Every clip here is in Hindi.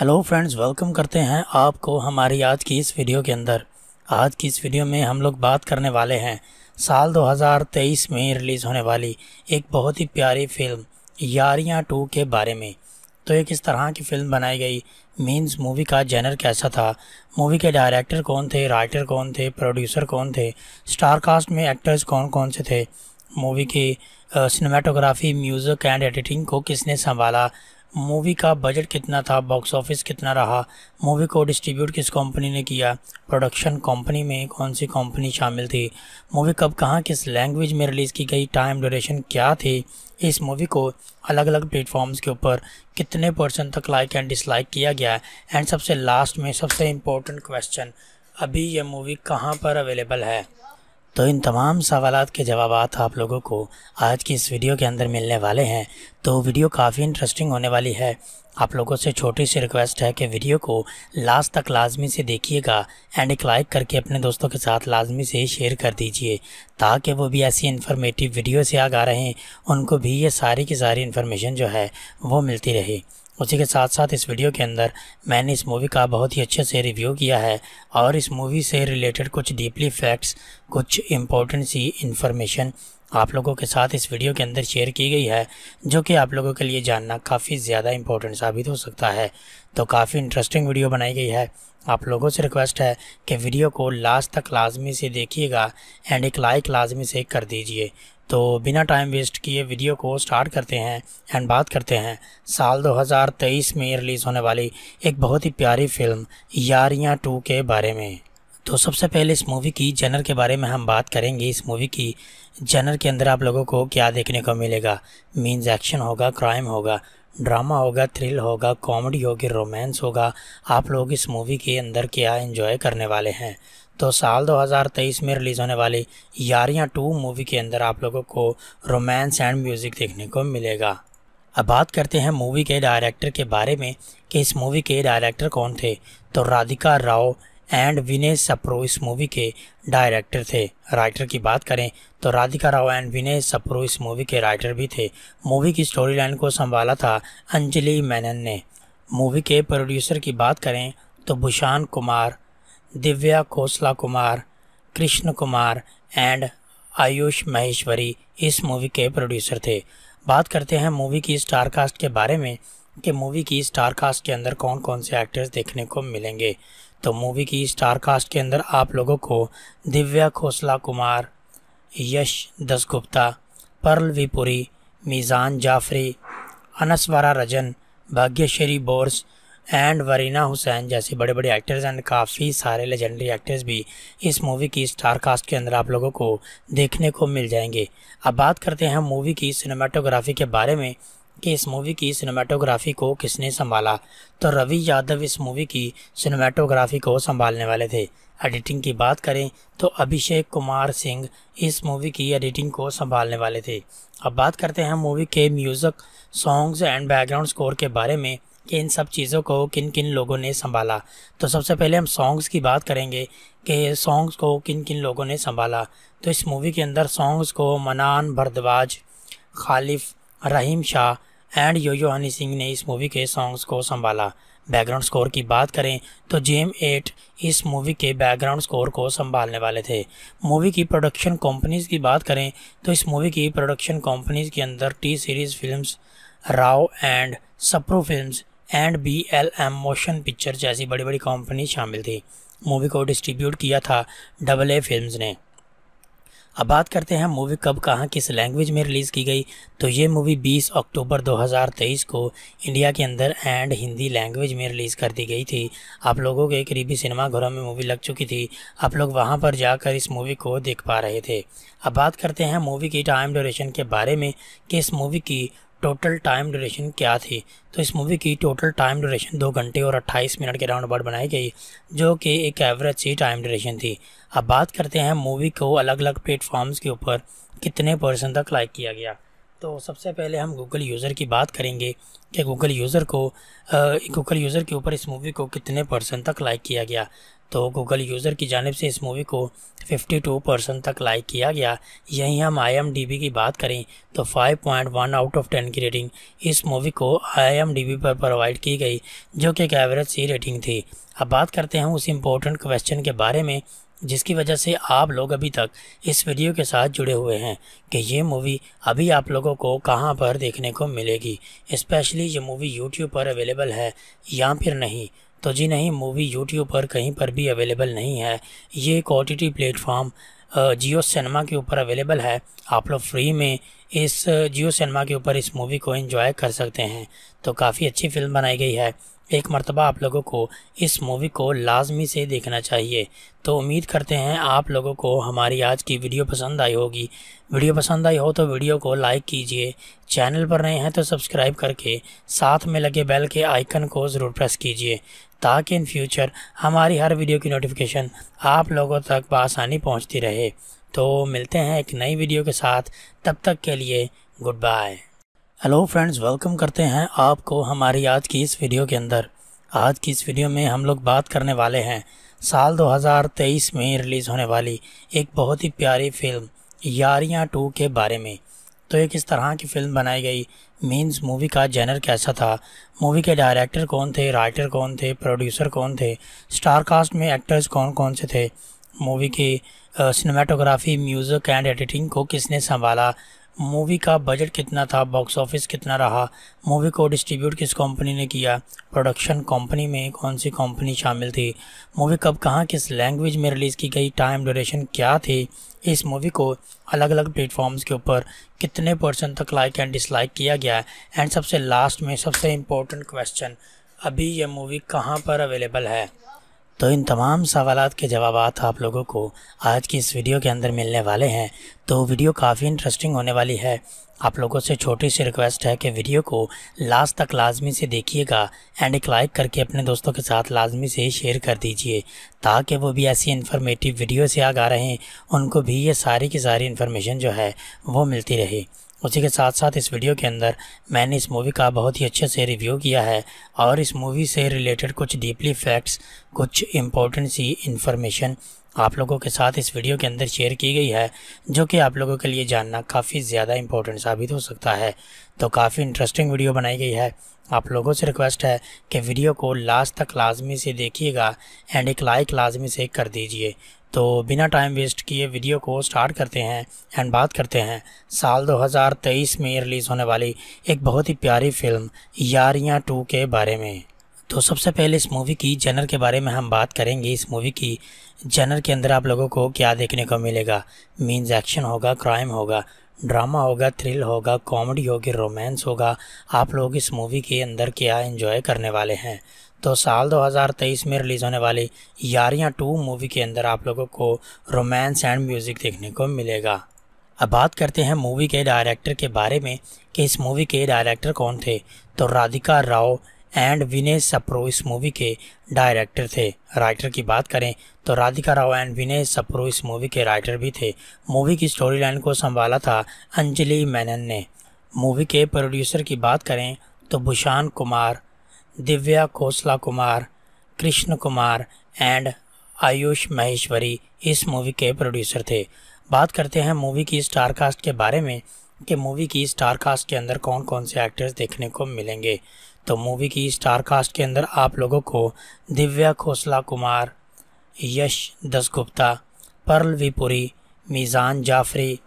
हेलो फ्रेंड्स वेलकम करते हैं आपको हमारी आज की इस वीडियो के अंदर आज की इस वीडियो में हम लोग बात करने वाले हैं साल 2023 में रिलीज़ होने वाली एक बहुत ही प्यारी फिल्म यारियां टू के बारे में तो ये किस तरह की फ़िल्म बनाई गई मीन्स मूवी का जेनर कैसा था मूवी के डायरेक्टर कौन थे राइटर कौन थे प्रोड्यूसर कौन थे स्टार कास्ट में एक्टर्स कौन कौन से थे मूवी की सिनेमाटोग्राफी म्यूज़िक एंड एडिटिंग को किसने संभाला मूवी का बजट कितना था बॉक्स ऑफिस कितना रहा मूवी को डिस्ट्रीब्यूट किस कंपनी ने किया प्रोडक्शन कंपनी में कौन सी कंपनी शामिल थी मूवी कब कहाँ किस लैंग्वेज में रिलीज़ की गई टाइम ड्यूरेशन क्या थी इस मूवी को अलग अलग प्लेटफॉर्म्स के ऊपर कितने परसेंट तक लाइक एंड डिसलाइक किया गया एंड सबसे लास्ट में सबसे इम्पोर्टेंट क्वेश्चन अभी यह मूवी कहाँ पर अवेलेबल है तो इन तमाम सवाल के जवाब आप लोगों को आज की इस वीडियो के अंदर मिलने वाले हैं तो वीडियो काफ़ी इंटरेस्टिंग होने वाली है आप लोगों से छोटी सी रिक्वेस्ट है कि वीडियो को लास्ट तक लाजमी से देखिएगा एंड एक लाइक करके अपने दोस्तों के साथ लाजमी से शेयर कर दीजिए ताकि वो भी ऐसी इन्फॉर्मेटिव वीडियो से आगा रहें उनको भी ये सारी की सारी इन्फॉर्मेशन जो है वो मिलती रहे उसी के साथ साथ इस वीडियो के अंदर मैंने इस मूवी का बहुत ही अच्छे से रिव्यू किया है और इस मूवी से रिलेटेड कुछ डीपली फैक्ट्स कुछ इम्पोर्टेंट सी इन्फॉर्मेशन आप लोगों के साथ इस वीडियो के अंदर शेयर की गई है जो कि आप लोगों के लिए जानना काफ़ी ज़्यादा इम्पोर्टेंट साबित हो सकता है तो काफ़ी इंटरेस्टिंग वीडियो बनाई गई है आप लोगों से रिक्वेस्ट है कि वीडियो को लास्ट तक लाजमी से देखिएगा एंड एक लाइक लाजमी से कर दीजिए तो बिना टाइम वेस्ट किए वीडियो को स्टार्ट करते हैं एंड बात करते हैं साल 2023 में रिलीज़ होने वाली एक बहुत ही प्यारी फिल्म यारियां टू के बारे में तो सबसे पहले इस मूवी की जनर के बारे में हम बात करेंगे इस मूवी की जनर के अंदर आप लोगों को क्या देखने को मिलेगा मीन्स एक्शन होगा क्राइम होगा ड्रामा होगा थ्रिल होगा कॉमेडी होगी रोमांस होगा आप लोग इस मूवी के अंदर क्या इंजॉय करने वाले हैं तो साल 2023 में रिलीज़ होने वाली यारियाँ टू मूवी के अंदर आप लोगों को रोमांस एंड म्यूज़िक देखने को मिलेगा अब बात करते हैं मूवी के डायरेक्टर के बारे में कि इस मूवी के डायरेक्टर कौन थे तो राधिका राव एंड विनय सप्रो इस मूवी के डायरेक्टर थे राइटर की बात करें तो राधिका राव एंड विनय सप्रो इस मूवी के राइटर भी थे मूवी की स्टोरी लाइन को संभाला था अंजलि मैनन ने मूवी के प्रोड्यूसर की बात करें तो भूषान कुमार दिव्या खोसला कुमार कृष्ण कुमार एंड आयुष महेश्वरी इस मूवी के प्रोड्यूसर थे बात करते हैं मूवी की स्टार कास्ट के बारे में कि मूवी की स्टार कास्ट के अंदर कौन कौन से एक्टर्स देखने को मिलेंगे तो मूवी की स्टार कास्ट के अंदर आप लोगों को दिव्या खोसला कुमार यश दसगुप्ता पर्ल विपुरी मीज़ान जाफरी अनसवारा रजन भाग्यश्री बोर्स एंड वरीना हुसैन जैसे बड़े बड़े एक्टर्स एंड काफ़ी सारे लेजेंडरी एक्टर्स भी इस मूवी की स्टार कास्ट के अंदर आप लोगों को देखने को मिल जाएंगे अब बात करते हैं मूवी की सिनेमाटोग्राफी के बारे में कि इस मूवी की सिनेमाटोग्राफी को किसने संभाला तो रवि यादव इस मूवी की सिनेमाटोग्राफी को संभालने वाले थे एडिटिंग की बात करें तो अभिषेक कुमार सिंह इस मूवी की एडिटिंग को संभालने वाले थे अब बात करते हैं मूवी के music songs and background score के बारे में कि इन सब चीज़ों को किन किन लोगों ने संभाला तो सबसे पहले हम सॉन्ग्स की बात करेंगे कि सॉन्ग्स को किन किन लोगों ने संभाला तो इस मूवी के अंदर सॉन्ग्स को मनान भरद्वाज खालिफ रहीम शाह एंड योयो हनी सिंह ने इस मूवी के सॉन्ग्स को संभाला बैकग्राउंड स्कोर की बात करें तो जेम एट इस मूवी के बैकग्राउंड स्कोर को संभालने वाले थे मूवी की प्रोडक्शन कंपनीज की बात करें तो इस मूवी की प्रोडक्शन कंपनीज के अंदर T series films Rao and Sapru films and B L M motion picture जैसी बड़ी बड़ी कंपनी शामिल थी मूवी को डिस्ट्रीब्यूट किया था डबल ए फिल्म ने अब बात करते हैं मूवी कब कहाँ किस लैंग्वेज में रिलीज़ की गई तो ये मूवी 20 अक्टूबर 2023 को इंडिया के अंदर एंड हिंदी लैंग्वेज में रिलीज़ कर दी गई थी आप लोगों के करीबी सिनेमाघरों में मूवी लग चुकी थी आप लोग वहाँ पर जाकर इस मूवी को देख पा रहे थे अब बात करते हैं मूवी की टाइम डोरेशन के बारे में कि इस मूवी की टोटल टाइम ड्यूरेशन क्या थी तो इस मूवी की टोटल टाइम ड्यूरेशन दो घंटे और 28 मिनट के राउंड अबाउट बनाई गई जो कि एक एवरेज सी टाइम ड्यूरेशन थी अब बात करते हैं मूवी को अलग अलग प्लेटफॉर्म्स के ऊपर कितने परसेंट तक लाइक किया गया तो सबसे पहले हम गूगल यूज़र की बात करेंगे कि गूगल यूज़र को गूगल यूज़र के ऊपर इस मूवी को कितने परसेंट तक लाइक किया गया तो गूगल यूज़र की जानब से इस मूवी को 52 परसेंट तक लाइक किया गया यहीं हम आई की बात करें तो 5.1 आउट ऑफ 10 की रेटिंग इस मूवी को आई पर प्रोवाइड की गई जो कि एक एवरेज सी रेटिंग थी अब बात करते हैं उस इम्पोर्टेंट क्वेश्चन के बारे में जिसकी वजह से आप लोग अभी तक इस वीडियो के साथ जुड़े हुए हैं कि ये मूवी अभी आप लोगों को कहाँ पर देखने को मिलेगी स्पेशली ये मूवी यूट्यूब पर अवेलेबल है या फिर नहीं तो जी नहीं मूवी यूट्यूब पर कहीं पर भी अवेलेबल नहीं है ये एक O T platform Jio cinema के ऊपर अवेलेबल है आप लोग फ्री में इस जियो सिनेमा के ऊपर इस मूवी को एंजॉय कर सकते हैं तो काफ़ी अच्छी फिल्म बनाई गई है एक मरतबा आप लोगों को इस मूवी को लाजमी से देखना चाहिए तो उम्मीद करते हैं आप लोगों को हमारी आज की वीडियो पसंद आई होगी वीडियो पसंद आई हो तो वीडियो को लाइक कीजिए चैनल पर नए हैं तो सब्सक्राइब करके साथ में लगे बेल के आइकन को ज़रूर प्रेस कीजिए ताकि इन फ्यूचर हमारी हर वीडियो की नोटिफिकेशन आप लोगों तक बसानी पहुँचती रहे तो मिलते हैं एक नई वीडियो के साथ तब तक के लिए good bye hello friends welcome करते हैं आपको हमारी आज की इस वीडियो के अंदर आज की इस वीडियो में हम लोग बात करने वाले हैं साल 2023 में रिलीज़ होने वाली एक बहुत ही प्यारी फिल्म यारियां टू के बारे में तो ये किस तरह की फ़िल्म बनाई गई मीन्स मूवी का जेनर कैसा था मूवी के डायरेक्टर कौन थे राइटर कौन थे प्रोड्यूसर कौन थे स्टार कास्ट में एक्टर्स कौन कौन से थे मूवी की सिनेमाटोग्राफी म्यूज़िक एंड एडिटिंग को किसने संभाला मूवी का बजट कितना था बॉक्स ऑफिस कितना रहा मूवी को डिस्ट्रीब्यूट किस कंपनी ने किया प्रोडक्शन कंपनी में कौन सी कंपनी शामिल थी मूवी कब कहाँ किस लैंग्वेज में रिलीज़ की गई टाइम ड्यूरेशन क्या थी इस मूवी को अलग अलग प्लेटफॉर्म्स के ऊपर कितने परसेंट तक लाइक एंड डिसलाइक किया गया एंड सबसे लास्ट में सबसे इम्पोर्टेंट क्वेश्चन अभी यह मूवी कहाँ पर अवेलेबल है तो इन तमाम सवाल के जवाब आप लोगों को आज की इस वीडियो के अंदर मिलने वाले हैं तो वीडियो काफ़ी इंटरेस्टिंग होने वाली है आप लोगों से छोटी सी रिक्वेस्ट है कि वीडियो को लास्ट तक लाजमी से देखिएगा एंड एक लाइक करके अपने दोस्तों के साथ लाजमी से शेयर कर दीजिए ताकि वो भी ऐसी इन्फॉर्मेटिव वीडियो से आगा रहें उनको भी ये सारी की सारी इन्फॉर्मेशन जो है वो मिलती रहे उसी के साथ साथ इस वीडियो के अंदर मैंने इस मूवी का बहुत ही अच्छे से रिव्यू किया है और इस मूवी से रिलेटेड कुछ डीपली फैक्ट्स कुछ इम्पोर्टेंट सी इन्फॉर्मेशन आप लोगों के साथ इस वीडियो के अंदर शेयर की गई है जो कि आप लोगों के लिए जानना काफ़ी ज़्यादा इम्पोर्टेंट साबित हो सकता है तो काफ़ी इंटरेस्टिंग वीडियो बनाई गई है आप लोगों से रिक्वेस्ट है कि वीडियो को लास्ट तक लाजमी से देखिएगा एंड एक लाइक लाजमी से कर दीजिए तो बिना टाइम वेस्ट किए वीडियो को स्टार्ट करते हैं एंड बात करते हैं साल 2023 में रिलीज़ होने वाली एक बहुत ही प्यारी फिल्म यारियां टू के बारे में तो सबसे पहले इस मूवी की जनर के बारे में हम बात करेंगे इस मूवी की जनर के अंदर आप लोगों को क्या देखने को मिलेगा मीन्स एक्शन होगा क्राइम होगा ड्रामा होगा थ्रिल होगा कॉमेडी होगी रोमांस होगा आप लोग इस मूवी के अंदर क्या एंजॉय करने वाले हैं तो साल 2023 में रिलीज़ होने वाली यारियाँ टू मूवी के अंदर आप लोगों को रोमांस एंड म्यूज़िक देखने को मिलेगा अब बात करते हैं मूवी के डायरेक्टर के बारे में कि इस मूवी के डायरेक्टर कौन थे तो राधिका राव एंड विनय सप्रो इस मूवी के डायरेक्टर थे राइटर की बात करें तो राधिका राव एंड विनय सप्रो इस मूवी के राइटर भी थे मूवी की स्टोरी लाइन को संभाला था अंजलि मैनन ने मूवी के प्रोड्यूसर की बात करें तो भूषान कुमार दिव्या खोसला कुमार कृष्ण कुमार एंड आयुष महेश्वरी इस मूवी के प्रोड्यूसर थे बात करते हैं मूवी की स्टार कास्ट के बारे में कि मूवी की स्टार कास्ट के अंदर कौन कौन से एक्टर्स देखने को मिलेंगे तो मूवी की स्टार कास्ट के अंदर आप लोगों को दिव्या खोसला कुमार यश दसगुप्ता पर्ल विपुरी मीज़ान जाफरी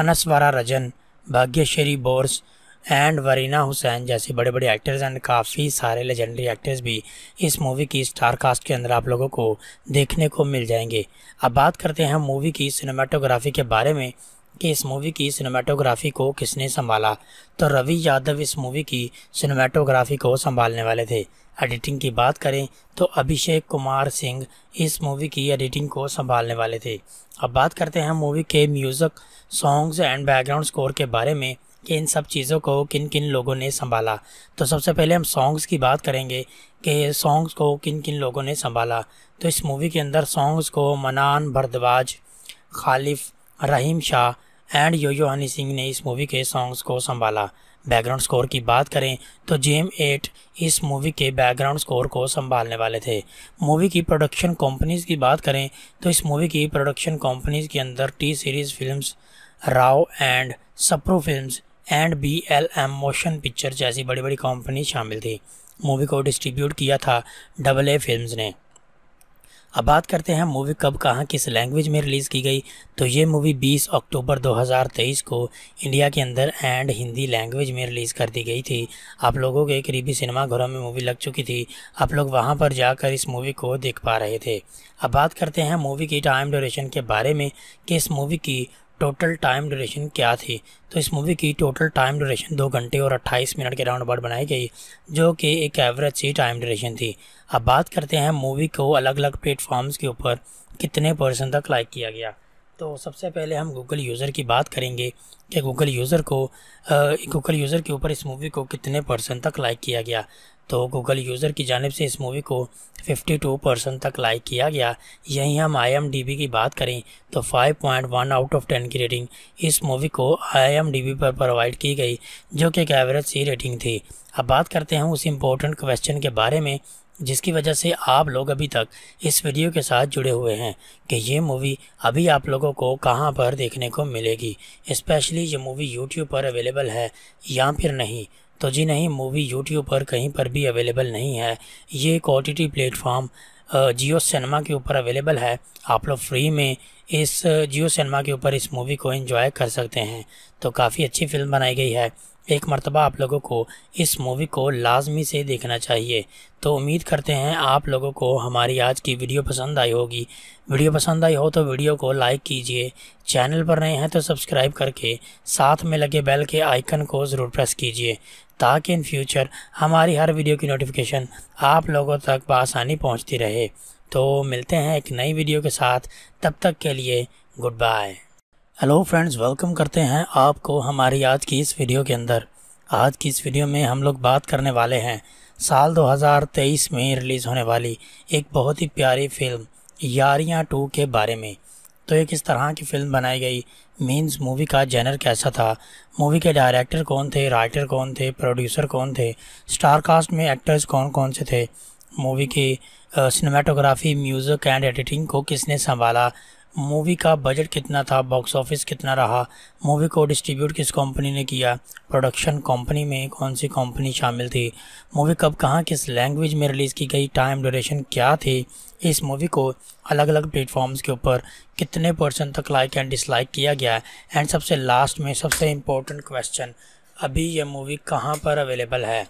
अनसवारा रजन भाग्यश्री बोर्स एंड वरीना हुसैन जैसे बड़े बड़े एक्टर्स एंड काफ़ी सारे लेजेंडरी एक्टर्स भी इस मूवी की स्टार कास्ट के अंदर आप लोगों को देखने को मिल जाएंगे अब बात करते हैं मूवी की सिनेमाटोग्राफी के बारे में कि इस मूवी की सिनेमाटोग्राफी को किसने संभाला तो रवि यादव इस मूवी की सिनेमाटोग्राफी को संभालने वाले थे एडिटिंग की बात करें तो अभिषेक कुमार सिंह इस मूवी की एडिटिंग को संभालने वाले थे अब बात करते हैं मूवी के music songs and background score के बारे में कि इन सब चीज़ों को किन किन लोगों ने संभाला तो सबसे पहले हम सॉन्ग्स की बात करेंगे कि सॉन्ग्स को किन किन लोगों ने संभाला तो इस मूवी के अंदर सॉन्ग्स को मनान भरद्वाज खालिफ रहीम शाह एंड यो हनी सिंह ने इस मूवी के सॉन्ग्स को संभाला बैकग्राउंड स्कोर की बात करें तो जेम एट इस मूवी के बैकग्राउंड स्कोर को संभालने वाले थे मूवी की प्रोडक्शन कंपनीज की बात करें तो इस मूवी की प्रोडक्शन कंपनीज के अंदर T series films Rao and Sapru films and B L M motion picture जैसी बड़ी बड़ी कंपनी शामिल थी मूवी को डिस्ट्रीब्यूट किया था डबल ए फिल्म ने अब बात करते हैं मूवी कब कहाँ किस लैंग्वेज में रिलीज़ की गई तो ये मूवी 20 अक्टूबर 2023 को इंडिया के अंदर एंड हिंदी लैंग्वेज में रिलीज़ कर दी गई थी आप लोगों के करीबी सिनेमाघरों में मूवी लग चुकी थी आप लोग वहाँ पर जाकर इस मूवी को देख पा रहे थे अब बात करते हैं मूवी की टाइम ड्यूरेशन के बारे में कि इस मूवी की टोटल टाइम ड्यूरेशन क्या थी तो इस मूवी की टोटल टाइम ड्यूरेशन दो घंटे और 28 मिनट के राउंड अबाउट बनाई गई जो कि एक एवरेज सी टाइम ड्यूरेशन थी अब बात करते हैं मूवी को अलग अलग प्लेटफॉर्म्स के ऊपर कितने परसेंट तक लाइक किया गया तो सबसे पहले हम गूगल यूज़र की बात करेंगे कि गूगल यूज़र को गूगल यूज़र के ऊपर इस मूवी को कितने परसेंट तक लाइक किया गया तो गूगल यूज़र की जानब से इस मूवी को 52 परसेंट तक लाइक किया गया यहीं हम आई की बात करें तो 5.1 आउट ऑफ 10 की रेटिंग इस मूवी को आई पर प्रोवाइड की गई जो कि एक एवरेज सी रेटिंग थी अब बात करते हैं उस इम्पोर्टेंट क्वेश्चन के बारे में जिसकी वजह से आप लोग अभी तक इस वीडियो के साथ जुड़े हुए हैं कि ये मूवी अभी आप लोगों को कहाँ पर देखने को मिलेगी स्पेशली ये मूवी यूट्यूब पर अवेलेबल है या फिर नहीं तो जी नहीं मूवी यूट्यूब पर कहीं पर भी अवेलेबल नहीं है ये एक ओ प्लेटफॉर्म जियो सिनेमा के ऊपर अवेलेबल है आप लोग फ्री में इस जियो सिनेमा के ऊपर इस मूवी को एंजॉय कर सकते हैं तो काफ़ी अच्छी फिल्म बनाई गई है एक मरतबा आप लोगों को इस मूवी को लाजमी से देखना चाहिए तो उम्मीद करते हैं आप लोगों को हमारी आज की वीडियो पसंद आई होगी वीडियो पसंद आई हो तो वीडियो को लाइक कीजिए चैनल पर नए हैं तो सब्सक्राइब करके साथ में लगे बेल के आइकन को ज़रूर प्रेस कीजिए ताकि इन फ्यूचर हमारी हर वीडियो की नोटिफिकेशन आप लोगों तक बसानी पहुँचती रहे तो मिलते हैं एक नई वीडियो के साथ तब तक के लिए good bye hello friends welcome करते हैं आपको हमारी आज की इस वीडियो के अंदर आज की इस वीडियो में हम लोग बात करने वाले हैं साल 2023 में रिलीज़ होने वाली एक बहुत ही प्यारी फिल्म यारियां टू के बारे में तो एक इस तरह की फ़िल्म बनाई गई मीन्स मूवी का जेनर कैसा था मूवी के डायरेक्टर कौन थे राइटर कौन थे प्रोड्यूसर कौन थे स्टार कास्ट में एक्टर्स कौन कौन से थे मूवी की सिनेमाटोग्राफी म्यूज़िक एंड एडिटिंग को किसने संभाला मूवी का बजट कितना था बॉक्स ऑफिस कितना रहा मूवी को डिस्ट्रीब्यूट किस कंपनी ने किया प्रोडक्शन कंपनी में कौन सी कंपनी शामिल थी मूवी कब कहाँ किस लैंग्वेज में रिलीज़ की गई टाइम ड्यूरेशन क्या थी इस मूवी को अलग अलग प्लेटफॉर्म्स के ऊपर कितने परसेंट तक लाइक एंड डिसलाइक किया गया एंड सबसे लास्ट में सबसे इम्पोर्टेंट क्वेश्चन अभी यह मूवी कहाँ पर अवेलेबल है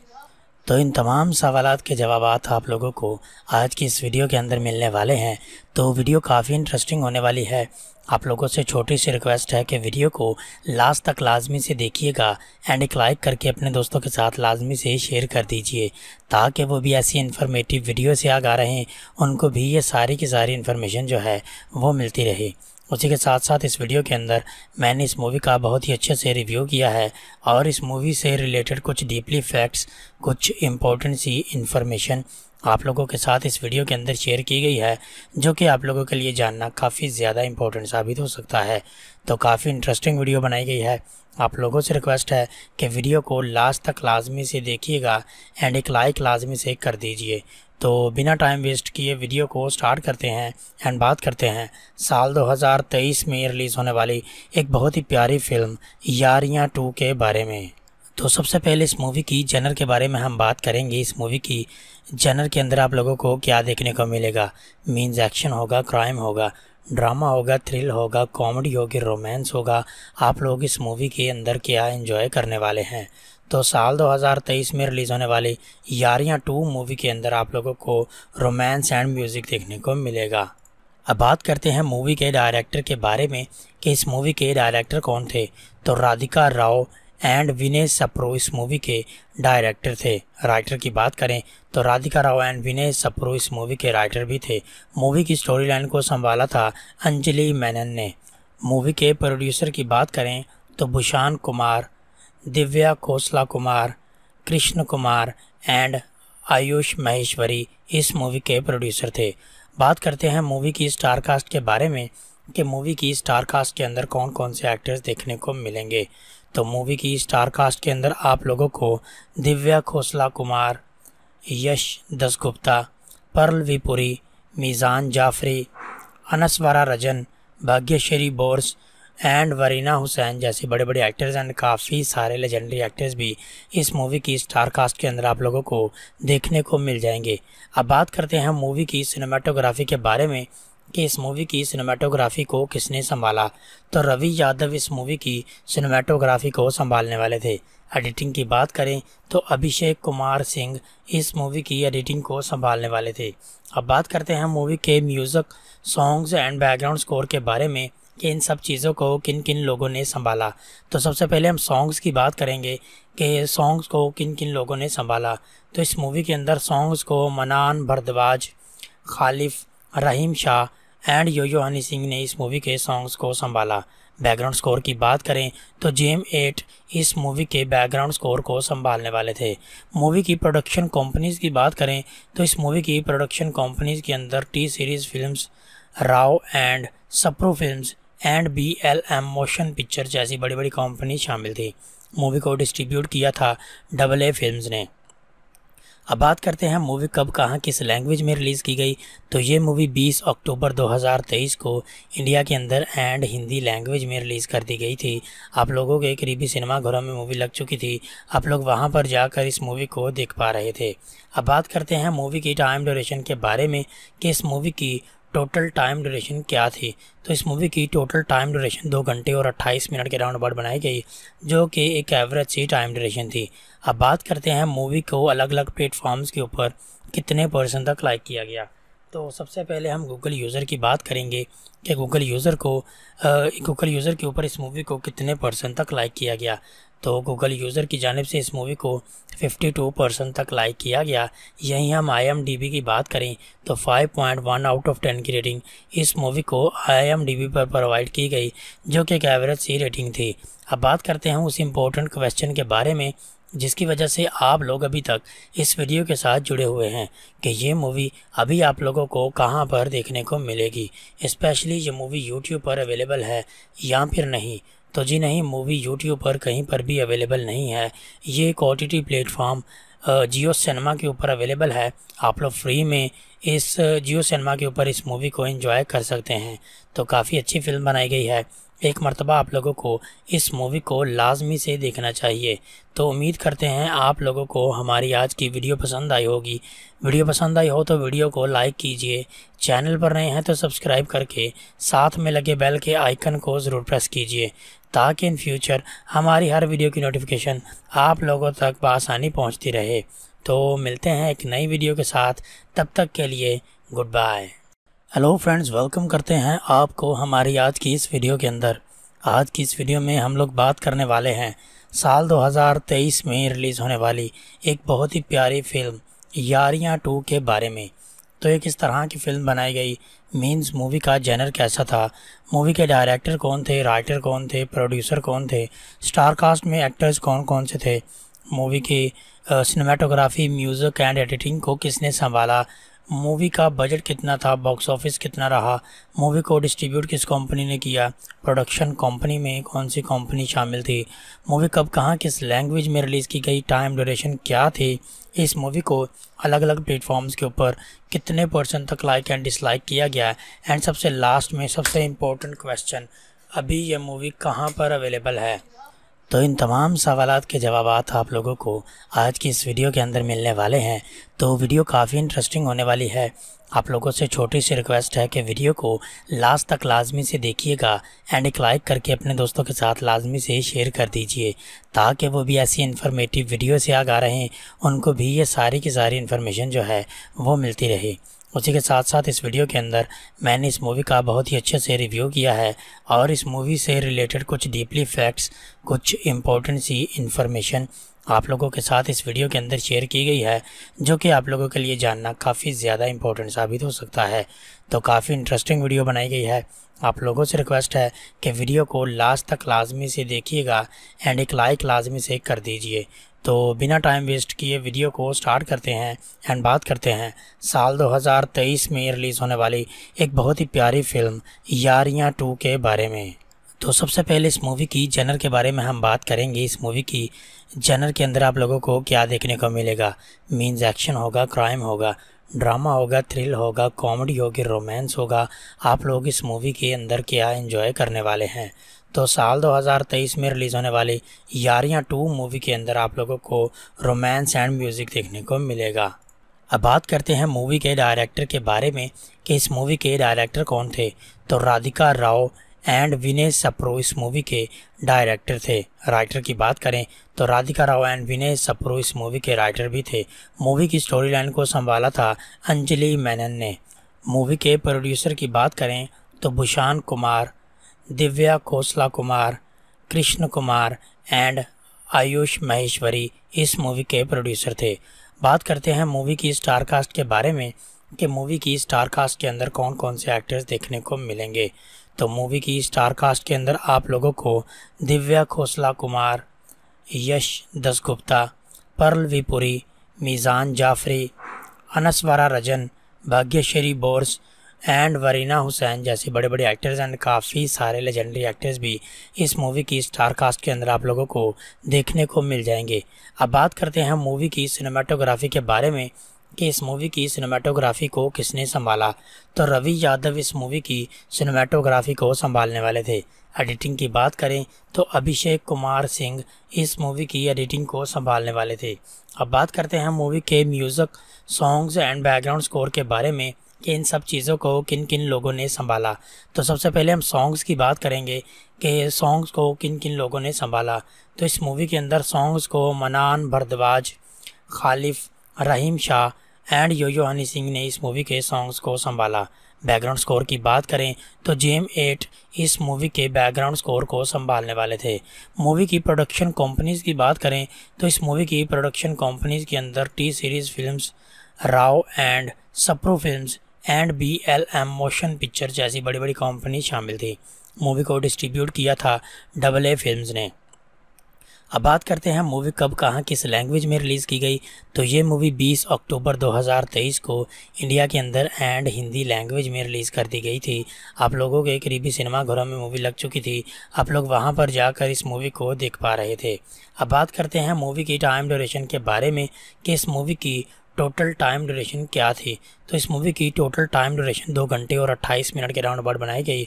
तो इन तमाम सवाल के जवाब आप लोगों को आज की इस वीडियो के अंदर मिलने वाले हैं तो वीडियो काफ़ी इंटरेस्टिंग होने वाली है आप लोगों से छोटी सी रिक्वेस्ट है कि वीडियो को लास्ट तक लाजमी से देखिएगा एंड एक लाइक करके अपने दोस्तों के साथ लाजमी से ही शेयर कर दीजिए ताकि वो भी ऐसी इन्फॉर्मेटिव वीडियो से आगा हैं उनको भी ये सारी की सारी इन्फॉर्मेशन जो है वो मिलती रहे उसी के साथ साथ इस वीडियो के अंदर मैंने इस मूवी का बहुत ही अच्छे से रिव्यू किया है और इस मूवी से रिलेटेड कुछ डीपली फैक्ट्स कुछ इम्पोर्टेंट सी इन्फॉर्मेशन आप लोगों के साथ इस वीडियो के अंदर शेयर की गई है जो कि आप लोगों के लिए जानना काफ़ी ज़्यादा इम्पोर्टेंट साबित हो सकता है तो काफ़ी इंटरेस्टिंग वीडियो बनाई गई है आप लोगों से रिक्वेस्ट है कि वीडियो को लास्ट तक लाजमी से देखिएगा एंड एक लाइक लाजमी से कर दीजिए तो बिना टाइम वेस्ट किए वीडियो को स्टार्ट करते हैं एंड बात करते हैं साल 2023 में रिलीज़ होने वाली एक बहुत ही प्यारी फिल्म यारियां टू के बारे में तो सबसे पहले इस मूवी की जनर के बारे में हम बात करेंगे इस मूवी की जनर के अंदर आप लोगों को क्या देखने को मिलेगा मीन्स एक्शन होगा क्राइम होगा ड्रामा होगा थ्रिल होगा कॉमेडी होगी रोमांस होगा आप लोग इस मूवी के अंदर क्या एंजॉय करने वाले हैं तो साल 2023 में रिलीज़ होने वाली यारियाँ टू मूवी के अंदर आप लोगों को रोमांस एंड म्यूज़िक देखने को मिलेगा अब बात करते हैं मूवी के डायरेक्टर के बारे में कि इस मूवी के डायरेक्टर कौन थे तो राधिका राव एंड विनय सप्रो इस मूवी के डायरेक्टर थे राइटर की बात करें तो राधिका राव एंड विनय सप्रो इस मूवी के राइटर भी थे मूवी की स्टोरी लाइन को संभाला था अंजलि मैनन ने मूवी के प्रोड्यूसर की बात करें तो भूषान कुमार दिव्या खोसला कुमार कृष्ण कुमार एंड आयुष महेश्वरी इस मूवी के प्रोड्यूसर थे बात करते हैं मूवी की स्टार कास्ट के बारे में कि मूवी की स्टार कास्ट के अंदर कौन कौन से एक्टर्स देखने को मिलेंगे तो मूवी की स्टार कास्ट के अंदर आप लोगों को दिव्या खोसला कुमार यश दसगुप्ता पर्ल विपुरी मीज़ान जाफरी अनस्वरा रजन भाग्यश्री बोर्स एंड वरीना हुसैन जैसे बड़े बड़े एक्टर्स एंड काफ़ी सारे लेजेंडरी एक्टर्स भी इस मूवी की स्टार कास्ट के अंदर आप लोगों को देखने को मिल जाएंगे अब बात करते हैं मूवी की सिनेमाटोग्राफी के बारे में कि इस मूवी की सिनेमाटोग्राफी को किसने संभाला तो रवि यादव इस मूवी की सिनेमाटोग्राफी को संभालने वाले थे एडिटिंग की बात करें तो अभिषेक कुमार सिंह इस मूवी की एडिटिंग को संभालने वाले थे अब बात करते हैं मूवी के music songs and background score के बारे में कि इन सब चीज़ों को किन किन लोगों ने संभाला तो सबसे पहले हम सॉन्ग्स की बात करेंगे कि सॉन्ग्स को किन किन लोगों ने संभाला तो इस मूवी के अंदर सॉन्ग्स को मनान भरद्वाज खालिफ रहीम शाह एंड योयो हनी सिंह ने इस मूवी के सॉन्ग्स को संभाला बैकग्राउंड स्कोर की बात करें तो जेम एट इस मूवी के बैकग्राउंड स्कोर को संभालने वाले थे मूवी की प्रोडक्शन कंपनीज की बात करें तो इस मूवी की प्रोडक्शन कंपनीज के अंदर T series films Rao and Sapru films and B L M motion picture जैसी बड़ी बड़ी कंपनी शामिल थी मूवी को डिस्ट्रीब्यूट किया था डबल ए फिल्म ने अब बात करते हैं मूवी कब कहाँ किस लैंग्वेज में रिलीज़ की गई तो ये मूवी 20 अक्टूबर 2023 को इंडिया के अंदर एंड हिंदी लैंग्वेज में रिलीज़ कर दी गई थी आप लोगों के करीबी सिनेमाघरों में मूवी लग चुकी थी आप लोग वहाँ पर जाकर इस मूवी को देख पा रहे थे अब बात करते हैं मूवी की टाइम ड्यूरेशन के बारे में कि इस मूवी की टोटल टाइम ड्यूरेशन क्या थी तो इस मूवी की टोटल टाइम ड्यूरेशन दो घंटे और 28 मिनट के राउंड अबाउट बनाई गई जो कि एक एवरेज सी टाइम ड्यूरेशन थी अब बात करते हैं मूवी को अलग अलग प्लेटफॉर्म्स के ऊपर कितने परसेंट तक लाइक किया गया तो सबसे पहले हम गूगल यूज़र की बात करेंगे कि गूगल यूज़र को गूगल यूज़र के ऊपर इस मूवी को कितने परसेंट तक लाइक किया गया तो गूगल यूज़र की जानब से इस मूवी को 52 परसेंट तक लाइक किया गया यहीं हम आई की बात करें तो 5.1 आउट ऑफ 10 की रेटिंग इस मूवी को आई पर प्रोवाइड की गई जो कि एक एवरेज सी रेटिंग थी अब बात करते हैं उस इम्पोर्टेंट क्वेश्चन के बारे में जिसकी वजह से आप लोग अभी तक इस वीडियो के साथ जुड़े हुए हैं कि ये मूवी अभी आप लोगों को कहाँ पर देखने को मिलेगी स्पेशली ये मूवी यूट्यूब पर अवेलेबल है या फिर नहीं तो जी नहीं मूवी यूट्यूब पर कहीं पर भी अवेलेबल नहीं है ये एक O T platform Jio cinema के ऊपर अवेलेबल है आप लोग फ्री में इस जियो सिनेमा के ऊपर इस मूवी को एंजॉय कर सकते हैं तो काफ़ी अच्छी फिल्म बनाई गई है एक मरतबा आप लोगों को इस मूवी को लाजमी से देखना चाहिए तो उम्मीद करते हैं आप लोगों को हमारी आज की वीडियो पसंद आई होगी वीडियो पसंद आई हो तो वीडियो को लाइक कीजिए चैनल पर नए हैं तो सब्सक्राइब करके साथ में लगे बेल के आइकन को ज़रूर प्रेस कीजिए ताकि इन फ्यूचर हमारी हर वीडियो की नोटिफिकेशन आप लोगों तक बसानी पहुँचती रहे तो मिलते हैं एक नई वीडियो के साथ तब तक के लिए good bye hello friends welcome करते हैं आपको हमारी आज की इस वीडियो के अंदर आज की इस वीडियो में हम लोग बात करने वाले हैं साल 2023 में रिलीज़ होने वाली एक बहुत ही प्यारी फिल्म यारियां टू के बारे में तो एक इस तरह की फ़िल्म बनाई गई मीन्स मूवी का जेनर कैसा था मूवी के डायरेक्टर कौन थे राइटर कौन थे प्रोड्यूसर कौन थे स्टार कास्ट में एक्टर्स कौन कौन से थे मूवी की सिनेमाटोग्राफी म्यूज़िक एंड एडिटिंग को किसने संभाला मूवी का बजट कितना था बॉक्स ऑफिस कितना रहा मूवी को डिस्ट्रीब्यूट किस कंपनी ने किया प्रोडक्शन कंपनी में कौन सी कंपनी शामिल थी मूवी कब कहाँ किस लैंग्वेज में रिलीज़ की गई टाइम ड्यूरेशन क्या थी इस मूवी को अलग अलग प्लेटफॉर्म्स के ऊपर कितने परसेंट तक लाइक एंड डिसलाइक किया गया एंड सबसे लास्ट में सबसे इम्पोर्टेंट क्वेश्चन अभी यह मूवी कहाँ पर अवेलेबल है तो इन तमाम सवाल के जवाब आप लोगों को आज की इस वीडियो के अंदर मिलने वाले हैं तो वीडियो काफ़ी इंटरेस्टिंग होने वाली है आप लोगों से छोटी सी रिक्वेस्ट है कि वीडियो को लास्ट तक लाजमी से देखिएगा एंड एक लाइक करके अपने दोस्तों के साथ लाजमी से शेयर कर दीजिए ताकि वो भी ऐसी इन्फॉर्मेटिव वीडियो से आगा रहें उनको भी ये सारी की सारी इन्फॉर्मेशन जो है वो मिलती रहे उसी के साथ साथ इस वीडियो के अंदर मैंने इस मूवी का बहुत ही अच्छे से रिव्यू किया है और इस मूवी से रिलेटेड कुछ डीपली फैक्ट्स कुछ इम्पोर्टेंट सी इन्फॉर्मेशन आप लोगों के साथ इस वीडियो के अंदर शेयर की गई है जो कि आप लोगों के लिए जानना काफ़ी ज़्यादा इम्पोर्टेंट साबित हो सकता है तो काफ़ी इंटरेस्टिंग वीडियो बनाई गई है आप लोगों से रिक्वेस्ट है कि वीडियो को लास्ट तक लाजमी से देखिएगा एंड एक लाइक लाजमी से कर दीजिए तो बिना टाइम वेस्ट किए वीडियो को स्टार्ट करते हैं एंड बात करते हैं साल 2023 में रिलीज़ होने वाली एक बहुत ही प्यारी फिल्म यारियां टू के बारे में तो सबसे पहले इस मूवी की जनर के बारे में हम बात करेंगे इस मूवी की जनर के अंदर आप लोगों को क्या देखने को मिलेगा मीन्स एक्शन होगा क्राइम होगा ड्रामा होगा थ्रिल होगा कॉमेडी होगी रोमांस होगा आप लोग इस मूवी के अंदर क्या इंजॉय करने वाले हैं तो साल 2023 में रिलीज़ होने वाली यारियाँ टू मूवी के अंदर आप लोगों को रोमांस एंड म्यूज़िक देखने को मिलेगा अब बात करते हैं मूवी के डायरेक्टर के बारे में कि इस मूवी के डायरेक्टर कौन थे तो राधिका राव एंड विनय सप्रो इस मूवी के डायरेक्टर थे राइटर की बात करें तो राधिका राव एंड विनय सप्रो इस मूवी के राइटर भी थे मूवी की स्टोरी लाइन को संभाला था अंजलि मैनन ने मूवी के प्रोड्यूसर की बात करें तो भूषान कुमार दिव्या खोसला कुमार कृष्ण कुमार एंड आयुष महेश्वरी इस मूवी के प्रोड्यूसर थे बात करते हैं मूवी की स्टार कास्ट के बारे में कि मूवी की स्टार कास्ट के अंदर कौन कौन से एक्टर्स देखने को मिलेंगे तो मूवी की स्टार कास्ट के अंदर आप लोगों को दिव्या खोसला कुमार यश दसगुप्ता परल विपुरी मीज़ान जाफरी अनस्वरा रजन भाग्यश्री बोर्स एंड वरीना हुसैन जैसे बड़े बड़े एक्टर्स एंड काफ़ी सारे लेजेंडरी एक्टर्स भी इस मूवी की स्टार कास्ट के अंदर आप लोगों को देखने को मिल जाएंगे अब बात करते हैं मूवी की सिनेमाटोग्राफी के बारे में कि इस मूवी की सिनेमाटोग्राफी को किसने संभाला तो रवि यादव इस मूवी की सिनेमाटोग्राफी को संभालने वाले थे एडिटिंग की बात करें तो अभिषेक कुमार सिंह इस मूवी की एडिटिंग को संभालने वाले थे अब बात करते हैं मूवी के music songs and background score के बारे में कि इन सब चीज़ों को किन किन लोगों ने संभाला तो सबसे पहले हम सॉन्ग्स की बात करेंगे कि सॉन्ग्स को किन किन लोगों ने संभाला तो इस मूवी के अंदर सॉन्ग्स को मनान भरद्वाज खालिफ रहीम शाह एंड योयो हनी सिंह ने इस मूवी के सॉन्ग्स को संभाला बैकग्राउंड स्कोर की बात करें तो जेम एट इस मूवी के बैकग्राउंड स्कोर को संभालने वाले थे मूवी की प्रोडक्शन कंपनीज की बात करें तो इस मूवी की प्रोडक्शन कंपनीज के अंदर T series films Rao and Sapru films and B L M motion picture जैसी बड़ी बड़ी कंपनी शामिल थी मूवी को डिस्ट्रीब्यूट किया था डबल ए फिल्म ने अब बात करते हैं मूवी कब कहाँ किस लैंग्वेज में रिलीज़ की गई तो ये मूवी 20 अक्टूबर 2023 को इंडिया के अंदर एंड हिंदी लैंग्वेज में रिलीज़ कर दी गई थी आप लोगों के करीबी सिनेमाघरों में मूवी लग चुकी थी आप लोग वहाँ पर जाकर इस मूवी को देख पा रहे थे अब बात करते हैं मूवी की टाइम डोरेशन के बारे में कि इस मूवी की टोटल टाइम ड्यूरेशन क्या थी तो इस मूवी की टोटल टाइम ड्यूरेशन दो घंटे और 28 मिनट के राउंड अबाउट बनाई गई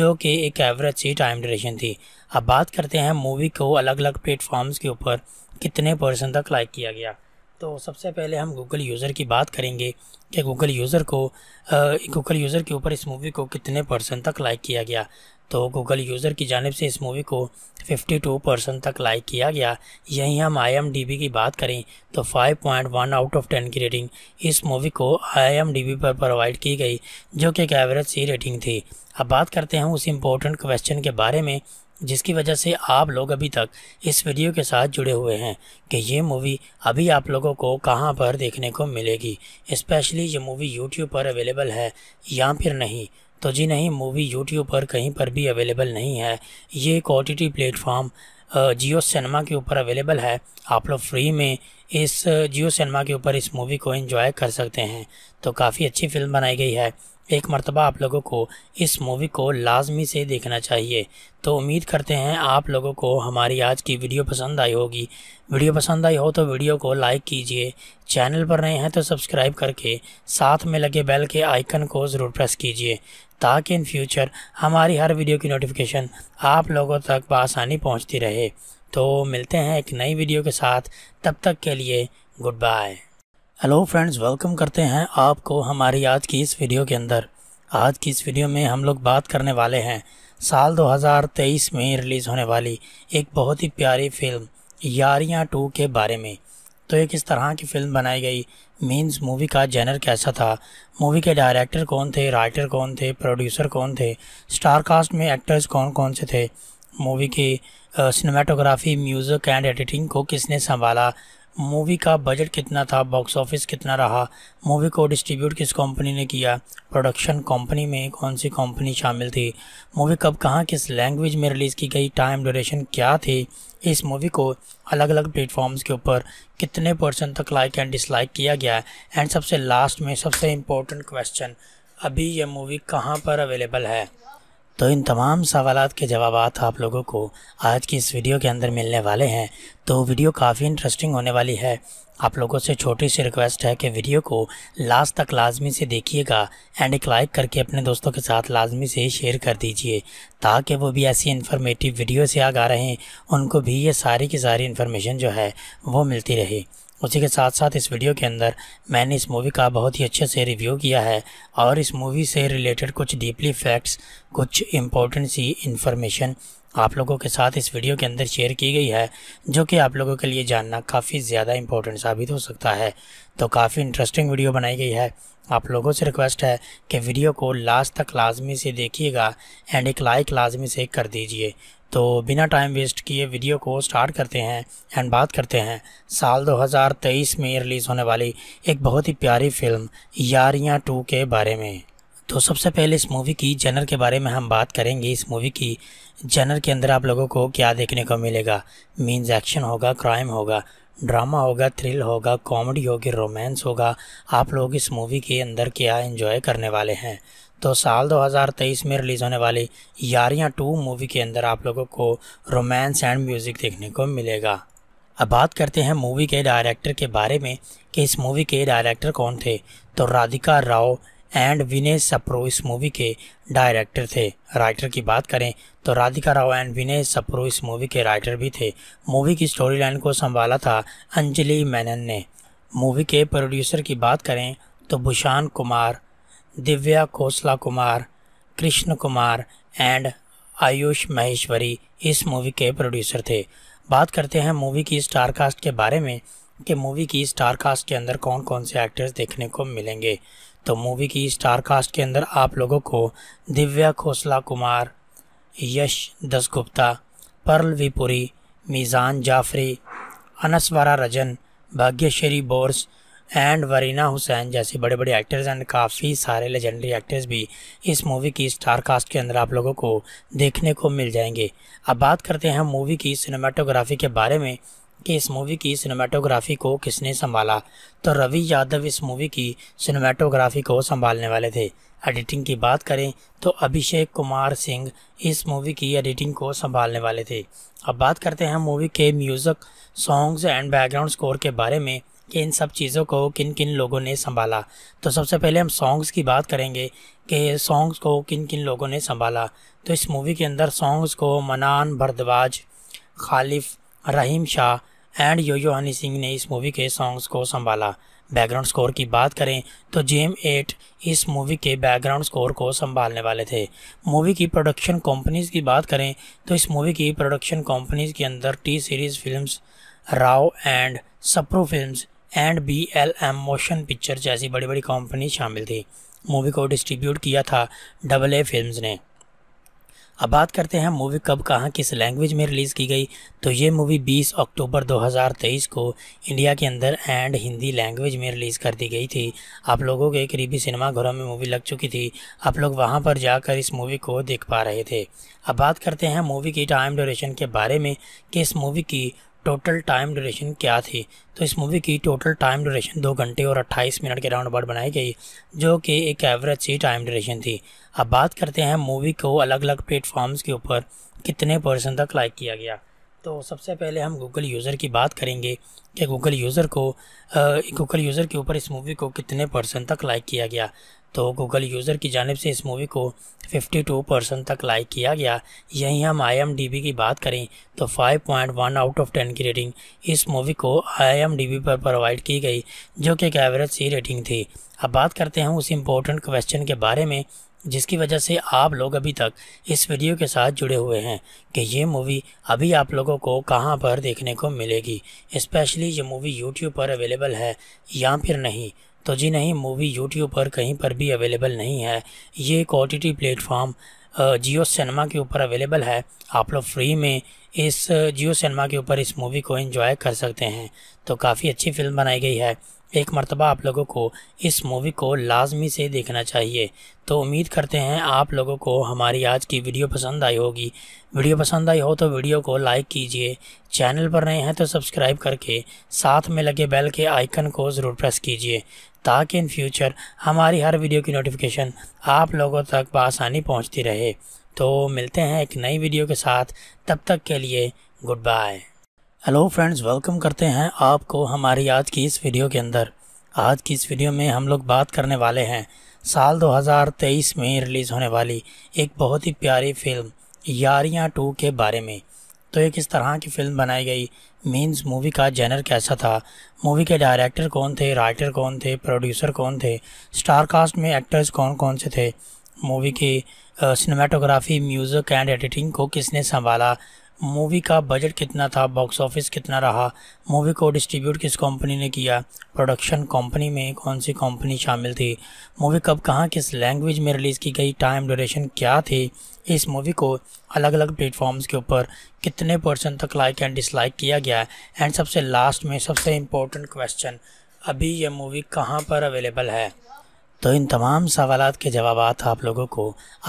जो कि एक एवरेज सी टाइम ड्यूरेशन थी अब बात करते हैं मूवी को अलग अलग प्लेटफॉर्म्स के ऊपर कितने परसेंट तक लाइक किया गया तो सबसे पहले हम गूगल यूज़र की बात करेंगे कि गूगल यूज़र को गूगल यूज़र के ऊपर इस मूवी को कितने परसेंट तक लाइक किया गया तो गूगल यूज़र की जानब से इस मूवी को 52 परसेंट तक लाइक किया गया यहीं हम आई की बात करें तो 5.1 आउट ऑफ 10 की रेटिंग इस मूवी को आई पर प्रोवाइड की गई जो कि एक एवरेज सी रेटिंग थी अब बात करते हैं उस इम्पोर्टेंट क्वेश्चन के बारे में जिसकी वजह से आप लोग अभी तक इस वीडियो के साथ जुड़े हुए हैं कि ये मूवी अभी आप लोगों को कहाँ पर देखने को मिलेगी स्पेशली ये मूवी यूट्यूब पर अवेलेबल है या फिर नहीं तो जी नहीं मूवी यूट्यूब पर कहीं पर भी अवेलेबल नहीं है ये एक O T platform Jio cinema के ऊपर अवेलेबल है आप लोग फ्री में इस जियो सिनेमा के ऊपर इस मूवी को एंजॉय कर सकते हैं तो काफ़ी अच्छी फिल्म बनाई गई है एक मरतबा आप लोगों को इस मूवी को लाजमी से देखना चाहिए तो उम्मीद करते हैं आप लोगों को हमारी आज की वीडियो पसंद आई होगी वीडियो पसंद आई हो तो वीडियो को लाइक कीजिए चैनल पर नए हैं तो सब्सक्राइब करके साथ में लगे बेल के आइकन को ज़रूर प्रेस कीजिए ताकि इन फ्यूचर हमारी हर वीडियो की नोटिफिकेशन आप लोगों तक बसानी पहुँचती रहे तो मिलते हैं एक नई वीडियो के साथ तब तक के लिए good bye hello friends welcome करते हैं आपको हमारी आज की इस वीडियो के अंदर आज की इस वीडियो में हम लोग बात करने वाले हैं साल 2023 में रिलीज़ होने वाली एक बहुत ही प्यारी फिल्म यारियां टू के बारे में तो एक इस तरह की फ़िल्म बनाई गई मीन्स मूवी का जेनर कैसा था मूवी के डायरेक्टर कौन थे राइटर कौन थे प्रोड्यूसर कौन थे स्टार कास्ट में एक्टर्स कौन कौन से थे मूवी की सिनेमाटोग्राफी म्यूज़िक एंड एडिटिंग को किसने संभाला मूवी का बजट कितना था बॉक्स ऑफिस कितना रहा मूवी को डिस्ट्रीब्यूट किस कंपनी ने किया प्रोडक्शन कंपनी में कौन सी कंपनी शामिल थी मूवी कब कहाँ किस लैंग्वेज में रिलीज़ की गई टाइम ड्यूरेशन क्या थी इस मूवी को अलग अलग प्लेटफॉर्म्स के ऊपर कितने परसेंट तक लाइक एंड डिसलाइक किया गया एंड सबसे लास्ट में सबसे इम्पोर्टेंट क्वेश्चन अभी यह मूवी कहाँ पर अवेलेबल है तो इन तमाम सवाल के जवाब आप लोगों को आज की इस वीडियो के अंदर मिलने वाले हैं तो वीडियो काफ़ी इंटरेस्टिंग होने वाली है आप लोगों से छोटी सी रिक्वेस्ट है कि वीडियो को लास्ट तक लाजमी से देखिएगा एंड एक लाइक करके अपने दोस्तों के साथ लाजमी से शेयर कर दीजिए ताकि वो भी ऐसी इन्फॉर्मेटिव वीडियो से आगा रहें उनको भी ये सारी की सारी इन्फॉर्मेशन जो है वो मिलती रहे उसी के साथ साथ इस वीडियो के अंदर मैंने इस मूवी का बहुत ही अच्छे से रिव्यू किया है और इस मूवी से रिलेटेड कुछ डीपली फैक्ट्स कुछ इम्पोर्टेंट सी इन्फॉर्मेशन आप लोगों के साथ इस वीडियो के अंदर शेयर की गई है जो कि आप लोगों के लिए जानना काफ़ी ज़्यादा इंपॉर्टेंट साबित हो सकता है तो काफ़ी इंटरेस्टिंग वीडियो बनाई गई है आप लोगों से रिक्वेस्ट है कि वीडियो को लास्ट तक लाजमी से देखिएगा एंड एक लाइक लाजमी से कर दीजिए तो बिना टाइम वेस्ट किए वीडियो को स्टार्ट करते हैं एंड बात करते हैं साल 2023 में रिलीज़ होने वाली एक बहुत ही प्यारी फिल्म यारियाँ टू के बारे में तो सबसे पहले इस मूवी की जनर के बारे में हम बात करेंगे इस मूवी की जनर के अंदर आप लोगों को क्या देखने को मिलेगा मीन्स एक्शन होगा क्राइम होगा ड्रामा होगा थ्रिल होगा कॉमेडी होगी रोमांस होगा आप लोग इस मूवी के अंदर क्या एंजॉय करने वाले हैं तो साल 2023 में रिलीज़ होने वाली यारियाँ टू मूवी के अंदर आप लोगों को रोमांस एंड म्यूज़िक देखने को मिलेगा अब बात करते हैं मूवी के डायरेक्टर के बारे में कि इस मूवी के डायरेक्टर कौन थे तो राधिका राव एंड विनय सप्रो इस मूवी के डायरेक्टर थे राइटर की बात करें तो राधिका राव एंड विनय सप्रो इस मूवी के राइटर भी थे मूवी की स्टोरी लाइन को संभाला था अंजलि मैनन ने मूवी के प्रोड्यूसर की बात करें तो भूषान कुमार दिव्या खोसला कुमार कृष्ण कुमार एंड आयुष महेश्वरी इस मूवी के प्रोड्यूसर थे बात करते हैं मूवी की स्टार कास्ट के बारे में कि मूवी की स्टार कास्ट के अंदर कौन कौन से एक्टर्स देखने को मिलेंगे तो मूवी की स्टार कास्ट के अंदर आप लोगों को दिव्या खोसला कुमार यश दसगुप्ता पर्ल विपुरी मीज़ान जाफरी अनस्वरा रजन भाग्यश्री बोर्स एंड वरीना हुसैन जैसे बड़े बड़े एक्टर्स एंड काफ़ी सारे लेजेंडरी एक्टर्स भी इस मूवी की स्टार कास्ट के अंदर आप लोगों को देखने को मिल जाएंगे अब बात करते हैं मूवी की सिनेमाटोग्राफी के बारे में कि इस मूवी की सिनेमाटोग्राफी को किसने संभाला तो रवि यादव इस मूवी की सिनेमाटोग्राफी को संभालने वाले थे एडिटिंग की बात करें तो अभिषेक कुमार सिंह इस मूवी की एडिटिंग को संभालने वाले थे अब बात करते हैं मूवी के music songs and background score के बारे में कि इन सब चीज़ों को किन किन लोगों ने संभाला तो सबसे पहले हम सॉन्ग्स की बात करेंगे कि सॉन्ग्स को किन किन लोगों ने संभाला तो इस मूवी के अंदर सॉन्ग्स को मनान भरद्वाज खालिफ रहीम शाह एंड योयो हनी सिंह ने इस मूवी के सॉन्ग्स को संभाला बैकग्राउंड स्कोर की बात करें तो जेम एट इस मूवी के बैकग्राउंड स्कोर को संभालने वाले थे मूवी की प्रोडक्शन कंपनीज की बात करें तो इस मूवी की प्रोडक्शन कंपनीज के अंदर T series films Rao and Sapru films and B L M motion picture जैसी बड़ी बड़ी कंपनी शामिल थी मूवी को डिस्ट्रीब्यूट किया था डबल ए फिल्म ने अब बात करते हैं मूवी कब कहाँ किस लैंग्वेज में रिलीज़ की गई तो ये मूवी 20 अक्टूबर 2023 को इंडिया के अंदर एंड हिंदी लैंग्वेज में रिलीज़ कर दी गई थी आप लोगों के करीबी सिनेमाघरों में मूवी लग चुकी थी आप लोग वहाँ पर जाकर इस मूवी को देख पा रहे थे अब बात करते हैं मूवी की टाइम ड्यूरेशन के बारे में कि इस मूवी की टोटल टाइम ड्यूरेशन क्या थी तो इस मूवी की टोटल टाइम ड्यूरेशन दो घंटे और 28 मिनट के राउंड अबाउट बनाई गई जो कि एक एवरेज सी टाइम ड्यूरेशन थी अब बात करते हैं मूवी को अलग अलग प्लेटफॉर्म्स के ऊपर कितने परसेंट तक लाइक किया गया तो सबसे पहले हम गूगल यूज़र की बात करेंगे कि गूगल यूज़र को गूगल यूज़र के ऊपर इस मूवी को कितने परसेंट तक लाइक किया गया तो गूगल यूज़र की जानब से इस मूवी को 52 परसेंट तक लाइक किया गया यहीं हम आई की बात करें तो 5.1 आउट ऑफ 10 की रेटिंग इस मूवी को आई पर प्रोवाइड की गई जो कि एक एवरेज सी रेटिंग थी अब बात करते हैं उस इम्पोर्टेंट क्वेश्चन के बारे में जिसकी वजह से आप लोग अभी तक इस वीडियो के साथ जुड़े हुए हैं कि ये मूवी अभी आप लोगों को कहाँ पर देखने को मिलेगी स्पेशली ये मूवी यूट्यूब पर अवेलेबल है या फिर नहीं तो जी नहीं मूवी यूट्यूब पर कहीं पर भी अवेलेबल नहीं है ये एक ओ प्लेटफॉर्म जियो सिनेमा के ऊपर अवेलेबल है आप लोग फ्री में इस जियो सिनेमा के ऊपर इस मूवी को एंजॉय कर सकते हैं तो काफ़ी अच्छी फिल्म बनाई गई है एक मरतबा आप लोगों को इस मूवी को लाजमी से देखना चाहिए तो उम्मीद करते हैं आप लोगों को हमारी आज की वीडियो पसंद आई होगी वीडियो पसंद आई हो तो वीडियो को लाइक कीजिए चैनल पर नए हैं तो सब्सक्राइब करके साथ में लगे बेल के आइकन को ज़रूर प्रेस कीजिए ताकि इन फ्यूचर हमारी हर वीडियो की नोटिफिकेशन आप लोगों तक बसानी पहुँचती रहे तो मिलते हैं एक नई वीडियो के साथ तब तक के लिए good bye hello friends welcome करते हैं आपको हमारी आज की इस वीडियो के अंदर आज की इस वीडियो में हम लोग बात करने वाले हैं साल 2023 में रिलीज़ होने वाली एक बहुत ही प्यारी फिल्म यारियां टू के बारे में तो ये किस तरह की फ़िल्म बनाई गई मीन्स मूवी का जेनर कैसा था मूवी के डायरेक्टर कौन थे राइटर कौन थे प्रोड्यूसर कौन थे स्टार कास्ट में एक्टर्स कौन कौन से थे मूवी की सिनेमाटोग्राफी म्यूज़िक एंड एडिटिंग को किसने संभाला मूवी का बजट कितना था बॉक्स ऑफिस कितना रहा मूवी को डिस्ट्रीब्यूट किस कंपनी ने किया प्रोडक्शन कंपनी में कौन सी कंपनी शामिल थी मूवी कब कहाँ किस लैंग्वेज में रिलीज़ की गई टाइम ड्यूरेशन क्या थी इस मूवी को अलग अलग प्लेटफॉर्म्स के ऊपर कितने परसेंट तक लाइक एंड डिसलाइक किया गया एंड सबसे लास्ट में सबसे इम्पोर्टेंट क्वेश्चन अभी यह मूवी कहाँ पर अवेलेबल है तो इन तमाम सवाल के जवाब आप लोगों को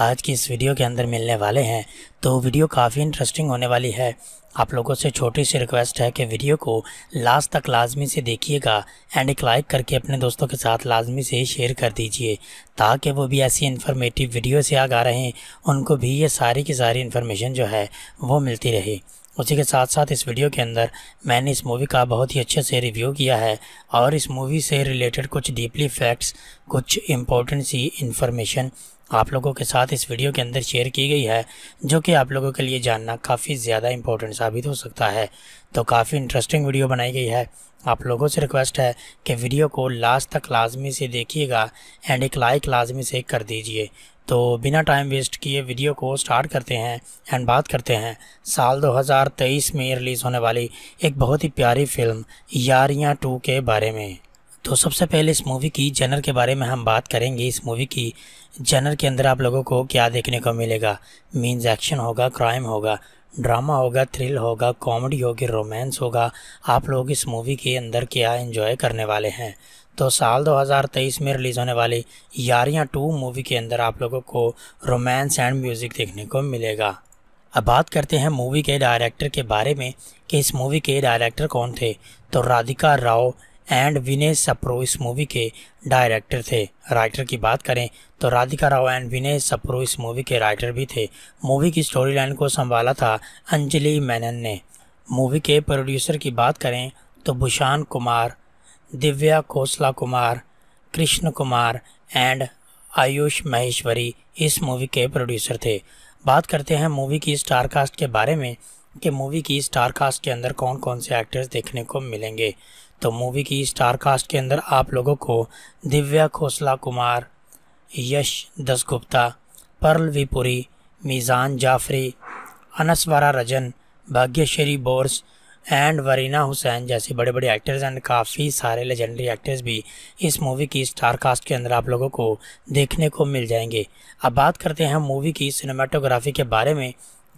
आज की इस वीडियो के अंदर मिलने वाले हैं तो वीडियो काफ़ी इंटरेस्टिंग होने वाली है आप लोगों से छोटी सी रिक्वेस्ट है कि वीडियो को लास्ट तक लाजमी से देखिएगा एंड एक लाइक करके अपने दोस्तों के साथ लाजमी से शेयर कर दीजिए ताकि वो भी ऐसी इन्फॉर्मेटिव वीडियो से आगा हैं उनको भी ये सारी की सारी इन्फॉर्मेशन जो है वो मिलती रहे उसी के साथ साथ इस वीडियो के अंदर मैंने इस मूवी का बहुत ही अच्छे से रिव्यू किया है और इस मूवी से रिलेटेड कुछ डीपली फैक्ट्स कुछ इम्पोर्टेंट सी इन्फॉर्मेशन आप लोगों के साथ इस वीडियो के अंदर शेयर की गई है जो कि आप लोगों के लिए जानना काफ़ी ज़्यादा इम्पोर्टेंट साबित हो सकता है तो काफ़ी इंटरेस्टिंग वीडियो बनाई गई है आप लोगों से रिक्वेस्ट है कि वीडियो को लास्ट तक लाजमी से देखिएगा एंड एक लाइक लाजमी से कर दीजिए तो बिना टाइम वेस्ट किए वीडियो को स्टार्ट करते हैं एंड बात करते हैं साल 2023 में रिलीज़ होने वाली एक बहुत ही प्यारी फिल्म यारियां टू के बारे में तो सबसे पहले इस मूवी की जनर के बारे में हम बात करेंगे इस मूवी की जनर के अंदर आप लोगों को क्या देखने को मिलेगा मीन्स एक्शन होगा क्राइम होगा ड्रामा होगा थ्रिल होगा कॉमेडी होगी रोमांस होगा आप लोग इस मूवी के अंदर क्या एंजॉय करने वाले हैं तो साल 2023 में रिलीज़ होने वाली यारियाँ टू मूवी के अंदर आप लोगों को रोमांस एंड म्यूज़िक देखने को मिलेगा अब बात करते हैं मूवी के डायरेक्टर के बारे में कि इस मूवी के डायरेक्टर कौन थे तो राधिका राव एंड विनय सप्रो इस मूवी के डायरेक्टर थे राइटर की बात करें तो राधिका राव एंड विनय सप्रो इस मूवी के राइटर भी थे मूवी की स्टोरी लाइन को संभाला था अंजलि मैनन ने मूवी के प्रोड्यूसर की बात करें तो भूषान कुमार दिव्या खोसला कुमार कृष्ण कुमार एंड आयुष महेश्वरी इस मूवी के प्रोड्यूसर थे बात करते हैं मूवी की स्टार कास्ट के बारे में कि मूवी की स्टार कास्ट के अंदर कौन कौन से एक्टर्स देखने को मिलेंगे तो मूवी की स्टार कास्ट के अंदर आप लोगों को दिव्या खोसला कुमार यश दसगुप्ता पर्ल विपुरी मीज़ान जाफरी अनस्वरा रजन भाग्यश्री बोर्स एंड वरीना हुसैन जैसे बड़े बड़े एक्टर्स एंड काफ़ी सारे लेजेंडरी एक्टर्स भी इस मूवी की स्टार कास्ट के अंदर आप लोगों को देखने को मिल जाएंगे अब बात करते हैं मूवी की सिनेमाटोग्राफी के बारे में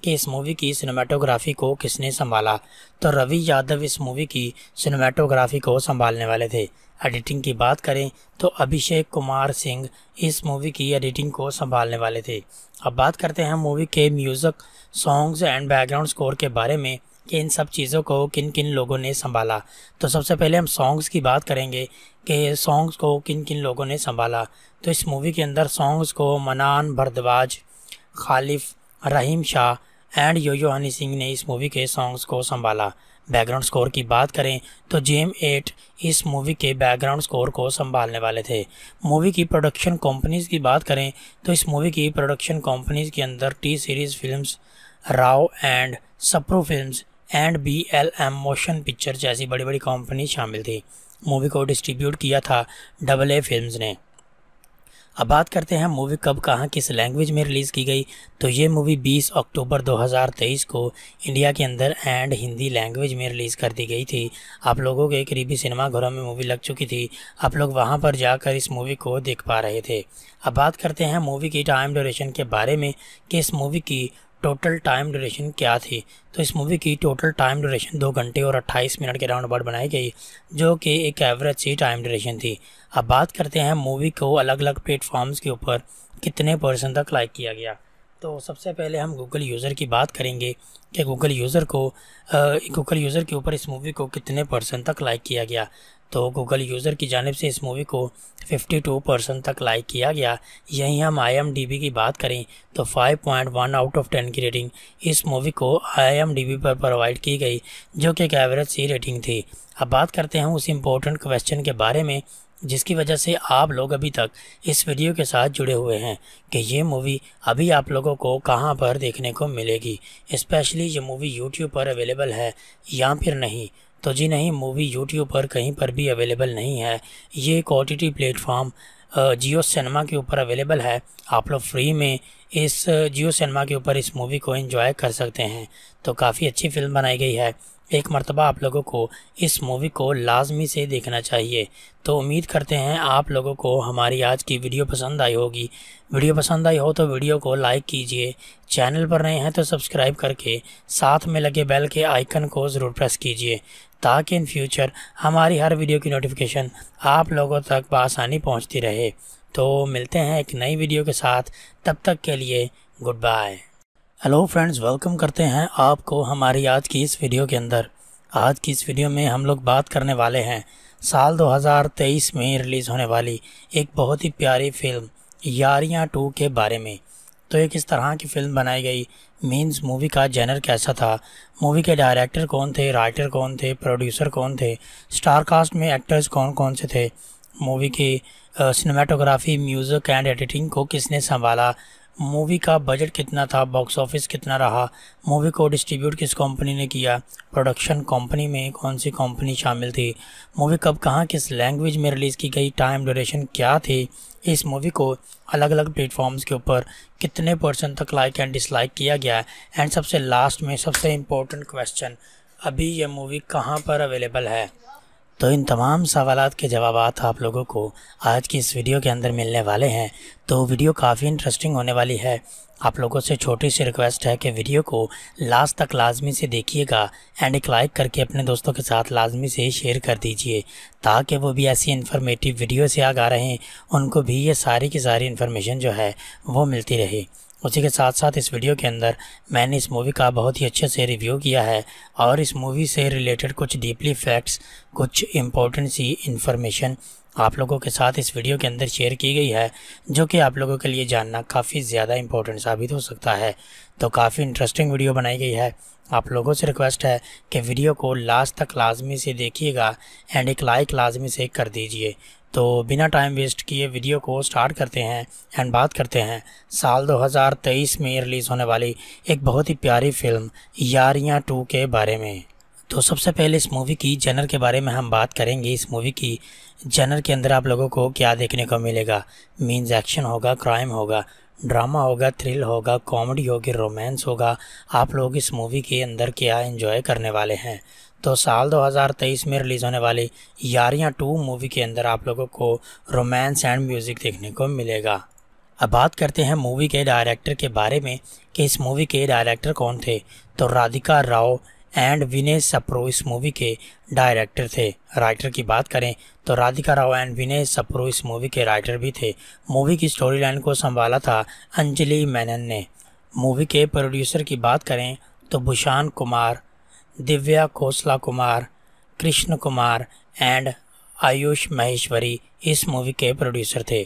कि इस मूवी की सिनेमाटोग्राफी को किसने संभाला तो रवि यादव इस मूवी की सिनेमाटोग्राफी को संभालने वाले थे एडिटिंग की बात करें तो अभिषेक कुमार सिंह इस मूवी की एडिटिंग को संभालने वाले थे अब बात करते हैं मूवी के music songs and background score के बारे में कि इन सब चीज़ों को किन किन लोगों ने संभाला तो सबसे पहले हम सॉन्ग्स की बात करेंगे कि सॉन्ग्स को किन किन लोगों ने संभाला तो इस मूवी के अंदर सॉन्ग्स को मनान भरद्वाज खालिफ रहीम शाह एंड योयो हनी सिंह ने इस मूवी के सॉन्ग्स को संभाला बैकग्राउंड स्कोर की बात करें तो जेम एट इस मूवी के बैकग्राउंड स्कोर को संभालने वाले थे मूवी की प्रोडक्शन कंपनीज की बात करें तो इस मूवी की प्रोडक्शन कंपनीज के अंदर T series films Rao and Sapru films and B L M motion picture जैसी बड़ी बड़ी कंपनी शामिल थी मूवी को डिस्ट्रीब्यूट किया था डबल ए फिल्म्स ने अब बात करते हैं मूवी कब कहाँ किस लैंग्वेज में रिलीज़ की गई तो ये मूवी 20 अक्टूबर 2023 को इंडिया के अंदर एंड हिंदी लैंग्वेज में रिलीज़ कर दी गई थी आप लोगों के करीबी सिनेमाघरों में मूवी लग चुकी थी आप लोग वहाँ पर जाकर इस मूवी को देख पा रहे थे अब बात करते हैं मूवी की टाइम ड्यूरेशन के बारे में कि इस मूवी की टोटल टाइम ड्यूरेशन क्या थी तो इस मूवी की टोटल टाइम ड्यूरेशन दो घंटे और 28 मिनट के राउंड अबाउट बनाई गई जो कि एक एवरेज सी टाइम ड्यूरेशन थी अब बात करते हैं मूवी को अलग अलग प्लेटफॉर्म्स के ऊपर कितने परसेंट तक लाइक किया गया तो सबसे पहले हम गूगल यूज़र की बात करेंगे कि गूगल यूज़र को गूगल यूज़र के ऊपर इस मूवी को कितने परसेंट तक लाइक किया गया तो गूगल यूज़र की जानब से इस मूवी को 52 परसेंट तक लाइक किया गया यहीं हम आई की बात करें तो 5.1 आउट ऑफ 10 की रेटिंग इस मूवी को आई पर प्रोवाइड की गई जो कि एक एवरेज सी रेटिंग थी अब बात करते हैं उस इम्पोर्टेंट क्वेश्चन के बारे में जिसकी वजह से आप लोग अभी तक इस वीडियो के साथ जुड़े हुए हैं कि ये मूवी अभी आप लोगों को कहाँ पर देखने को मिलेगी स्पेशली ये मूवी यूट्यूब पर अवेलेबल है या फिर नहीं तो जी नहीं मूवी यूट्यूब पर कहीं पर भी अवेलेबल नहीं है ये एक O T platform Jio cinema के ऊपर अवेलेबल है आप लोग फ्री में इस जियो सिनेमा के ऊपर इस मूवी को एंजॉय कर सकते हैं तो काफ़ी अच्छी फिल्म बनाई गई है एक मरतबा आप लोगों को इस मूवी को लाजमी से देखना चाहिए तो उम्मीद करते हैं आप लोगों को हमारी आज की वीडियो पसंद आई होगी वीडियो पसंद आई हो तो वीडियो को लाइक कीजिए चैनल पर नए हैं तो सब्सक्राइब करके साथ में लगे बेल के आइकन को ज़रूर प्रेस कीजिए ताकि इन फ्यूचर हमारी हर वीडियो की नोटिफिकेशन आप लोगों तक बसानी पहुँचती रहे तो मिलते हैं एक नई वीडियो के साथ तब तक के लिए good bye hello friends welcome करते हैं आपको हमारी आज की इस वीडियो के अंदर आज की इस वीडियो में हम लोग बात करने वाले हैं साल 2023 में रिलीज़ होने वाली एक बहुत ही प्यारी फिल्म यारियाँ टू के बारे में तो एक इस तरह की फ़िल्म बनाई गई मीन्स मूवी का जेनर कैसा था मूवी के डायरेक्टर कौन थे राइटर कौन थे प्रोड्यूसर कौन थे स्टार कास्ट में एक्टर्स कौन कौन से थे मूवी की सिनेमाटोग्राफी म्यूज़िक एंड एडिटिंग को किसने संभाला मूवी का बजट कितना था बॉक्स ऑफिस कितना रहा मूवी को डिस्ट्रीब्यूट किस कंपनी ने किया प्रोडक्शन कंपनी में कौन सी कंपनी शामिल थी मूवी कब कहाँ किस लैंग्वेज में रिलीज़ की गई टाइम ड्यूरेशन क्या थी इस मूवी को अलग अलग प्लेटफॉर्म्स के ऊपर कितने परसेंट तक लाइक एंड डिसलाइक किया गया एंड सबसे लास्ट में सबसे इम्पोर्टेंट क्वेश्चन अभी यह मूवी कहाँ पर अवेलेबल है तो इन तमाम सवाल के जवाब आप लोगों को आज की इस वीडियो के अंदर मिलने वाले हैं तो वीडियो काफ़ी इंटरेस्टिंग होने वाली है आप लोगों से छोटी सी रिक्वेस्ट है कि वीडियो को लास्ट तक लाजमी से देखिएगा एंड एक लाइक करके अपने दोस्तों के साथ लाजमी से शेयर कर दीजिए ताकि वो भी ऐसी इन्फॉर्मेटिव वीडियो से आगा रहें उनको भी ये सारी की सारी इन्फॉर्मेशन जो है वो मिलती रहे उसी के साथ साथ इस वीडियो के अंदर मैंने इस मूवी का बहुत ही अच्छे से रिव्यू किया है और इस मूवी से रिलेटेड कुछ डीपली फैक्ट्स कुछ इम्पोर्टेंट सी इन्फॉर्मेशन आप लोगों के साथ इस वीडियो के अंदर शेयर की गई है जो कि आप लोगों के लिए जानना काफ़ी ज़्यादा इम्पोर्टेंट साबित हो सकता है तो काफ़ी इंटरेस्टिंग वीडियो बनाई गई है आप लोगों से रिक्वेस्ट है कि वीडियो को लास्ट तक लाजमी से देखिएगा एंड एक लाइक लाजमी से कर दीजिए तो बिना टाइम वेस्ट किए वीडियो को स्टार्ट करते हैं एंड बात करते हैं साल 2023 में रिलीज़ होने वाली एक बहुत ही प्यारी फिल्म यारियां टू के बारे में तो सबसे पहले इस मूवी की जनर के बारे में हम बात करेंगे इस मूवी की जनर के अंदर आप लोगों को क्या देखने को मिलेगा मीन्स एक्शन होगा क्राइम होगा ड्रामा होगा थ्रिल होगा कॉमेडी होगी रोमांस होगा आप लोग इस मूवी के अंदर क्या एंजॉय करने वाले हैं तो साल 2023 में रिलीज़ होने वाली यारियाँ टू मूवी के अंदर आप लोगों को रोमांस एंड म्यूज़िक देखने को मिलेगा अब बात करते हैं मूवी के डायरेक्टर के बारे में कि इस मूवी के डायरेक्टर कौन थे तो राधिका राव एंड विनय सप्रो इस मूवी के डायरेक्टर थे राइटर की बात करें तो राधिका राव एंड विनय सप्रो इस मूवी के राइटर भी थे मूवी की स्टोरी लाइन को संभाला था अंजलि मैनन ने मूवी के प्रोड्यूसर की बात करें तो भूषान कुमार दिव्या खोसला कुमार कृष्ण कुमार एंड आयुष महेश्वरी इस मूवी के प्रोड्यूसर थे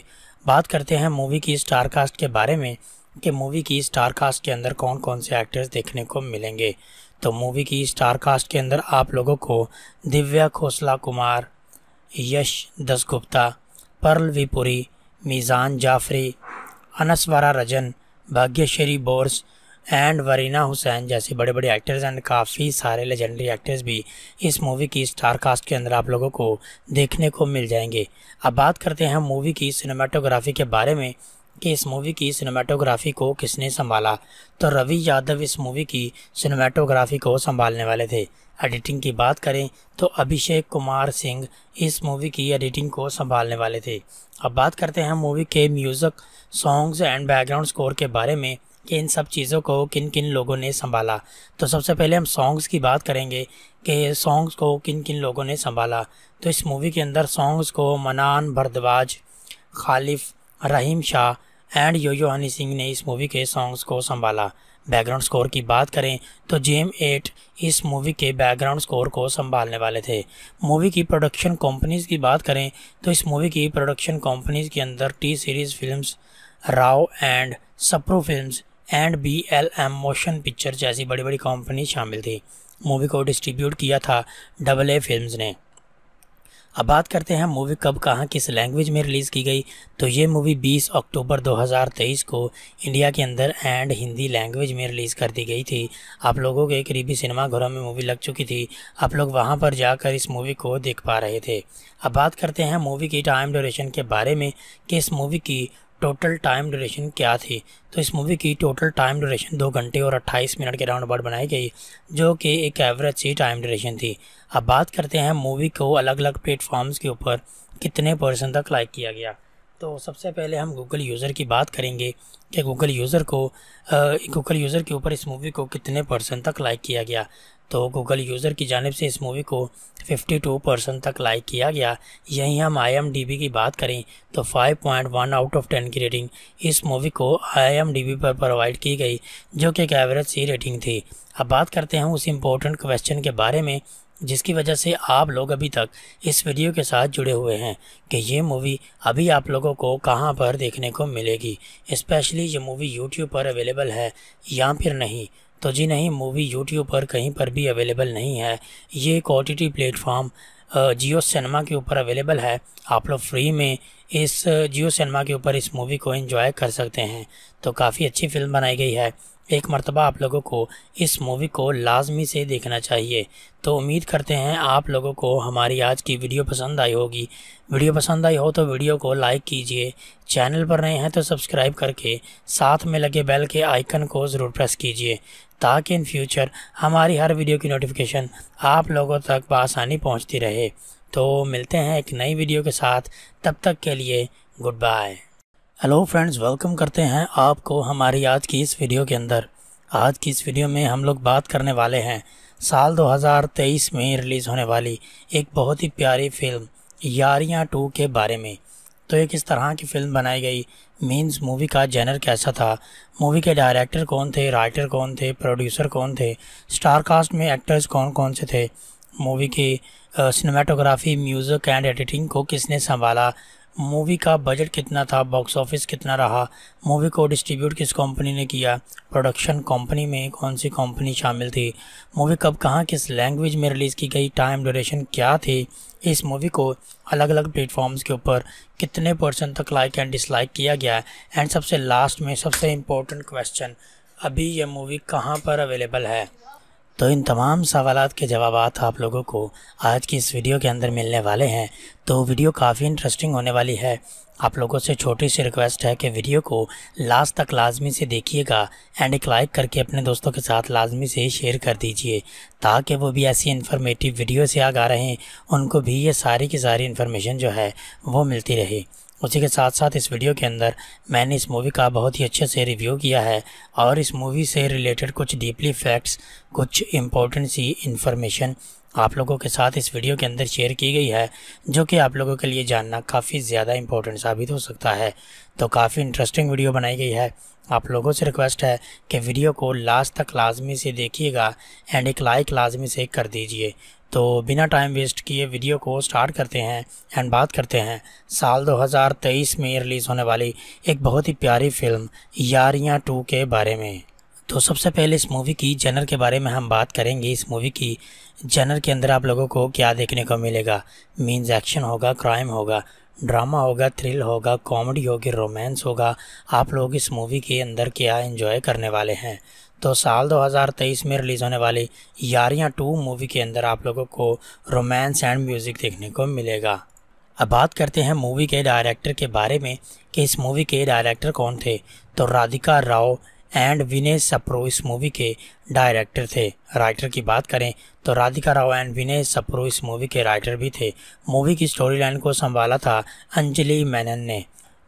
बात करते हैं मूवी की स्टार कास्ट के बारे में कि मूवी की स्टार कास्ट के अंदर कौन कौन से एक्टर्स देखने को मिलेंगे तो मूवी की स्टार कास्ट के अंदर आप लोगों को दिव्या खोसला कुमार यश दसगुप्ता पर्ल विपुरी मीज़ान जाफरी अनस्वरा रजन भाग्यश्री बोर्स एंड वरीना हुसैन जैसे बड़े बड़े एक्टर्स एंड काफ़ी सारे लेजेंडरी एक्टर्स भी इस मूवी की स्टार कास्ट के अंदर आप लोगों को देखने को मिल जाएंगे अब बात करते हैं मूवी की सिनेमाटोग्राफी के बारे में कि इस मूवी की सिनेमाटोग्राफी को किसने संभाला तो रवि यादव इस मूवी की सिनेमाटोग्राफी को संभालने वाले थे एडिटिंग की बात करें तो अभिषेक कुमार सिंह इस मूवी की एडिटिंग को संभालने वाले थे अब बात करते हैं मूवी के music songs and background score के बारे में कि इन सब चीज़ों को किन किन लोगों ने संभाला तो सबसे पहले हम सॉन्ग्स की बात करेंगे कि सॉन्ग्स को किन किन लोगों ने संभाला तो इस मूवी के अंदर सॉन्ग्स को मनान भरद्वाज खालिफ रहीम शाह एंड योयो हनी सिंह ने इस मूवी के सॉन्ग्स को संभाला बैकग्राउंड स्कोर की बात करें तो जेम एट इस मूवी के बैकग्राउंड स्कोर को संभालने वाले थे मूवी की प्रोडक्शन कंपनीज की बात करें तो इस मूवी की प्रोडक्शन कंपनीज के अंदर T series films Rao and Sapru films and B L M motion picture जैसी बड़ी बड़ी कंपनी शामिल थी मूवी को डिस्ट्रीब्यूट किया था डबल ए फिल्म ने अब बात करते हैं मूवी कब कहाँ किस लैंग्वेज में रिलीज़ की गई तो ये मूवी 20 अक्टूबर 2023 को इंडिया के अंदर एंड हिंदी लैंग्वेज में रिलीज़ कर दी गई थी आप लोगों के करीबी सिनेमाघरों में मूवी लग चुकी थी आप लोग वहाँ पर जाकर इस मूवी को देख पा रहे थे अब बात करते हैं मूवी की टाइम डोरेशन के बारे में कि इस मूवी की टोटल टाइम ड्यूरेशन क्या थी तो इस मूवी की टोटल टाइम ड्यूरेशन दो घंटे और 28 मिनट के राउंड अबाउट बनाई गई जो कि एक एवरेज सी टाइम ड्यूरेशन थी अब बात करते हैं मूवी को अलग अलग प्लेटफॉर्म्स के ऊपर कितने परसेंट तक लाइक किया गया तो सबसे पहले हम गूगल यूज़र की बात करेंगे कि गूगल यूज़र को गूगल यूज़र के ऊपर इस मूवी को कितने परसेंट तक लाइक किया गया तो गूगल यूज़र की जानब से इस मूवी को 52 परसेंट तक लाइक किया गया यहीं हम आई की बात करें तो 5.1 आउट ऑफ 10 की रेटिंग इस मूवी को आई पर प्रोवाइड की गई जो कि एक एवरेज सी रेटिंग थी अब बात करते हैं उस इम्पोर्टेंट क्वेश्चन के बारे में जिसकी वजह से आप लोग अभी तक इस वीडियो के साथ जुड़े हुए हैं कि ये मूवी अभी आप लोगों को कहाँ पर देखने को मिलेगी स्पेशली ये मूवी यूट्यूब पर अवेलेबल है या फिर नहीं तो जी नहीं मूवी यूट्यूब पर कहीं पर भी अवेलेबल नहीं है ये एक O T platform Jio cinema के ऊपर अवेलेबल है आप लोग फ्री में इस जियो सिनेमा के ऊपर इस मूवी को एंजॉय कर सकते हैं तो काफ़ी अच्छी फिल्म बनाई गई है एक मरतबा आप लोगों को इस मूवी को लाजमी से देखना चाहिए तो उम्मीद करते हैं आप लोगों को हमारी आज की वीडियो पसंद आई होगी वीडियो पसंद आई हो तो वीडियो को लाइक कीजिए चैनल पर नए हैं तो सब्सक्राइब करके साथ में लगे बेल के आइकन को ज़रूर प्रेस कीजिए ताकि इन फ्यूचर हमारी हर वीडियो की नोटिफिकेशन आप लोगों तक बसानी पहुँचती रहे तो मिलते हैं एक नई वीडियो के साथ तब तक के लिए good bye hello friends welcome करते हैं आपको हमारी आज की इस वीडियो के अंदर आज की इस वीडियो में हम लोग बात करने वाले हैं साल 2023 में रिलीज़ होने वाली एक बहुत ही प्यारी फिल्म यारियां टू के बारे में तो एक इस तरह की फिल्म बनाई गई मीन्स मूवी का जेनर कैसा था मूवी के डायरेक्टर कौन थे राइटर कौन थे प्रोड्यूसर कौन थे स्टार कास्ट में एक्टर्स कौन कौन से थे मूवी की सिनेमाटोग्राफी म्यूज़िक एंड एडिटिंग को किसने संभाला मूवी का बजट कितना था बॉक्स ऑफिस कितना रहा मूवी को डिस्ट्रीब्यूट किस कंपनी ने किया प्रोडक्शन कंपनी में कौन सी कंपनी शामिल थी मूवी कब कहाँ किस लैंग्वेज में रिलीज़ की गई टाइम ड्यूरेशन क्या थी इस मूवी को अलग अलग प्लेटफॉर्म्स के ऊपर कितने परसेंट तक लाइक एंड डिसलाइक किया गया एंड सबसे लास्ट में सबसे इम्पोर्टेंट क्वेश्चन अभी यह मूवी कहाँ पर अवेलेबल है तो इन तमाम सवाल के जवाब आप लोगों को आज की इस वीडियो के अंदर मिलने वाले हैं तो वीडियो काफ़ी इंटरेस्टिंग होने वाली है आप लोगों से छोटी सी रिक्वेस्ट है कि वीडियो को लास्ट तक लाजमी से देखिएगा एंड एक लाइक करके अपने दोस्तों के साथ लाजमी से शेयर कर दीजिए ताकि वो भी ऐसी इन्फॉर्मेटिव वीडियो से आगा रहें उनको भी ये सारी की सारी इन्फॉर्मेशन जो है वो मिलती रहे उसी के साथ साथ इस वीडियो के अंदर मैंने इस मूवी का बहुत ही अच्छे से रिव्यू किया है और इस मूवी से रिलेटेड कुछ डीपली फैक्ट्स कुछ इम्पोर्टेंट सी इन्फॉर्मेशन आप लोगों के साथ इस वीडियो के अंदर शेयर की गई है जो कि आप लोगों के लिए जानना काफ़ी ज़्यादा इम्पोर्टेंट साबित हो सकता है तो काफ़ी इंटरेस्टिंग वीडियो बनाई गई है आप लोगों से रिक्वेस्ट है कि वीडियो को लास्ट तक लाजमी से देखिएगा एंड एक लाइक लाजमी से कर दीजिए तो बिना टाइम वेस्ट किए वीडियो को स्टार्ट करते हैं एंड बात करते हैं साल 2023 में रिलीज़ होने वाली एक बहुत ही प्यारी फिल्म यारियाँ टू के बारे में तो सबसे पहले इस मूवी की जनर के बारे में हम बात करेंगे इस मूवी की जनर के अंदर आप लोगों को क्या देखने को मिलेगा मीन्स एक्शन होगा क्राइम होगा ड्रामा होगा थ्रिल होगा कॉमेडी होगी रोमांस होगा आप लोग इस मूवी के अंदर क्या एंजॉय करने वाले हैं तो साल 2023 में रिलीज़ होने वाली यारियाँ टू मूवी के अंदर आप लोगों को रोमांस एंड म्यूज़िक देखने को मिलेगा अब बात करते हैं मूवी के डायरेक्टर के बारे में कि इस मूवी के डायरेक्टर कौन थे तो राधिका राव एंड विनय सप्रो इस मूवी के डायरेक्टर थे राइटर की बात करें तो राधिका राव एंड विनय सप्रो इस मूवी के राइटर भी थे मूवी की स्टोरी लाइन को संभाला था अंजलि मैनन ने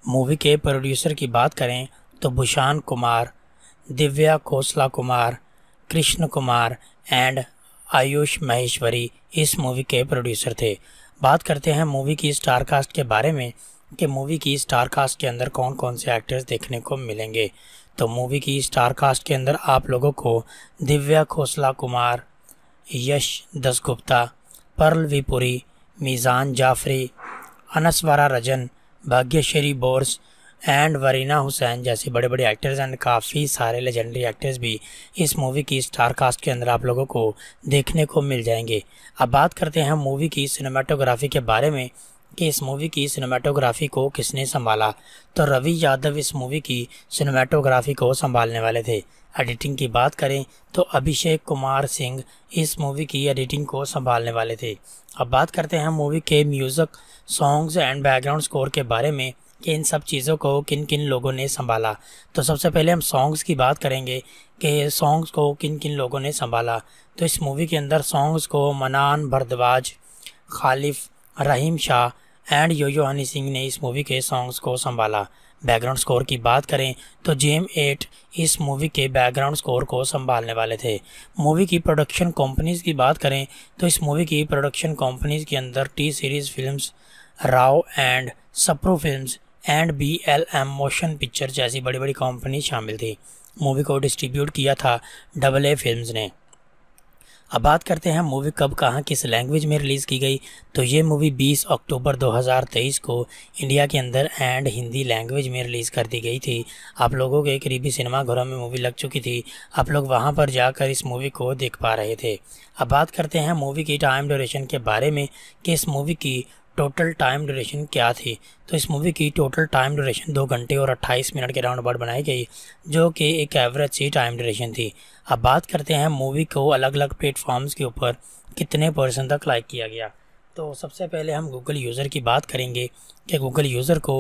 मूवी के प्रोड्यूसर की बात करें तो भूषान कुमार दिव्या खोसला कुमार कृष्ण कुमार एंड आयुष महेश्वरी इस मूवी के प्रोड्यूसर थे बात करते हैं मूवी की स्टार कास्ट के बारे में कि मूवी की स्टार कास्ट के अंदर कौन कौन से एक्टर्स देखने को मिलेंगे तो मूवी की स्टार कास्ट के अंदर आप लोगों को दिव्या खोसला कुमार यश दसगुप्ता पर्ल विपुरी मीज़ान जाफरी अनस्वरा रजन भाग्यश्री बोर्स एंड वरीना हुसैन जैसे बड़े बड़े एक्टर्स एंड काफ़ी सारे लेजेंडरी एक्टर्स भी इस मूवी की स्टार कास्ट के अंदर आप लोगों को देखने को मिल जाएंगे अब बात करते हैं मूवी की सिनेमाटोग्राफी के बारे में कि इस मूवी की सिनेमाटोग्राफी को किसने संभाला तो रवि यादव इस मूवी की सिनेमाटोग्राफी को संभालने वाले थे एडिटिंग की बात करें तो अभिषेक कुमार सिंह इस मूवी की एडिटिंग को संभालने वाले थे अब बात करते हैं मूवी के music songs and background score के बारे में कि इन सब चीज़ों को किन किन लोगों ने संभाला तो सबसे पहले हम सॉन्ग्स की बात करेंगे कि सॉन्ग्स को किन किन लोगों ने संभाला तो इस मूवी के अंदर सॉन्ग्स को मनान भरद्वाज खालिफ रहीम शाह एंड योयो हनी सिंह ने इस मूवी के सॉन्ग्स को संभाला बैकग्राउंड स्कोर की बात करें तो जेम एट इस मूवी के बैकग्राउंड स्कोर को संभालने वाले थे मूवी की प्रोडक्शन कंपनीज की बात करें तो इस मूवी की प्रोडक्शन कंपनीज के अंदर T series films Rao and Sapru films and B L M motion picture जैसी बड़ी बड़ी कंपनी शामिल थी मूवी को डिस्ट्रीब्यूट किया था डबल ए फिल्म ने अब बात करते हैं मूवी कब कहाँ किस लैंग्वेज में रिलीज़ की गई तो ये मूवी 20 अक्टूबर 2023 को इंडिया के अंदर एंड हिंदी लैंग्वेज में रिलीज़ कर दी गई थी आप लोगों के करीबी सिनेमाघरों में मूवी लग चुकी थी आप लोग वहाँ पर जाकर इस मूवी को देख पा रहे थे अब बात करते हैं मूवी की टाइम डोरेशन के बारे में कि इस मूवी की टोटल टाइम ड्यूरेशन क्या थी तो इस मूवी की टोटल टाइम ड्यूरेशन दो घंटे और 28 मिनट के राउंड अबाउट बनाई गई जो कि एक एवरेज सी टाइम ड्यूरेशन थी अब बात करते हैं मूवी को अलग अलग प्लेटफॉर्म्स के ऊपर कितने परसेंट तक लाइक किया गया तो सबसे पहले हम गूगल यूज़र की बात करेंगे कि गूगल यूज़र को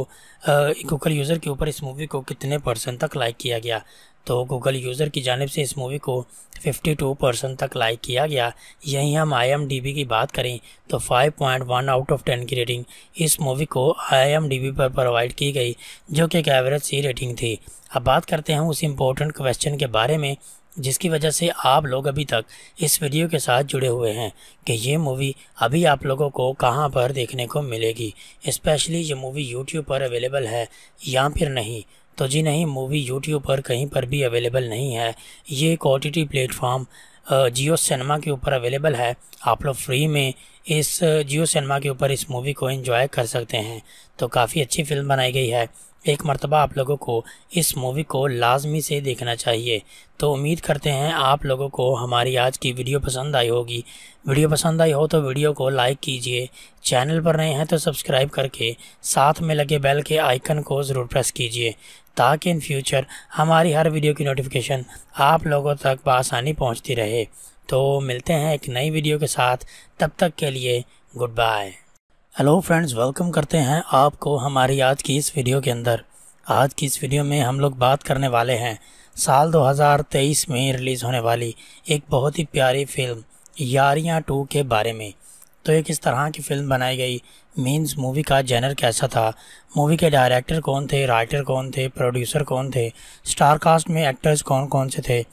गूगल यूज़र के ऊपर इस मूवी को कितने परसेंट तक लाइक किया गया तो गूगल यूज़र की जानब से इस मूवी को 52 परसेंट तक लाइक किया गया यहीं हम आई की बात करें तो 5.1 आउट ऑफ 10 की रेटिंग इस मूवी को आई पर प्रोवाइड की गई जो कि एक एवरेज सी रेटिंग थी अब बात करते हैं उस इम्पोर्टेंट क्वेश्चन के बारे में जिसकी वजह से आप लोग अभी तक इस वीडियो के साथ जुड़े हुए हैं कि ये मूवी अभी आप लोगों को कहाँ पर देखने को मिलेगी स्पेशली ये मूवी यूट्यूब पर अवेलेबल है या फिर नहीं तो जी नहीं मूवी यूट्यूब पर कहीं पर भी अवेलेबल नहीं है ये एक ओ प्लेटफॉर्म जियो सिनेमा के ऊपर अवेलेबल है आप लोग फ्री में इस जियो सिनेमा के ऊपर इस मूवी को एंजॉय कर सकते हैं तो काफ़ी अच्छी फिल्म बनाई गई है एक मरतबा आप लोगों को इस मूवी को लाजमी से देखना चाहिए तो उम्मीद करते हैं आप लोगों को हमारी आज की वीडियो पसंद आई होगी वीडियो पसंद आई हो तो वीडियो को लाइक कीजिए चैनल पर नए हैं तो सब्सक्राइब करके साथ में लगे बेल के आइकन को ज़रूर प्रेस कीजिए ताकि इन फ्यूचर हमारी हर वीडियो की नोटिफिकेशन आप लोगों तक बसानी पहुँचती रहे तो मिलते हैं एक नई वीडियो के साथ तब तक के लिए good bye hello friends welcome करते हैं आपको हमारी आज की इस वीडियो के अंदर आज की इस वीडियो में हम लोग बात करने वाले हैं साल 2023 में रिलीज़ होने वाली एक बहुत ही प्यारी फिल्म यारियां टू के बारे में तो ये किस तरह की फ़िल्म बनाई गई मीन्स मूवी का जेनर कैसा था मूवी के डायरेक्टर कौन थे राइटर कौन थे प्रोड्यूसर कौन थे स्टार कास्ट में एक्टर्स कौन कौन से थे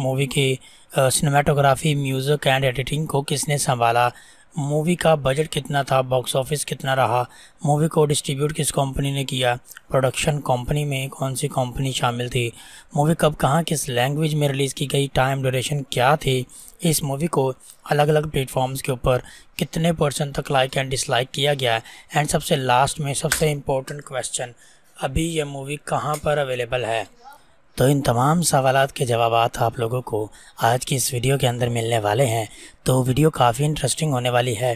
मूवी की सिनेमाटोग्राफी म्यूज़िक एंड एडिटिंग को किसने संभाला मूवी का बजट कितना था बॉक्स ऑफिस कितना रहा मूवी को डिस्ट्रीब्यूट किस कंपनी ने किया प्रोडक्शन कंपनी में कौन सी कंपनी शामिल थी मूवी कब कहाँ किस लैंग्वेज में रिलीज़ की गई टाइम ड्यूरेशन क्या थी इस मूवी को अलग अलग प्लेटफॉर्म्स के ऊपर कितने परसेंट तक लाइक एंड डिसलाइक किया गया एंड सबसे लास्ट में सबसे इम्पोर्टेंट क्वेश्चन अभी यह मूवी कहाँ पर अवेलेबल है तो इन तमाम सवाल के जवाब आप लोगों को आज की इस वीडियो के अंदर मिलने वाले हैं तो वीडियो काफ़ी इंटरेस्टिंग होने वाली है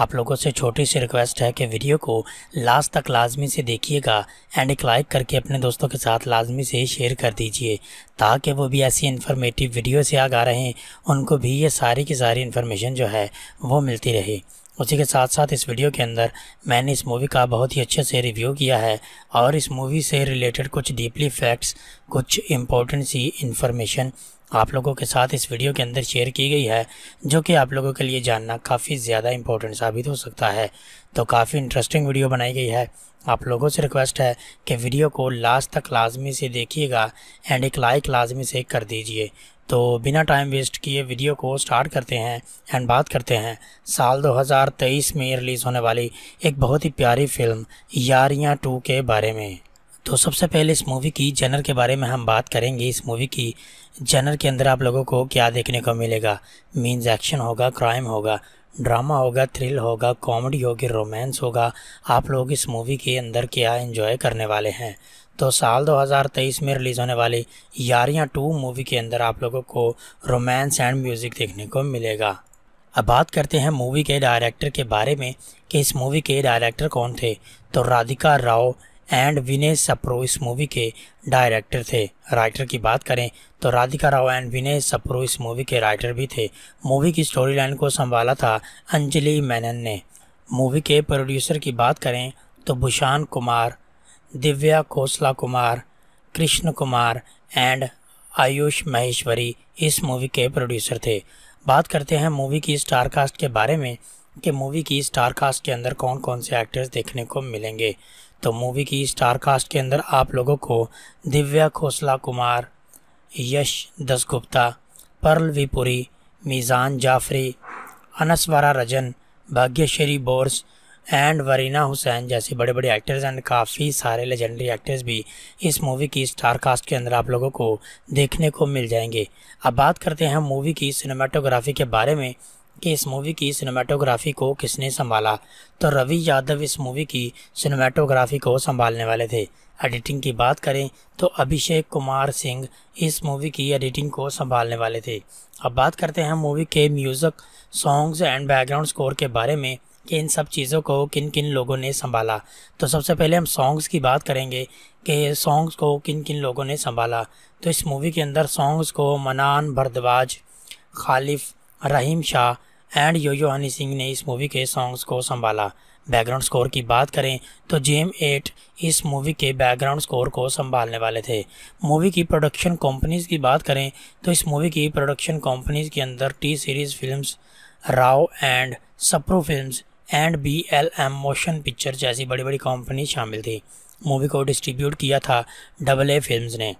आप लोगों से छोटी सी रिक्वेस्ट है कि वीडियो को लास्ट तक लाजमी से देखिएगा एंड एक लाइक करके अपने दोस्तों के साथ लाजमी से शेयर कर दीजिए ताकि वो भी ऐसी इन्फॉर्मेटिव वीडियो से आगा रहें उनको भी ये सारी की सारी इन्फॉर्मेशन जो है वो मिलती रहे उसी के साथ साथ इस वीडियो के अंदर मैंने इस मूवी का बहुत ही अच्छे से रिव्यू किया है और इस मूवी से रिलेटेड कुछ डीपली फैक्ट्स कुछ इम्पोर्टेंट सी इन्फॉर्मेशन आप लोगों के साथ इस वीडियो के अंदर शेयर की गई है जो कि आप लोगों के लिए जानना काफ़ी ज़्यादा इम्पोर्टेंट साबित हो सकता है तो काफ़ी इंटरेस्टिंग वीडियो बनाई गई है आप लोगों से रिक्वेस्ट है कि वीडियो को लास्ट तक लाजमी से देखिएगा एंड एक लाइक लाजमी से कर दीजिए तो बिना टाइम वेस्ट किए वीडियो को स्टार्ट करते हैं एंड बात करते हैं साल 2023 में रिलीज़ होने वाली एक बहुत ही प्यारी फिल्म यारियां टू के बारे में तो सबसे पहले इस मूवी की जनर के बारे में हम बात करेंगे इस मूवी की जनर के अंदर आप लोगों को क्या देखने को मिलेगा मीन्स एक्शन होगा क्राइम होगा ड्रामा होगा थ्रिल होगा कॉमेडी होगी रोमांस होगा आप लोग इस मूवी के अंदर क्या इंजॉय करने वाले हैं तो साल 2023 में रिलीज़ होने वाली यारियाँ टू मूवी के अंदर आप लोगों को रोमांस एंड म्यूज़िक देखने को मिलेगा अब बात करते हैं मूवी के डायरेक्टर के बारे में कि इस मूवी के डायरेक्टर कौन थे तो राधिका राव एंड विनय सप्रो इस मूवी के डायरेक्टर थे राइटर की बात करें तो राधिका राव एंड विनय सप्रो इस मूवी के राइटर भी थे मूवी की स्टोरी लाइन को संभाला था अंजलि मैनन ने मूवी के प्रोड्यूसर की बात करें तो भूषान कुमार दिव्या खोसला कुमार कृष्ण कुमार एंड आयुष महेश्वरी इस मूवी के प्रोड्यूसर थे बात करते हैं मूवी की स्टार कास्ट के बारे में कि मूवी की स्टार कास्ट के अंदर कौन कौन से एक्टर्स देखने को मिलेंगे तो मूवी की स्टार कास्ट के अंदर आप लोगों को दिव्या खोसला कुमार यश दसगुप्ता परल विपुरी मीज़ान जाफरी अनस्वरा रजन भाग्यश्री बोर्स एंड वरीना हुसैन जैसे बड़े बड़े एक्टर्स एंड काफ़ी सारे लेजेंडरी एक्टर्स भी इस मूवी की स्टार कास्ट के अंदर आप लोगों को देखने को मिल जाएंगे अब बात करते हैं मूवी की सिनेमाटोग्राफी के बारे में कि इस मूवी की सिनेमाटोग्राफी को किसने संभाला तो रवि यादव इस मूवी की सिनेमाटोग्राफी को संभालने वाले थे एडिटिंग की बात करें तो अभिषेक कुमार सिंह इस मूवी की एडिटिंग को संभालने वाले थे अब बात करते हैं मूवी के music songs and background score के बारे में कि इन सब चीज़ों को किन किन लोगों ने संभाला तो सबसे पहले हम सॉन्ग्स की बात करेंगे कि सॉन्ग्स को किन किन लोगों ने संभाला तो इस मूवी के अंदर सॉन्ग्स को मनान भरद्वाज खालिफ रहीम शाह एंड यो हनी सिंह ने इस मूवी के सॉन्ग्स को संभाला बैकग्राउंड स्कोर की बात करें तो जेम एट इस मूवी के बैकग्राउंड स्कोर को संभालने वाले थे मूवी की प्रोडक्शन कंपनीज की बात करें तो इस मूवी की प्रोडक्शन कंपनीज के अंदर T series films Rao and Sapru films and B L M motion picture जैसी बड़ी बड़ी कंपनी शामिल थी मूवी को डिस्ट्रीब्यूट किया था डबल ए फिल्म ने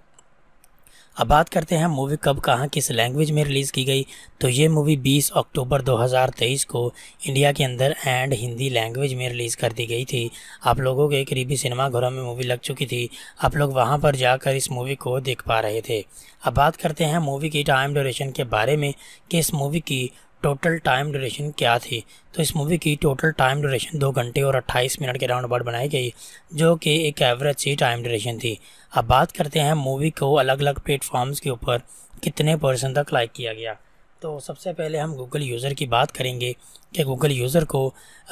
अब बात करते हैं मूवी कब कहाँ किस लैंग्वेज में रिलीज़ की गई तो ये मूवी 20 अक्टूबर 2023 को इंडिया के अंदर एंड हिंदी लैंग्वेज में रिलीज़ कर दी गई थी आप लोगों के करीबी सिनेमाघरों में मूवी लग चुकी थी आप लोग वहाँ पर जाकर इस मूवी को देख पा रहे थे अब बात करते हैं मूवी की टाइम डोरेशन के बारे में कि इस मूवी की टोटल टाइम ड्यूरेशन क्या थी तो इस मूवी की टोटल टाइम ड्यूरेशन दो घंटे और 28 मिनट के राउंड अबाउट बनाई गई जो कि एक एवरेज सी टाइम ड्यूरेशन थी अब बात करते हैं मूवी को अलग अलग प्लेटफॉर्म्स के ऊपर कितने परसेंट तक लाइक किया गया तो सबसे पहले हम गूगल यूज़र की बात करेंगे कि गूगल यूज़र को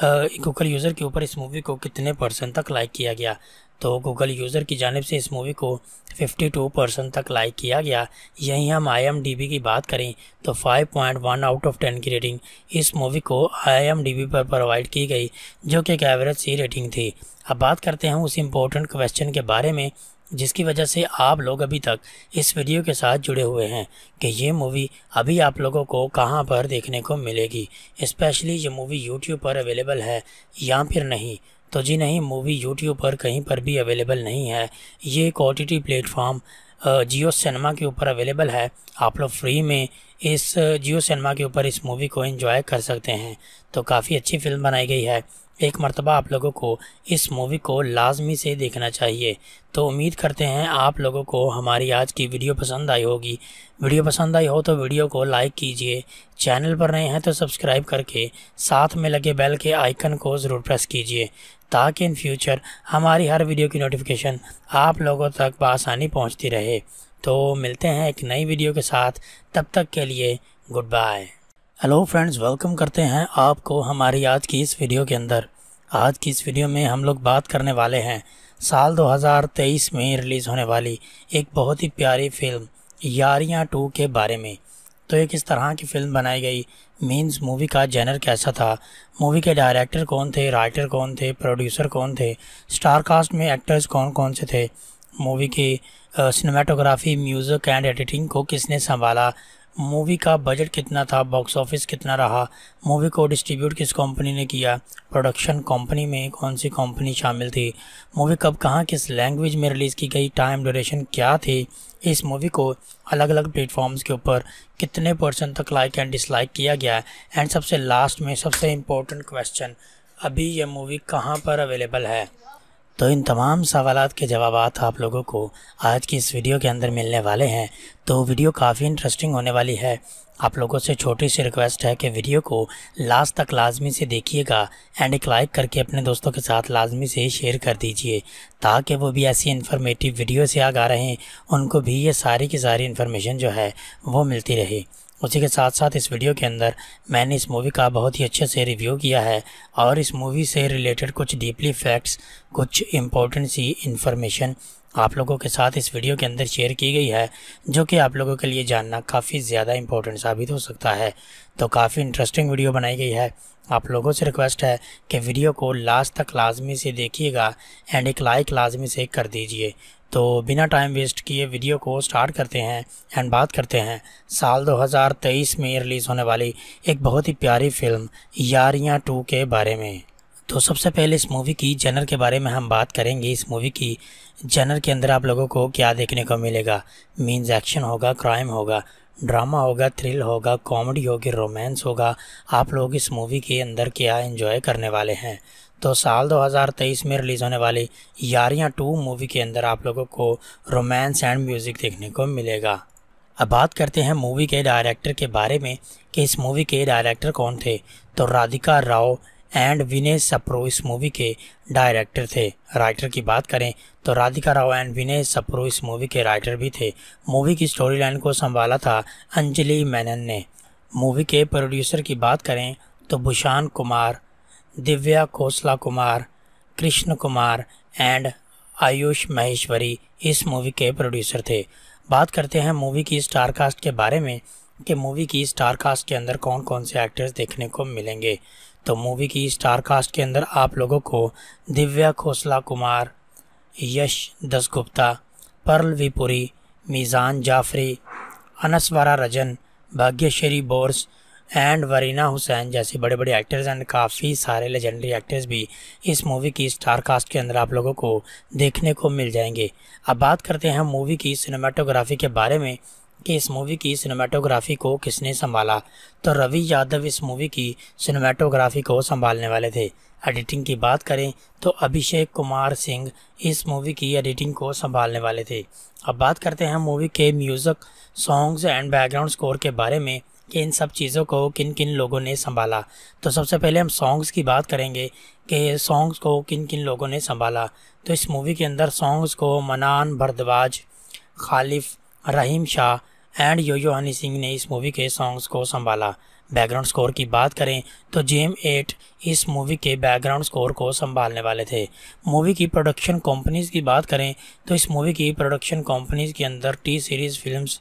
गूगल यूज़र के ऊपर इस मूवी को कितने परसेंट तक लाइक किया गया तो गूगल यूज़र की जानब से इस मूवी को 52 परसेंट तक लाइक किया गया यहीं हम आई की बात करें तो 5.1 आउट ऑफ 10 की रेटिंग इस मूवी को आई पर प्रोवाइड की गई जो कि एक एवरेज सी रेटिंग थी अब बात करते हैं उस इम्पोर्टेंट क्वेश्चन के बारे में जिसकी वजह से आप लोग अभी तक इस वीडियो के साथ जुड़े हुए हैं कि ये मूवी अभी आप लोगों को कहाँ पर देखने को मिलेगी स्पेशली ये मूवी यूट्यूब पर अवेलेबल है या फिर नहीं तो जी नहीं मूवी यूट्यूब पर कहीं पर भी अवेलेबल नहीं है ये एक O T platform Jio cinema के ऊपर अवेलेबल है आप लोग फ्री में इस जियो सिनेमा के ऊपर इस मूवी को एंजॉय कर सकते हैं तो काफ़ी अच्छी फिल्म बनाई गई है एक मरतबा आप लोगों को इस मूवी को लाजमी से देखना चाहिए तो उम्मीद करते हैं आप लोगों को हमारी आज की वीडियो पसंद आई होगी वीडियो पसंद आई हो तो वीडियो को लाइक कीजिए चैनल पर नए हैं तो सब्सक्राइब करके साथ में लगे बेल के आइकन को ज़रूर प्रेस कीजिए ताकि इन फ्यूचर हमारी हर वीडियो की नोटिफिकेशन आप लोगों तक बसानी पहुँचती रहे तो मिलते हैं एक नई वीडियो के साथ तब तक के लिए good bye hello friends welcome करते हैं आपको हमारी आज की इस वीडियो के अंदर आज की इस वीडियो में हम लोग बात करने वाले हैं साल 2023 में रिलीज़ होने वाली एक बहुत ही प्यारी फिल्म यारियाँ टू के बारे में तो एक इस तरह की फ़िल्म बनाई गई मीन्स मूवी का जेनर कैसा था मूवी के डायरेक्टर कौन थे राइटर कौन थे प्रोड्यूसर कौन थे स्टार कास्ट में एक्टर्स कौन कौन से थे मूवी की सिनेमाटोग्राफी म्यूज़िक एंड एडिटिंग को किसने संभाला मूवी का बजट कितना था बॉक्स ऑफिस कितना रहा मूवी को डिस्ट्रीब्यूट किस कंपनी ने किया प्रोडक्शन कंपनी में कौन सी कंपनी शामिल थी मूवी कब कहाँ किस लैंग्वेज में रिलीज़ की गई टाइम ड्यूरेशन क्या थी इस मूवी को अलग अलग प्लेटफॉर्म्स के ऊपर कितने परसेंट तक लाइक एंड डिसलाइक किया गया है एंड सबसे लास्ट में सबसे इम्पोर्टेंट क्वेश्चन अभी यह मूवी कहाँ पर अवेलेबल है तो इन तमाम सवाल के जवाब आप लोगों को आज की इस वीडियो के अंदर मिलने वाले हैं तो वीडियो काफ़ी इंटरेस्टिंग होने वाली है आप लोगों से छोटी सी रिक्वेस्ट है कि वीडियो को लास्ट तक लाजमी से देखिएगा एंड एक लाइक करके अपने दोस्तों के साथ लाजमी से शेयर कर दीजिए ताकि वो भी ऐसी इन्फॉर्मेटिव वीडियो से आगा रहें उनको भी ये सारी की सारी इन्फॉर्मेशन जो है वो मिलती रहे उसी के साथ साथ इस वीडियो के अंदर मैंने इस मूवी का बहुत ही अच्छे से रिव्यू किया है और इस मूवी से रिलेटेड कुछ डीपली फैक्ट्स कुछ इम्पोर्टेंट सी इन्फॉर्मेशन आप लोगों के साथ इस वीडियो के अंदर शेयर की गई है जो कि आप लोगों के लिए जानना काफ़ी ज़्यादा इंपॉर्टेंट साबित हो सकता है तो काफ़ी इंटरेस्टिंग वीडियो बनाई गई है आप लोगों से रिक्वेस्ट है कि वीडियो को लास्ट तक लाजमी से देखिएगा एंड एक लाइक लाजमी से कर दीजिए तो बिना टाइम वेस्ट किए वीडियो को स्टार्ट करते हैं एंड बात करते हैं साल 2023 में रिलीज़ होने वाली एक बहुत ही प्यारी फिल्म यारियां टू के बारे में तो सबसे पहले इस मूवी की जनर के बारे में हम बात करेंगे इस मूवी की जनर के अंदर आप लोगों को क्या देखने को मिलेगा मीन्स एक्शन होगा क्राइम होगा ड्रामा होगा थ्रिल होगा कॉमेडी होगी रोमांस होगा आप लोग इस मूवी के अंदर क्या एंजॉय करने वाले हैं तो साल 2023 में रिलीज़ होने वाली यारियाँ टू मूवी के अंदर आप लोगों को रोमांस एंड म्यूज़िक देखने को मिलेगा अब बात करते हैं मूवी के डायरेक्टर के बारे में कि इस मूवी के डायरेक्टर कौन थे तो राधिका राव एंड विनय सप्रो इस मूवी के डायरेक्टर थे राइटर की बात करें तो राधिका राव एंड विनय सप्रो इस मूवी के राइटर भी थे मूवी की स्टोरी लाइन को संभाला था अंजलि मैनन ने मूवी के प्रोड्यूसर की बात करें तो भूषान कुमार दिव्या खोसला कुमार कृष्ण कुमार एंड आयुष महेश्वरी इस मूवी के प्रोड्यूसर थे बात करते हैं मूवी की स्टार कास्ट के बारे में कि मूवी की स्टार कास्ट के अंदर कौन कौन से एक्टर्स देखने को मिलेंगे तो मूवी की स्टार कास्ट के अंदर आप लोगों को दिव्या खोसला कुमार यश दसगुप्ता पर्ल विपुरी मीज़ान जाफरी अनसवरा रजन भाग्यश्री बोर्स एंड वरीना हुसैन जैसे बड़े बड़े एक्टर्स एंड काफ़ी सारे लेजेंडरी एक्टर्स भी इस मूवी की स्टार कास्ट के अंदर आप लोगों को देखने को मिल जाएंगे अब बात करते हैं मूवी की सिनेमाटोग्राफी के बारे में कि इस मूवी की सिनेमाटोग्राफी को किसने संभाला तो रवि यादव इस मूवी की सिनेमाटोग्राफी को संभालने वाले थे एडिटिंग की बात करें तो अभिषेक कुमार सिंह इस मूवी की एडिटिंग को संभालने वाले थे अब बात करते हैं मूवी के music songs and background score के बारे में कि इन सब चीज़ों को किन किन लोगों ने संभाला तो सबसे पहले हम सॉन्ग्स की बात करेंगे कि सॉन्ग्स को किन किन लोगों ने संभाला तो इस मूवी के अंदर सॉन्ग्स को मनान भरद्वाज खालिफ रहीम शाह एंड यो हनी सिंह ने इस मूवी के सॉन्ग्स को संभाला बैकग्राउंड स्कोर की बात करें तो जेम एट इस मूवी के बैकग्राउंड स्कोर को संभालने वाले थे मूवी की प्रोडक्शन कंपनीज की बात करें तो इस मूवी की प्रोडक्शन कंपनीज के अंदर T series films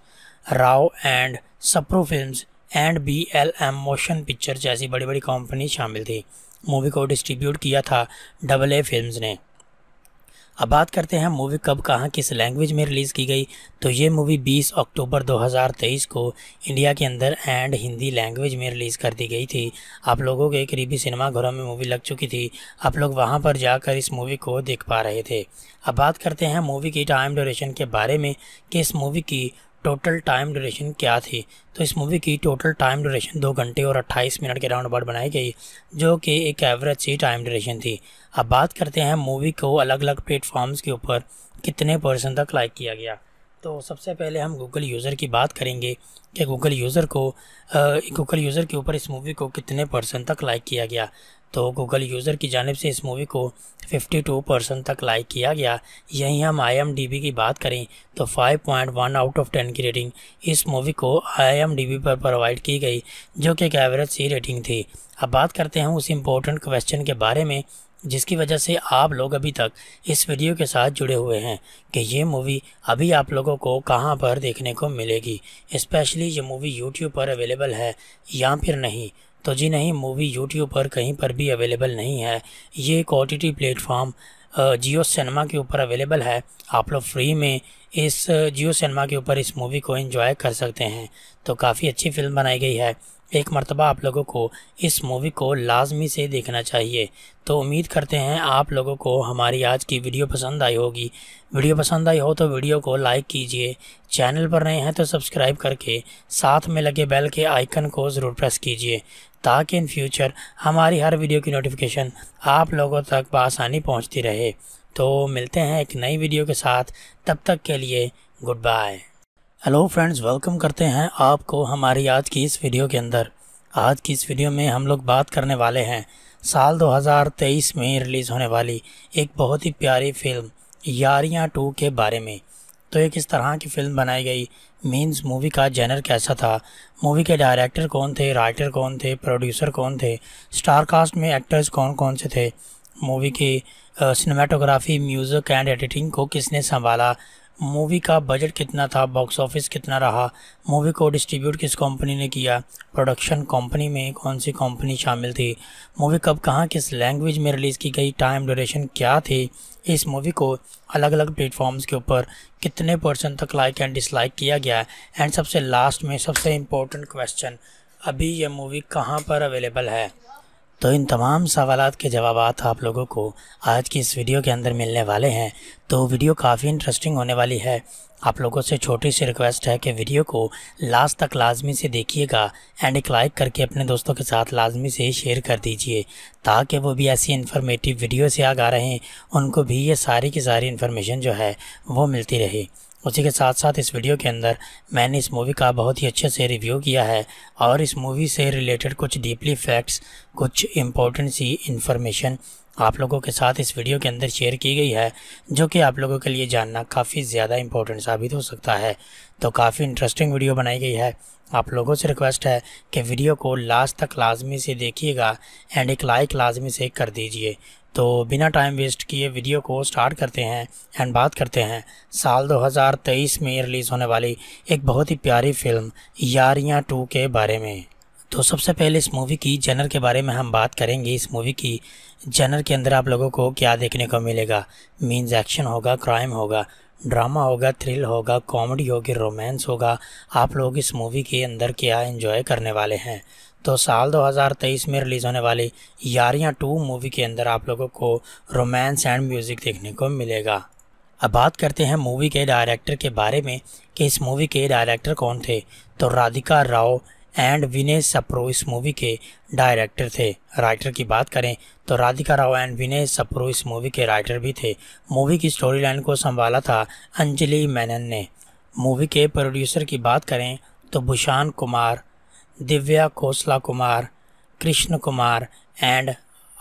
Rao and Sapru films and B L M motion picture जैसी बड़ी बड़ी कंपनी शामिल थी मूवी को डिस्ट्रीब्यूट किया था डबल ए फिल्म ने अब बात करते हैं मूवी कब कहाँ किस लैंग्वेज में रिलीज़ की गई तो ये मूवी 20 अक्टूबर 2023 को इंडिया के अंदर एंड हिंदी लैंग्वेज में रिलीज़ कर दी गई थी आप लोगों के करीबी सिनेमाघरों में मूवी लग चुकी थी आप लोग वहाँ पर जाकर इस मूवी को देख पा रहे थे अब बात करते हैं मूवी की टाइम ड्योरेशन के बारे में कि इस मूवी की टोटल टाइम ड्यूरेशन क्या थी तो इस मूवी की टोटल टाइम ड्यूरेशन दो घंटे और 28 मिनट के राउंड अबाउट बनाई गई जो कि एक एवरेज सी टाइम ड्यूरेशन थी अब बात करते हैं मूवी को अलग अलग प्लेटफॉर्म्स के ऊपर कितने परसेंट तक लाइक किया गया तो सबसे पहले हम गूगल यूज़र की बात करेंगे कि गूगल यूज़र को गूगल यूज़र के ऊपर इस मूवी को कितने परसेंट तक लाइक किया गया तो गूगल यूज़र की जानब से इस मूवी को 52 परसेंट तक लाइक किया गया यहीं हम आई की बात करें तो 5.1 आउट ऑफ 10 की रेटिंग इस मूवी को आई पर प्रोवाइड की गई जो कि एक एवरेज सी रेटिंग थी अब बात करते हैं उस इम्पोर्टेंट क्वेश्चन के बारे में जिसकी वजह से आप लोग अभी तक इस वीडियो के साथ जुड़े हुए हैं कि ये मूवी अभी आप लोगों को कहाँ पर देखने को मिलेगी स्पेशली ये मूवी यूट्यूब पर अवेलेबल है या फिर नहीं तो जी नहीं मूवी यूट्यूब पर कहीं पर भी अवेलेबल नहीं है ये एक O T T platform Jio cinema के ऊपर अवेलेबल है आप लोग फ्री में इस जियो सिनेमा के ऊपर इस मूवी को एंजॉय कर सकते हैं तो काफ़ी अच्छी फिल्म बनाई गई है एक मरतबा आप लोगों को इस मूवी को लाजमी से देखना चाहिए तो उम्मीद करते हैं आप लोगों को हमारी आज की वीडियो पसंद आई होगी वीडियो पसंद आई हो तो वीडियो को लाइक कीजिए चैनल पर नए हैं तो सब्सक्राइब करके साथ में लगे बेल के आइकन को ज़रूर प्रेस कीजिए ताकि इन फ्यूचर हमारी हर वीडियो की नोटिफिकेशन आप लोगों तक बसानी पहुँचती रहे तो मिलते हैं एक नई वीडियो के साथ तब तक के लिए good bye hello friends welcome करते हैं आपको हमारी आज की इस वीडियो के अंदर आज की इस वीडियो में हम लोग बात करने वाले हैं साल 2023 में रिलीज़ होने वाली एक बहुत ही प्यारी फिल्म यारियां टू के बारे में तो ये किस तरह की फ़िल्म बनाई गई मीन्स मूवी का जेनर कैसा था मूवी के डायरेक्टर कौन थे राइटर कौन थे प्रोड्यूसर कौन थे स्टार कास्ट में एक्टर्स कौन कौन से थे मूवी की सिनेमाटोग्राफी म्यूज़िक एंड एडिटिंग को किसने संभाला मूवी का बजट कितना था बॉक्स ऑफिस कितना रहा मूवी को डिस्ट्रीब्यूट किस कंपनी ने किया प्रोडक्शन कंपनी में कौन सी कंपनी शामिल थी मूवी कब कहाँ किस लैंग्वेज में रिलीज़ की गई टाइम ड्यूरेशन क्या थी इस मूवी को अलग अलग प्लेटफॉर्म्स के ऊपर कितने परसेंट तक लाइक एंड डिसलाइक किया गया एंड सबसे लास्ट में सबसे इम्पोर्टेंट क्वेश्चन अभी यह मूवी कहाँ पर अवेलेबल है तो इन तमाम सवाल के जवाब आप लोगों को आज की इस वीडियो के अंदर मिलने वाले हैं तो वीडियो काफ़ी इंटरेस्टिंग होने वाली है आप लोगों से छोटी सी रिक्वेस्ट है कि वीडियो को लास्ट तक लाजमी से देखिएगा एंड एक लाइक करके अपने दोस्तों के साथ लाजमी से शेयर कर दीजिए ताकि वो भी ऐसी इन्फॉर्मेटिव वीडियो से आगा रहें उनको भी ये सारी की सारी इन्फॉर्मेशन जो है वो मिलती रहे उसी के साथ साथ इस वीडियो के अंदर मैंने इस मूवी का बहुत ही अच्छे से रिव्यू किया है और इस मूवी से रिलेटेड कुछ डीपली फैक्ट्स कुछ इम्पोर्टेंट सी इन्फॉर्मेशन आप लोगों के साथ इस वीडियो के अंदर शेयर की गई है जो कि आप लोगों के लिए जानना काफ़ी ज़्यादा इम्पोर्टेंट साबित हो सकता है तो काफ़ी इंटरेस्टिंग वीडियो बनाई गई है आप लोगों से रिक्वेस्ट है कि वीडियो को लास्ट तक लाजमी से देखिएगा एंड एक लाइक लाजमी से कर दीजिए तो बिना टाइम वेस्ट किए वीडियो को स्टार्ट करते हैं एंड बात करते हैं साल 2023 में रिलीज़ होने वाली एक बहुत ही प्यारी फिल्म यारियां टू के बारे में तो सबसे पहले इस मूवी की जनर के बारे में हम बात करेंगे इस मूवी की जनर के अंदर आप लोगों को क्या देखने को मिलेगा मीन्स एक्शन होगा क्राइम होगा ड्रामा होगा थ्रिल होगा कॉमेडी होगी रोमांस होगा आप लोग इस मूवी के अंदर क्या एंजॉय करने वाले हैं तो साल 2023 में रिलीज़ होने वाली यारियाँ टू मूवी के अंदर आप लोगों को रोमांस एंड म्यूज़िक देखने को मिलेगा अब बात करते हैं मूवी के डायरेक्टर के बारे में कि इस मूवी के डायरेक्टर कौन थे तो राधिका राव एंड विनय सप्रो इस मूवी के डायरेक्टर थे राइटर की बात करें तो राधिका राव एंड विनय सप्रो इस मूवी के राइटर भी थे मूवी की स्टोरी लाइन को संभाला था अंजलि मैनन ने मूवी के प्रोड्यूसर की बात करें तो भूषान कुमार दिव्या खोसला कुमार कृष्ण कुमार एंड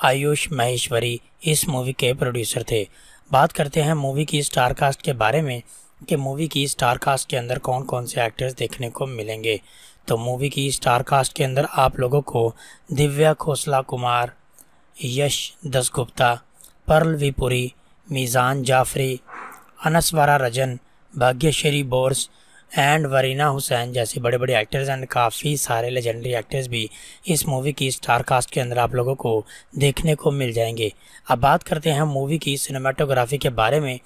आयुष महेश्वरी इस मूवी के प्रोड्यूसर थे बात करते हैं मूवी की स्टार कास्ट के बारे में कि मूवी की स्टार कास्ट के अंदर कौन कौन से एक्टर्स देखने को मिलेंगे तो मूवी की स्टार कास्ट के अंदर आप लोगों को दिव्या खोसला कुमार यश दसगुप्ता पर्ल विपुरी मीज़ान जाफरी अनस्वरा रजन भाग्यश्री बोर्स एंड वरीना हुसैन जैसे बड़े बड़े एक्टर्स एंड काफ़ी सारे लेजेंडरी एक्टर्स भी इस मूवी की स्टार कास्ट के अंदर आप लोगों को देखने को मिल जाएंगे अब बात करते हैं मूवी की सिनेमाटोग्राफी के बारे में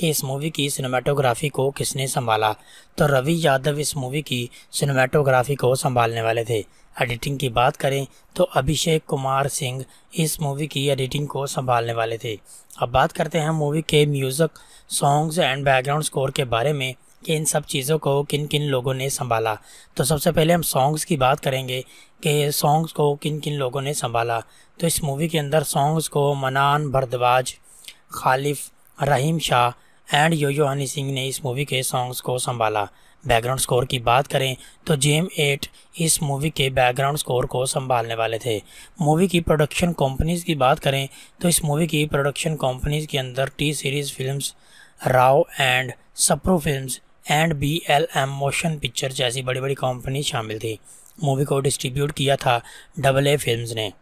कि इस मूवी की सिनेमाटोग्राफी को किसने संभाला तो रवि यादव इस मूवी की सिनेमाटोग्राफी को संभालने वाले थे एडिटिंग की बात करें तो अभिषेक कुमार सिंह इस मूवी की एडिटिंग को संभालने वाले थे अब बात करते हैं मूवी के music songs and background score के बारे में कि इन सब चीज़ों को किन किन लोगों ने संभाला तो सबसे पहले हम सॉन्ग्स की बात करेंगे कि सॉन्ग्स को किन किन लोगों ने संभाला तो इस मूवी के अंदर सॉन्ग्स को मनान भरद्वाज खालिफ रहीम शाह एंड यो हनी सिंह ने इस मूवी के सॉन्ग्स को संभाला बैकग्राउंड स्कोर की बात करें तो जेम एट इस मूवी के बैकग्राउंड स्कोर को संभालने वाले थे मूवी की प्रोडक्शन कंपनीज की बात करें तो इस मूवी की प्रोडक्शन कंपनीज के अंदर T series films Rao and Sapru films and B L M motion picture जैसी बड़ी बड़ी कंपनी शामिल थी मूवी को डिस्ट्रीब्यूट किया था डबल ए फिल्म ने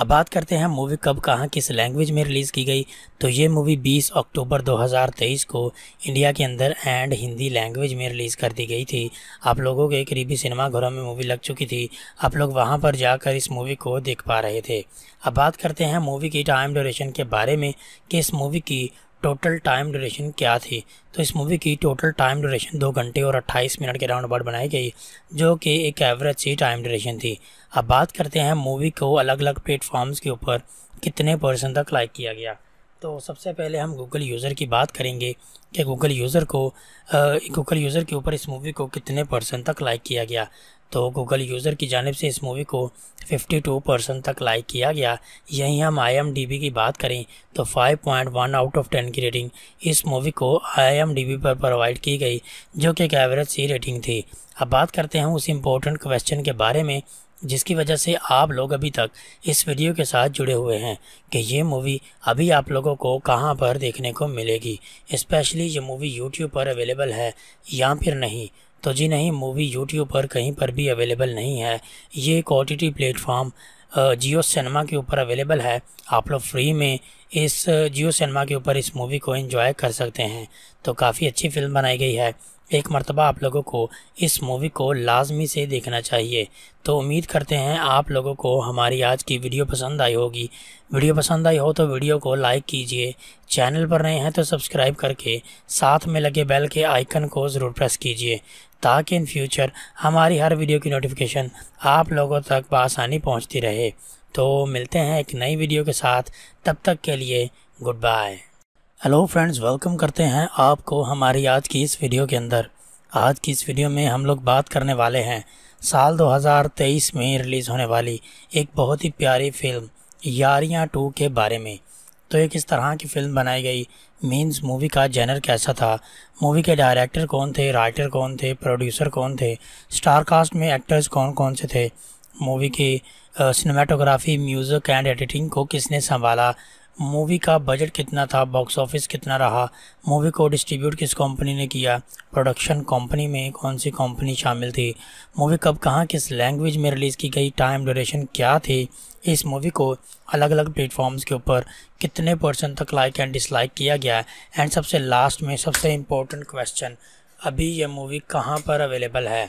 अब बात करते हैं मूवी कब कहाँ किस लैंग्वेज में रिलीज़ की गई तो ये मूवी 20 अक्टूबर 2023 को इंडिया के अंदर एंड हिंदी लैंग्वेज में रिलीज़ कर दी गई थी आप लोगों के करीबी सिनेमाघरों में मूवी लग चुकी थी आप लोग वहाँ पर जाकर इस मूवी को देख पा रहे थे अब बात करते हैं मूवी की टाइम ड्योरेशन के बारे में कि इस मूवी की टोटल टाइम ड्यूरेशन क्या थी तो इस मूवी की टोटल टाइम ड्यूरेशन दो घंटे और 28 मिनट के राउंड अबाउट बनाई गई जो कि एक एवरेज सी टाइम ड्यूरेशन थी अब बात करते हैं मूवी को अलग अलग प्लेटफॉर्म्स के ऊपर कितने परसेंट तक लाइक किया गया तो सबसे पहले हम गूगल यूज़र की बात करेंगे कि गूगल यूज़र को गूगल यूज़र के ऊपर इस मूवी को कितने परसेंट तक लाइक किया गया तो गूगल यूज़र की जानब से इस मूवी को 52 परसेंट तक लाइक किया गया यहीं हम आई की बात करें तो 5.1 आउट ऑफ 10 की रेटिंग इस मूवी को आई पर प्रोवाइड की गई जो कि एक एवरेज सी रेटिंग थी अब बात करते हैं उस इम्पोर्टेंट क्वेश्चन के बारे में जिसकी वजह से आप लोग अभी तक इस वीडियो के साथ जुड़े हुए हैं कि ये मूवी अभी आप लोगों को कहाँ पर देखने को मिलेगी स्पेशली ये मूवी यूट्यूब पर अवेलेबल है या फिर नहीं तो जी नहीं मूवी यूट्यूब पर कहीं पर भी अवेलेबल नहीं है ये एक O T platform Jio cinema के ऊपर अवेलेबल है आप लोग फ्री में इस जियो सिनेमा के ऊपर इस मूवी को एंजॉय कर सकते हैं तो काफ़ी अच्छी फिल्म बनाई गई है एक मरतबा आप लोगों को इस मूवी को लाजमी से देखना चाहिए तो उम्मीद करते हैं आप लोगों को हमारी आज की वीडियो पसंद आई होगी वीडियो पसंद आई हो तो वीडियो को लाइक कीजिए चैनल पर नए हैं तो सब्सक्राइब करके साथ में लगे बेल के आइकन को ज़रूर प्रेस कीजिए ताकि इन फ्यूचर हमारी हर वीडियो की नोटिफिकेशन आप लोगों तक बसानी पहुँचती रहे तो मिलते हैं एक नई वीडियो के साथ तब तक के लिए good bye hello friends welcome करते हैं आपको हमारी आज की इस वीडियो के अंदर आज की इस वीडियो में हम लोग बात करने वाले हैं साल 2023 में रिलीज़ होने वाली एक बहुत ही प्यारी फिल्म यारियां टू के बारे में तो ये किस तरह की फ़िल्म बनाई गई मीन्स मूवी का जेनर कैसा था मूवी के डायरेक्टर कौन थे राइटर कौन थे प्रोड्यूसर कौन थे स्टार कास्ट में एक्टर्स कौन कौन से थे मूवी की सिनेमाटोग्राफी म्यूज़िक एंड एडिटिंग को किसने संभाला मूवी का बजट कितना था बॉक्स ऑफिस कितना रहा मूवी को डिस्ट्रीब्यूट किस कंपनी ने किया प्रोडक्शन कंपनी में कौन सी कंपनी शामिल थी मूवी कब कहाँ किस लैंग्वेज में रिलीज़ की गई टाइम ड्यूरेशन क्या थी इस मूवी को अलग अलग प्लेटफॉर्म्स के ऊपर कितने परसेंट तक लाइक एंड डिसलाइक किया गया एंड सबसे लास्ट में सबसे इम्पोर्टेंट क्वेश्चन अभी यह मूवी कहाँ पर अवेलेबल है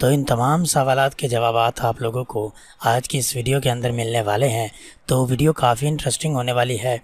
तो इन तमाम सवाल के जवाब आप लोगों को आज की इस वीडियो के अंदर मिलने वाले हैं तो वीडियो काफ़ी इंटरेस्टिंग होने वाली है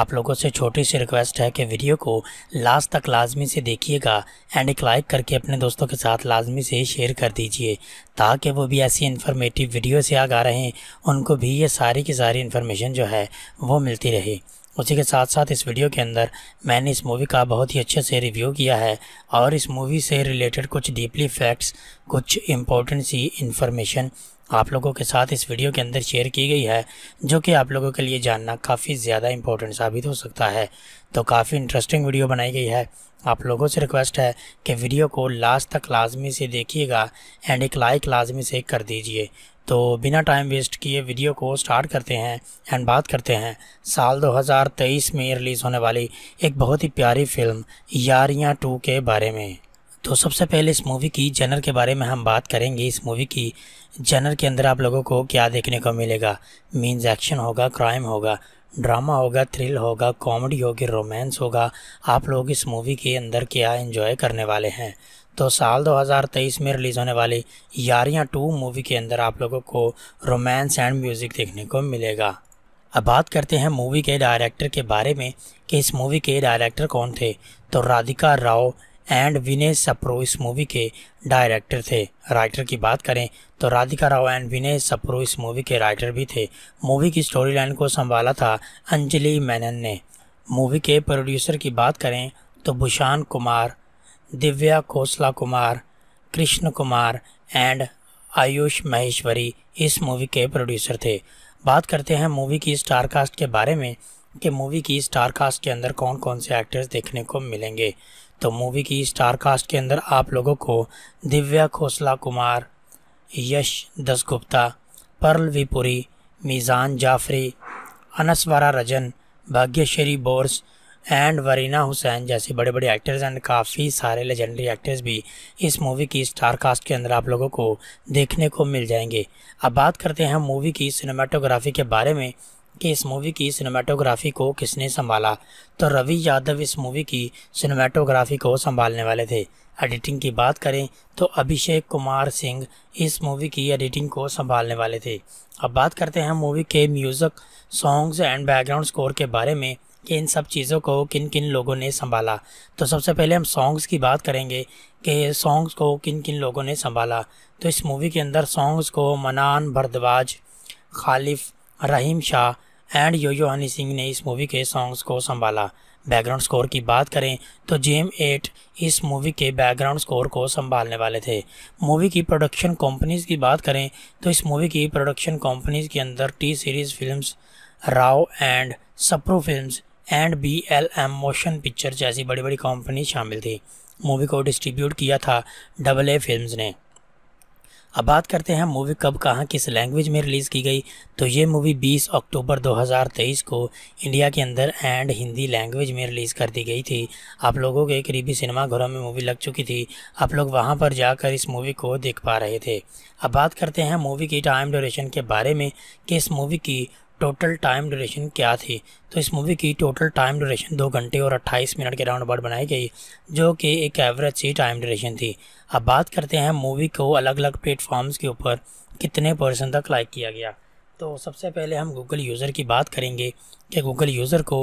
आप लोगों से छोटी सी रिक्वेस्ट है कि वीडियो को लास्ट तक लाजमी से देखिएगा एंड एक लाइक करके अपने दोस्तों के साथ लाजमी से शेयर कर दीजिए ताकि वो भी ऐसी इन्फॉर्मेटिव वीडियो से आगा रहें उनको भी ये सारी की सारी इन्फॉर्मेशन जो है वो मिलती रहे उसी के साथ साथ इस वीडियो के अंदर मैंने इस मूवी का बहुत ही अच्छे से रिव्यू किया है और इस मूवी से रिलेटेड कुछ डीपली फैक्ट्स कुछ इम्पोर्टेंट सी इन्फॉर्मेशन आप लोगों के साथ इस वीडियो के अंदर शेयर की गई है जो कि आप लोगों के लिए जानना काफ़ी ज़्यादा इम्पोर्टेंट साबित हो सकता है तो काफ़ी इंटरेस्टिंग वीडियो बनाई गई है आप लोगों से रिक्वेस्ट है कि वीडियो को लास्ट तक लाजमी से देखिएगा एंड एक लाइक लाजमी से कर दीजिए तो बिना टाइम वेस्ट किए वीडियो को स्टार्ट करते हैं एंड बात करते हैं साल 2023 में रिलीज़ होने वाली एक बहुत ही प्यारी फिल्म यारियां टू के बारे में तो सबसे पहले इस मूवी की जनर के बारे में हम बात करेंगे इस मूवी की जनर के अंदर आप लोगों को क्या देखने को मिलेगा मीन्स एक्शन होगा क्राइम होगा ड्रामा होगा थ्रिल होगा कॉमेडी होगी रोमांस होगा आप लोग इस मूवी के अंदर क्या इंजॉय करने वाले हैं तो साल 2023 में रिलीज़ होने वाली यारियाँ टू मूवी के अंदर आप लोगों को रोमांस एंड म्यूज़िक देखने को मिलेगा अब बात करते हैं मूवी के डायरेक्टर के बारे में कि इस मूवी के डायरेक्टर कौन थे तो राधिका राव एंड विनय सप्रो इस मूवी के डायरेक्टर थे राइटर की बात करें तो राधिका राव एंड विनय सप्रो इस मूवी के राइटर भी थे मूवी की स्टोरी लाइन को संभाला था अंजलि मैनन ने मूवी के प्रोड्यूसर की बात करें तो भूषान कुमार दिव्या खोसला कुमार कृष्ण कुमार एंड आयुष महेश्वरी इस मूवी के प्रोड्यूसर थे बात करते हैं मूवी की स्टार कास्ट के बारे में कि मूवी की स्टार कास्ट के अंदर कौन कौन से एक्टर्स देखने को मिलेंगे तो मूवी की स्टार कास्ट के अंदर आप लोगों को दिव्या खोसला कुमार यश दसगुप्ता परल विपुरी मीज़ान जाफरी अनसवारा रजन भाग्यश्री बोर्स एंड वरीना हुसैन जैसे बड़े बड़े एक्टर्स एंड काफ़ी सारे लेजेंडरी एक्टर्स भी इस मूवी की स्टार कास्ट के अंदर आप लोगों को देखने को मिल जाएंगे अब बात करते हैं मूवी की सिनेमाटोग्राफी के बारे में कि इस मूवी की सिनेमाटोग्राफी को किसने संभाला तो रवि यादव इस मूवी की सिनेमाटोग्राफी को संभालने वाले थे एडिटिंग की बात करें तो अभिषेक कुमार सिंह इस मूवी की एडिटिंग को संभालने वाले थे अब बात करते हैं मूवी के music songs and background score के बारे में कि इन सब चीज़ों को किन किन लोगों ने संभाला तो सबसे पहले हम सॉन्ग्स की बात करेंगे कि सॉन्ग्स को किन किन लोगों ने संभाला तो इस मूवी के अंदर सॉन्ग्स को मनान भरद्वाज खालिफ रहीम शाह एंड योयो हनी सिंह ने इस मूवी के सॉन्ग्स को संभाला बैकग्राउंड स्कोर की बात करें तो जेम एट इस मूवी के बैकग्राउंड स्कोर को संभालने वाले थे मूवी की प्रोडक्शन कंपनीज की बात करें तो इस मूवी की प्रोडक्शन कंपनीज के अंदर T series films Rao and Sapru films and B L M motion picture जैसी बड़ी बड़ी कंपनी शामिल थी मूवी को डिस्ट्रीब्यूट किया था डबल ए फिल्म ने अब बात करते हैं मूवी कब कहाँ किस लैंग्वेज में रिलीज़ की गई तो ये मूवी 20 अक्टूबर 2023 को इंडिया के अंदर एंड हिंदी लैंग्वेज में रिलीज़ कर दी गई थी आप लोगों के करीबी सिनेमाघरों में मूवी लग चुकी थी आप लोग वहाँ पर जाकर इस मूवी को देख पा रहे थे अब बात करते हैं मूवी की टाइम डोरेशन के बारे में कि इस मूवी की टोटल टाइम ड्यूरेशन क्या थी तो इस मूवी की टोटल टाइम ड्यूरेशन दो घंटे और 28 मिनट के राउंड अबाउट बनाई गई जो कि एक एवरेज सी टाइम ड्यूरेशन थी अब बात करते हैं मूवी को अलग अलग प्लेटफॉर्म्स के ऊपर कितने परसेंट तक लाइक किया गया तो सबसे पहले हम गूगल यूज़र की बात करेंगे कि गूगल यूज़र को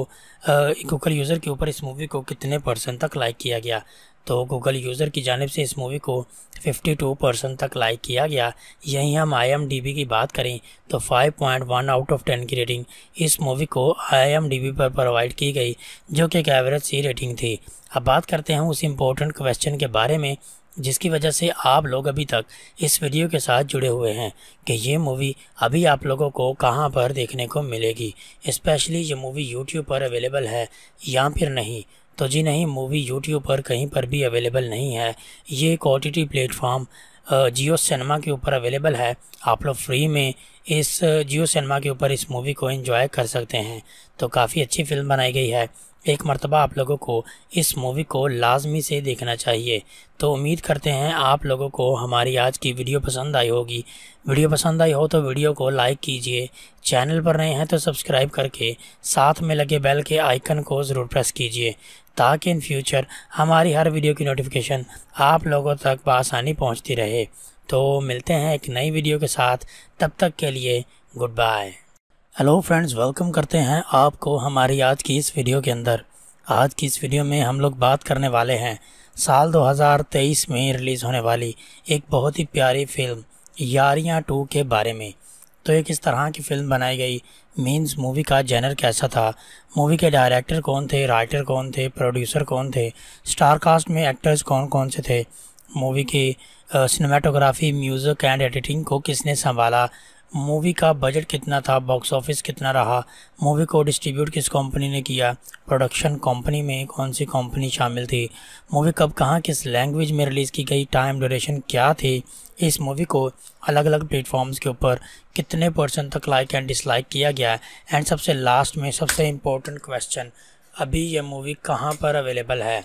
गूगल यूज़र के ऊपर इस मूवी को कितने परसेंट तक लाइक किया गया तो गूगल यूज़र की जानब से इस मूवी को 52 परसेंट तक लाइक किया गया यहीं हम आई की बात करें तो 5.1 आउट ऑफ 10 की रेटिंग इस मूवी को आई पर प्रोवाइड की गई जो कि एक एवरेज सी रेटिंग थी अब बात करते हैं उस इम्पोर्टेंट क्वेश्चन के बारे में जिसकी वजह से आप लोग अभी तक इस वीडियो के साथ जुड़े हुए हैं कि ये मूवी अभी आप लोगों को कहाँ पर देखने को मिलेगी स्पेशली ये मूवी यूट्यूब पर अवेलेबल है या फिर नहीं तो जी नहीं मूवी यूट्यूब पर कहीं पर भी अवेलेबल नहीं है ये एक O T platform Jio cinema के ऊपर अवेलेबल है आप लोग फ्री में इस जियो सिनेमा के ऊपर इस मूवी को एंजॉय कर सकते हैं तो काफ़ी अच्छी फिल्म बनाई गई है एक मरतबा आप लोगों को इस मूवी को लाजमी से देखना चाहिए तो उम्मीद करते हैं आप लोगों को हमारी आज की वीडियो पसंद आई होगी वीडियो पसंद आई हो तो वीडियो को लाइक कीजिए चैनल पर नए हैं तो सब्सक्राइब करके साथ में लगे बेल के आइकन को ज़रूर प्रेस कीजिए ताकि इन फ्यूचर हमारी हर वीडियो की नोटिफिकेशन आप लोगों तक बसानी पहुँचती रहे तो मिलते हैं एक नई वीडियो के साथ तब तक के लिए good bye hello friends welcome करते हैं आपको हमारी आज की इस वीडियो के अंदर आज की इस वीडियो में हम लोग बात करने वाले हैं साल 2023 में रिलीज़ होने वाली एक बहुत ही प्यारी फिल्म यारियां टू के बारे में तो ये किस तरह की फ़िल्म बनाई गई मीन्स मूवी का जेनर कैसा था मूवी के डायरेक्टर कौन थे राइटर कौन थे प्रोड्यूसर कौन थे स्टार कास्ट में एक्टर्स कौन कौन से थे मूवी की सिनेमाटोग्राफी म्यूज़िक एंड एडिटिंग को किसने संभाला मूवी का बजट कितना था बॉक्स ऑफिस कितना रहा मूवी को डिस्ट्रीब्यूट किस कंपनी ने किया प्रोडक्शन कंपनी में कौन सी कंपनी शामिल थी मूवी कब कहाँ किस लैंग्वेज में रिलीज़ की गई टाइम ड्यूरेशन क्या थी इस मूवी को अलग अलग प्लेटफॉर्म्स के ऊपर कितने परसेंट तक लाइक एंड डिसलाइक किया गया एंड सबसे लास्ट में सबसे इम्पोर्टेंट क्वेश्चन अभी यह मूवी कहाँ पर अवेलेबल है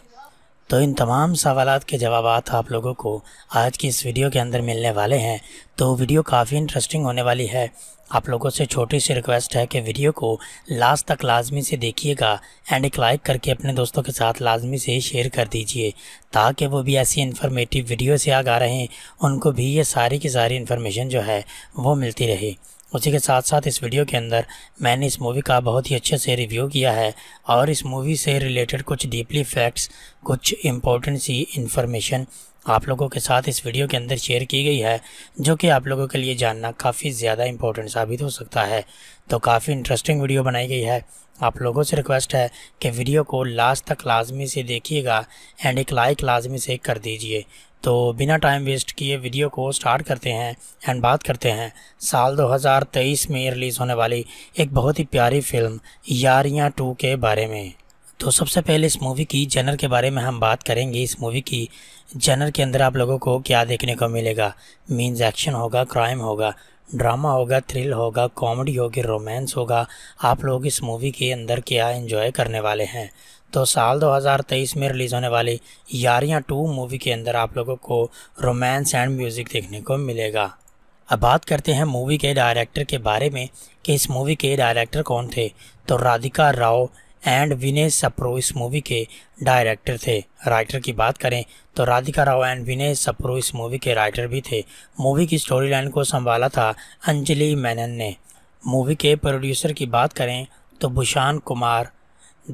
तो इन तमाम सवाल के जवाब आप लोगों को आज की इस वीडियो के अंदर मिलने वाले हैं तो वीडियो काफ़ी इंटरेस्टिंग होने वाली है आप लोगों से छोटी सी रिक्वेस्ट है कि वीडियो को लास्ट तक लाजमी से देखिएगा एंड एक लाइक करके अपने दोस्तों के साथ लाजमी से शेयर कर दीजिए ताकि वो भी ऐसी इन्फॉर्मेटिव वीडियो से आगा रहें उनको भी ये सारी की सारी इन्फॉर्मेशन जो है वो मिलती रहे उसी के साथ साथ इस वीडियो के अंदर मैंने इस मूवी का बहुत ही अच्छे से रिव्यू किया है और इस मूवी से रिलेटेड कुछ डीपली फैक्ट्स कुछ इम्पोर्टेंट सी इन्फॉर्मेशन आप लोगों के साथ इस वीडियो के अंदर शेयर की गई है जो कि आप लोगों के लिए जानना काफ़ी ज़्यादा इम्पोर्टेंट साबित हो सकता है तो काफ़ी इंटरेस्टिंग वीडियो बनाई गई है आप लोगों से रिक्वेस्ट है कि वीडियो को लास्ट तक लाजमी से देखिएगा एंड एक लाइक लाजमी से कर दीजिए तो बिना टाइम वेस्ट किए वीडियो को स्टार्ट करते हैं एंड बात करते हैं साल 2023 में रिलीज़ होने वाली एक बहुत ही प्यारी फिल्म यारियां टू के बारे में तो सबसे पहले इस मूवी की जनर के बारे में हम बात करेंगे इस मूवी की जनर के अंदर आप लोगों को क्या देखने को मिलेगा मीन्स एक्शन होगा क्राइम होगा ड्रामा होगा थ्रिल होगा कॉमेडी होगी रोमांस होगा आप लोग इस मूवी के अंदर क्या एंजॉय करने वाले हैं तो साल 2023 में रिलीज़ होने वाली यारियाँ टू मूवी के अंदर आप लोगों को रोमांस एंड म्यूज़िक देखने को मिलेगा अब बात करते हैं मूवी के डायरेक्टर के बारे में कि इस मूवी के डायरेक्टर कौन थे तो राधिका राव एंड विनय सप्रो इस मूवी के डायरेक्टर थे राइटर की बात करें तो राधिका राव एंड विनय सप्रो इस मूवी के राइटर भी थे मूवी की स्टोरी लाइन को संभाला था अंजलि मैनन ने मूवी के प्रोड्यूसर की बात करें तो भूषान कुमार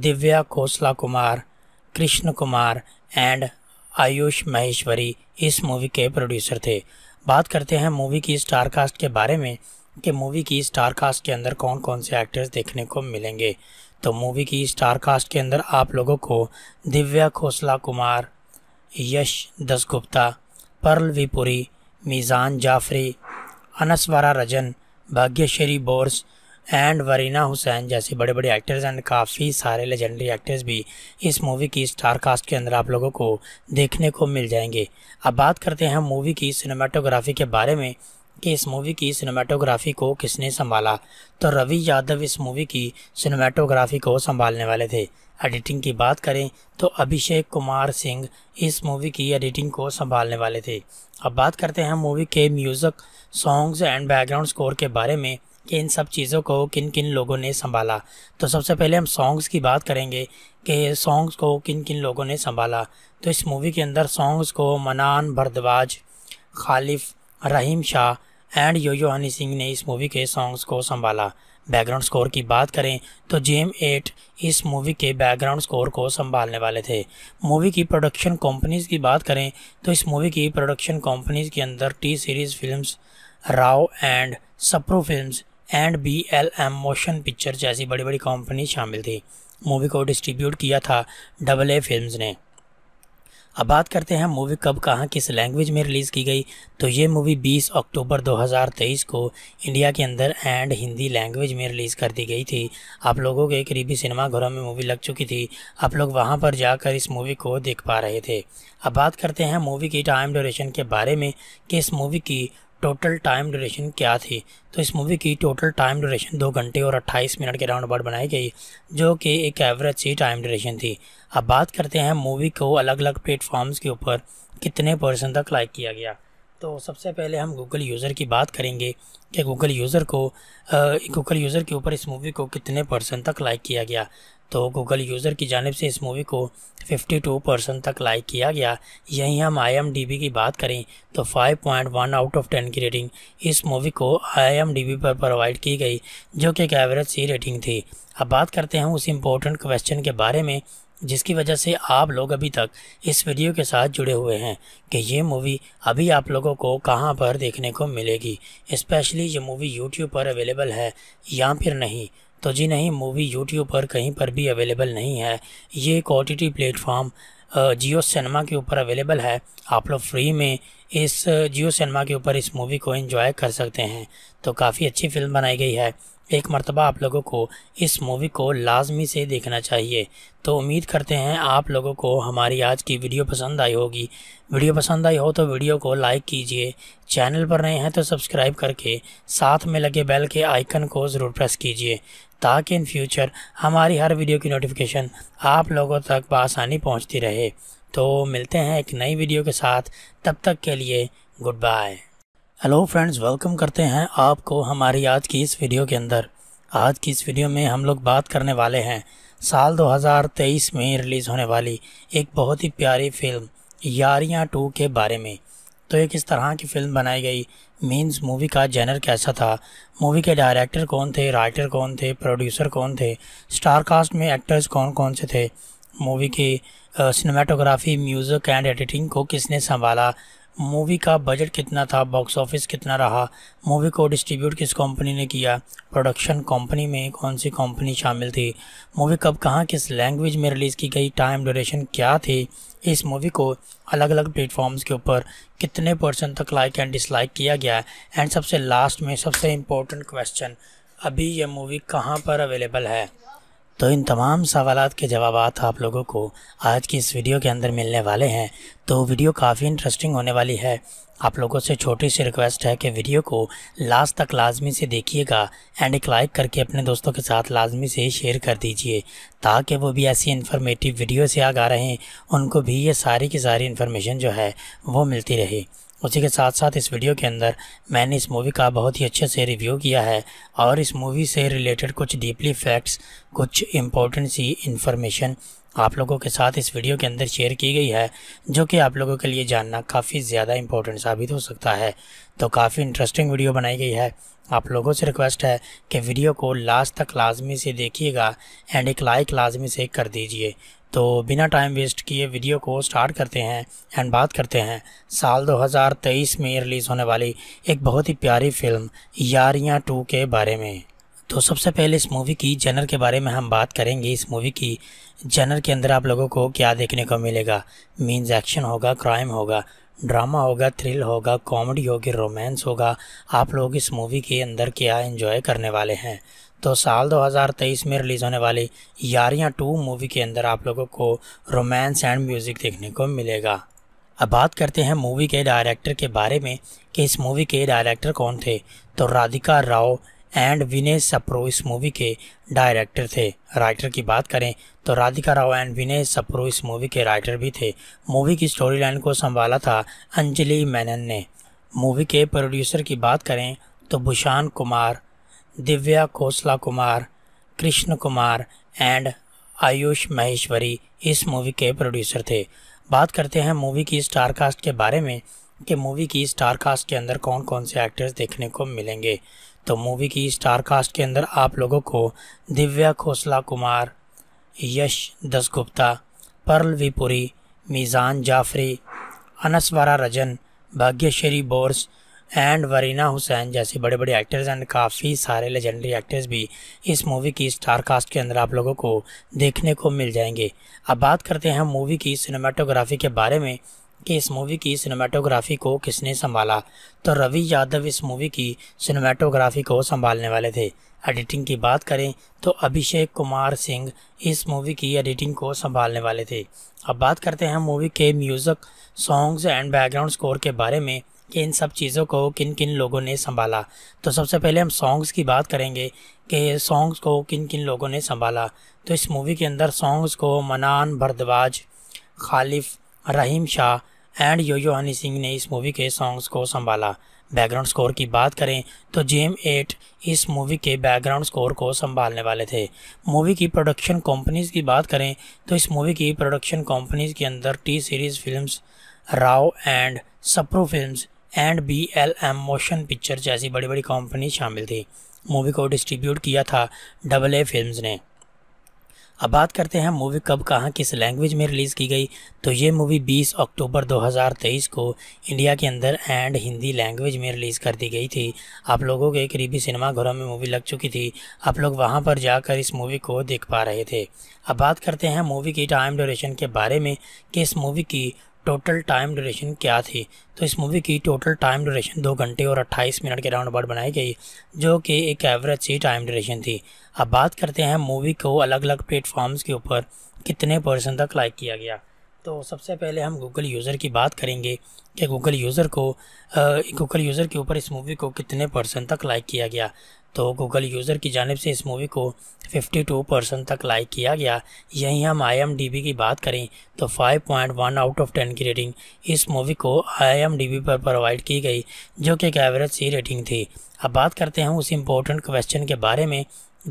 दिव्या खोसला कुमार कृष्ण कुमार एंड आयुष महेश्वरी इस मूवी के प्रोड्यूसर थे बात करते हैं मूवी की स्टार कास्ट के बारे में कि मूवी की स्टार कास्ट के अंदर कौन कौन से एक्टर्स देखने को मिलेंगे तो मूवी की स्टार कास्ट के अंदर आप लोगों को दिव्या खोसला कुमार यश दसगुप्ता पर्ल विपुरी मीज़ान जाफरी अनसवारा रजन भाग्यश्री बोर्स एंड वरीना हुसैन जैसे बड़े बड़े एक्टर्स एंड काफ़ी सारे लेजेंडरी एक्टर्स भी इस मूवी की स्टार कास्ट के अंदर आप लोगों को देखने को मिल जाएंगे अब बात करते हैं मूवी की सिनेमाटोग्राफी के बारे में कि इस मूवी की सिनेमाटोग्राफी को किसने संभाला तो रवि यादव इस मूवी की सिनेमाटोग्राफी को संभालने वाले थे एडिटिंग की बात करें तो अभिषेक कुमार सिंह इस मूवी की एडिटिंग को संभालने वाले थे अब बात करते हैं मूवी के music songs and background score के बारे में कि इन सब चीज़ों को किन किन लोगों ने संभाला तो सबसे पहले हम सॉन्ग्स की बात करेंगे कि सॉन्ग्स को किन किन लोगों ने संभाला तो इस मूवी के अंदर सॉन्ग्स को मनान भरद्वाज खालिफ रहीम शाह एंड यो हनी सिंह ने इस मूवी के सॉन्ग्स को संभाला बैकग्राउंड स्कोर की बात करें तो जेम एट इस मूवी के बैकग्राउंड स्कोर को संभालने वाले थे मूवी की प्रोडक्शन कंपनीज की बात करें तो इस मूवी की प्रोडक्शन कंपनीज के अंदर T series films Rao and Sapru films and B L M motion picture जैसी बड़ी बड़ी कंपनी शामिल थी मूवी को डिस्ट्रीब्यूट किया था डबल ए फिल्म ने अब बात करते हैं मूवी कब कहाँ किस लैंग्वेज में रिलीज़ की गई तो ये मूवी 20 अक्टूबर 2023 को इंडिया के अंदर एंड हिंदी लैंग्वेज में रिलीज़ कर दी गई थी आप लोगों के करीबी सिनेमाघरों में मूवी लग चुकी थी आप लोग वहाँ पर जाकर इस मूवी को देख पा रहे थे अब बात करते हैं मूवी की टाइम ड्योरेशन के बारे में कि इस मूवी की टोटल टाइम ड्यूरेशन क्या थी तो इस मूवी की टोटल टाइम ड्यूरेशन दो घंटे और 28 मिनट के राउंड अबाउट बनाई गई जो कि एक एवरेज सी टाइम ड्यूरेशन थी अब बात करते हैं मूवी को अलग अलग प्लेटफॉर्म्स के ऊपर कितने परसेंट तक लाइक किया गया तो सबसे पहले हम गूगल यूज़र की बात करेंगे कि गूगल यूज़र को गूगल यूज़र के ऊपर इस मूवी को कितने परसेंट तक लाइक किया गया तो गूगल यूज़र की जानब से इस मूवी को 52 परसेंट तक लाइक किया गया यहीं हम आई की बात करें तो 5.1 आउट ऑफ 10 की रेटिंग इस मूवी को आई पर प्रोवाइड की गई जो कि एक एवरेज सी रेटिंग थी अब बात करते हैं उस इम्पोर्टेंट क्वेश्चन के बारे में जिसकी वजह से आप लोग अभी तक इस वीडियो के साथ जुड़े हुए हैं कि ये मूवी अभी आप लोगों को कहाँ पर देखने को मिलेगी स्पेशली ये मूवी यूट्यूब पर अवेलेबल है या फिर नहीं तो जी नहीं मूवी यूट्यूब पर कहीं पर भी अवेलेबल नहीं है ये एक ओ प्लेटफॉर्म जियो सिनेमा के ऊपर अवेलेबल है आप लोग फ्री में इस जियो सिनेमा के ऊपर इस मूवी को एंजॉय कर सकते हैं तो काफ़ी अच्छी फिल्म बनाई गई है एक मरतबा आप लोगों को इस मूवी को लाजमी से देखना चाहिए तो उम्मीद करते हैं आप लोगों को हमारी आज की वीडियो पसंद आई होगी वीडियो पसंद आई हो तो वीडियो को लाइक कीजिए चैनल पर नए हैं तो सब्सक्राइब करके साथ में लगे बेल के आइकन को ज़रूर प्रेस कीजिए ताकि इन फ्यूचर हमारी हर वीडियो की नोटिफिकेशन आप लोगों तक बसानी पहुँचती रहे तो मिलते हैं एक नई वीडियो के साथ तब तक के लिए good bye hello friends welcome करते हैं आपको हमारी आज की इस वीडियो के अंदर आज की इस वीडियो में हम लोग बात करने वाले हैं साल 2023 में रिलीज़ होने वाली एक बहुत ही प्यारी फिल्म यारियां टू के बारे में तो एक इस तरह की फ़िल्म बनाई गई मीन्स मूवी का जेनर कैसा था मूवी के डायरेक्टर कौन थे राइटर कौन थे प्रोड्यूसर कौन थे स्टार कास्ट में एक्टर्स कौन कौन से थे मूवी की सिनेमाटोग्राफी म्यूज़िक एंड एडिटिंग को किसने संभाला मूवी का बजट कितना था बॉक्स ऑफिस कितना रहा मूवी को डिस्ट्रीब्यूट किस कंपनी ने किया प्रोडक्शन कंपनी में कौन सी कंपनी शामिल थी मूवी कब कहाँ किस लैंग्वेज में रिलीज़ की गई टाइम ड्यूरेशन क्या थी इस मूवी को अलग अलग प्लेटफॉर्म्स के ऊपर कितने परसेंट तक लाइक एंड डिसलाइक किया गया एंड सबसे लास्ट में सबसे इम्पोर्टेंट क्वेश्चन अभी यह मूवी कहाँ पर अवेलेबल है तो इन तमाम सवाल के जवाब आप लोगों को आज की इस वीडियो के अंदर मिलने वाले हैं तो वीडियो काफ़ी इंटरेस्टिंग होने वाली है आप लोगों से छोटी सी रिक्वेस्ट है कि वीडियो को लास्ट तक लाजमी से देखिएगा एंड एक लाइक करके अपने दोस्तों के साथ लाजमी से ही शेयर कर दीजिए ताकि वो भी ऐसी इन्फॉर्मेटिव वीडियो से आगा हैं उनको भी ये सारी की सारी इन्फॉर्मेशन जो है वो मिलती रहे उसी के साथ साथ इस वीडियो के अंदर मैंने इस मूवी का बहुत ही अच्छे से रिव्यू किया है और इस मूवी से रिलेटेड कुछ डीपली फैक्ट्स कुछ इम्पोर्टेंट सी इन्फॉर्मेशन आप लोगों के साथ इस वीडियो के अंदर शेयर की गई है जो कि आप लोगों के लिए जानना काफ़ी ज़्यादा इम्पोर्टेंट साबित हो सकता है तो काफ़ी इंटरेस्टिंग वीडियो बनाई गई है आप लोगों से रिक्वेस्ट है कि वीडियो को लास्ट तक लाजमी से देखिएगा एंड एक लाइक लाजमी से कर दीजिए तो बिना टाइम वेस्ट किए वीडियो को स्टार्ट करते हैं एंड बात करते हैं साल 2023 में रिलीज़ होने वाली एक बहुत ही प्यारी फिल्म यारियां टू के बारे में तो सबसे पहले इस मूवी की जनर के बारे में हम बात करेंगे इस मूवी की जनर के अंदर आप लोगों को क्या देखने को मिलेगा मीन्स एक्शन होगा क्राइम होगा ड्रामा होगा थ्रिल होगा कॉमेडी होगी रोमांस होगा आप लोग इस मूवी के अंदर क्या इंजॉय करने वाले हैं तो साल 2023 में रिलीज़ होने वाली यारियाँ टू मूवी के अंदर आप लोगों को रोमांस एंड म्यूज़िक देखने को मिलेगा अब बात करते हैं मूवी के डायरेक्टर के बारे में कि इस मूवी के डायरेक्टर कौन थे तो राधिका राव एंड विनय सप्रो इस मूवी के डायरेक्टर थे राइटर की बात करें तो राधिका राव एंड विनय सप्रो इस मूवी के राइटर भी थे मूवी की स्टोरी लाइन को संभाला था अंजलि मैनन ने मूवी के प्रोड्यूसर की बात करें तो भूषान कुमार दिव्या खोसला कुमार कृष्ण कुमार एंड आयुष महेश्वरी इस मूवी के प्रोड्यूसर थे बात करते हैं मूवी की स्टार कास्ट के बारे में कि मूवी की स्टार कास्ट के अंदर कौन कौन से एक्टर्स देखने को मिलेंगे तो मूवी की स्टार कास्ट के अंदर आप लोगों को दिव्या खोसला कुमार यश दसगुप्ता पर्ल विपुरी मीज़ान जाफरी अनस्वरा रजन भाग्यश्री बोर्स एंड वरीना हुसैन जैसे बड़े बड़े एक्टर्स एंड काफ़ी सारे लेजेंडरी एक्टर्स भी इस मूवी की स्टार कास्ट के अंदर आप लोगों को देखने को मिल जाएंगे अब बात करते हैं मूवी की सिनेमाटोग्राफी के बारे में कि इस मूवी की सिनेमाटोग्राफी को किसने संभाला तो रवि यादव इस मूवी की सिनेमाटोग्राफी को संभालने वाले थे एडिटिंग की बात करें तो अभिषेक कुमार सिंह इस मूवी की एडिटिंग को संभालने वाले थे अब बात करते हैं मूवी के music songs and background score के बारे में कि इन सब चीज़ों को किन किन लोगों ने संभाला तो सबसे पहले हम सॉन्ग्स की बात करेंगे कि सॉन्ग्स को किन किन लोगों ने संभाला तो इस मूवी के अंदर सॉन्ग्स को मनान भरद्वाज खालिफ रहीम शाह एंड योयो हनी सिंह ने इस मूवी के सॉन्ग्स को संभाला बैकग्राउंड स्कोर की बात करें तो जेम एट इस मूवी के बैकग्राउंड स्कोर को संभालने वाले थे मूवी की प्रोडक्शन कंपनीज की बात करें तो इस मूवी की प्रोडक्शन कंपनीज के अंदर T series films Rao and Sapru films and B L M motion picture जैसी बड़ी बड़ी कंपनी शामिल थी मूवी को डिस्ट्रीब्यूट किया था डबल ए फिल्म ने अब बात करते हैं मूवी कब कहाँ किस लैंग्वेज में रिलीज़ की गई तो ये मूवी 20 अक्टूबर 2023 को इंडिया के अंदर एंड हिंदी लैंग्वेज में रिलीज़ कर दी गई थी आप लोगों के करीबी सिनेमाघरों में मूवी लग चुकी थी आप लोग वहाँ पर जाकर इस मूवी को देख पा रहे थे अब बात करते हैं मूवी की टाइम ड्यूरेशन के बारे में कि इस मूवी की टोटल टाइम ड्यूरेशन क्या थी तो इस मूवी की टोटल टाइम ड्यूरेशन दो घंटे और 28 मिनट के राउंड अबाउट बनाई गई जो कि एक एवरेज सी टाइम ड्यूरेशन थी अब बात करते हैं मूवी को अलग अलग प्लेटफॉर्म्स के ऊपर कितने परसेंट तक लाइक किया गया तो सबसे पहले हम गूगल यूज़र की बात करेंगे कि गूगल यूज़र को गूगल यूज़र के ऊपर इस मूवी को कितने परसेंट तक लाइक किया गया तो गूगल यूज़र की जानब से इस मूवी को 52 परसेंट तक लाइक किया गया यहीं हम आई की बात करें तो 5.1 आउट ऑफ 10 की रेटिंग इस मूवी को आई पर प्रोवाइड की गई जो कि एक एवरेज सी रेटिंग थी अब बात करते हैं उस इम्पोर्टेंट क्वेश्चन के बारे में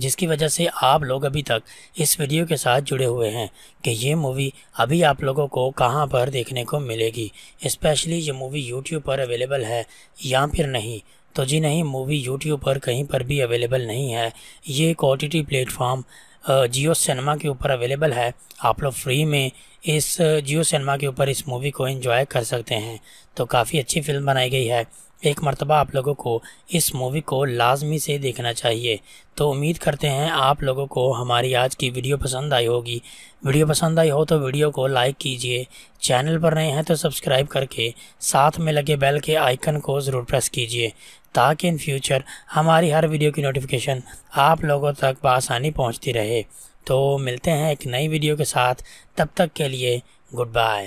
जिसकी वजह से आप लोग अभी तक इस वीडियो के साथ जुड़े हुए हैं कि ये मूवी अभी आप लोगों को कहाँ पर देखने को मिलेगी स्पेशली ये मूवी यूट्यूब पर अवेलेबल है या फिर नहीं तो जी नहीं मूवी यूट्यूब पर कहीं पर भी अवेलेबल नहीं है ये एक O T platform Jio cinema के ऊपर अवेलेबल है आप लोग फ्री में इस जियो सिनेमा के ऊपर इस मूवी को एंजॉय कर सकते हैं तो काफ़ी अच्छी फिल्म बनाई गई है एक मरतबा आप लोगों को इस मूवी को लाजमी से देखना चाहिए तो उम्मीद करते हैं आप लोगों को हमारी आज की वीडियो पसंद आई होगी वीडियो पसंद आई हो तो वीडियो को लाइक कीजिए चैनल पर नए हैं तो सब्सक्राइब करके साथ में लगे बेल के आइकन को ज़रूर प्रेस कीजिए ताकि इन फ्यूचर हमारी हर वीडियो की नोटिफिकेशन आप लोगों तक बसानी पहुँचती रहे तो मिलते हैं एक नई वीडियो के साथ तब तक के लिए good bye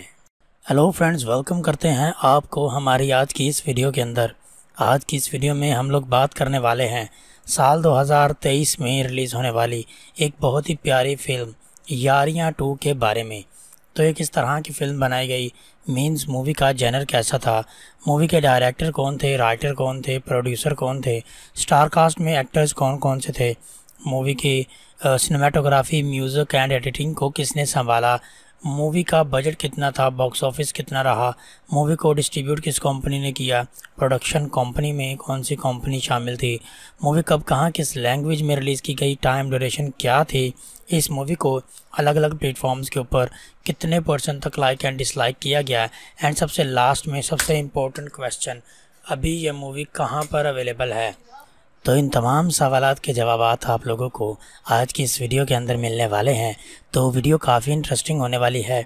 hello friends welcome करते हैं आपको हमारी आज की इस वीडियो के अंदर आज की इस वीडियो में हम लोग बात करने वाले हैं साल 2023 में रिलीज़ होने वाली एक बहुत ही प्यारी फिल्म यारियां टू के बारे में तो ये किस तरह की फ़िल्म बनाई गई मीन्स मूवी का जेनर कैसा था मूवी के डायरेक्टर कौन थे राइटर कौन थे प्रोड्यूसर कौन थे स्टार कास्ट में एक्टर्स कौन कौन से थे मूवी की सिनेमाटोग्राफी म्यूज़िक एंड एडिटिंग को किसने संभाला मूवी का बजट कितना था बॉक्स ऑफिस कितना रहा मूवी को डिस्ट्रीब्यूट किस कंपनी ने किया प्रोडक्शन कंपनी में कौन सी कंपनी शामिल थी मूवी कब कहाँ किस लैंग्वेज में रिलीज़ की गई टाइम ड्यूरेशन क्या थी इस मूवी को अलग अलग प्लेटफॉर्म्स के ऊपर कितने परसेंट तक लाइक एंड डिसलाइक किया गया एंड सबसे लास्ट में सबसे इम्पोर्टेंट क्वेश्चन अभी यह मूवी कहाँ पर अवेलेबल है तो इन तमाम सवाल के जवाब आप लोगों को आज की इस वीडियो के अंदर मिलने वाले हैं तो वीडियो काफ़ी इंटरेस्टिंग होने वाली है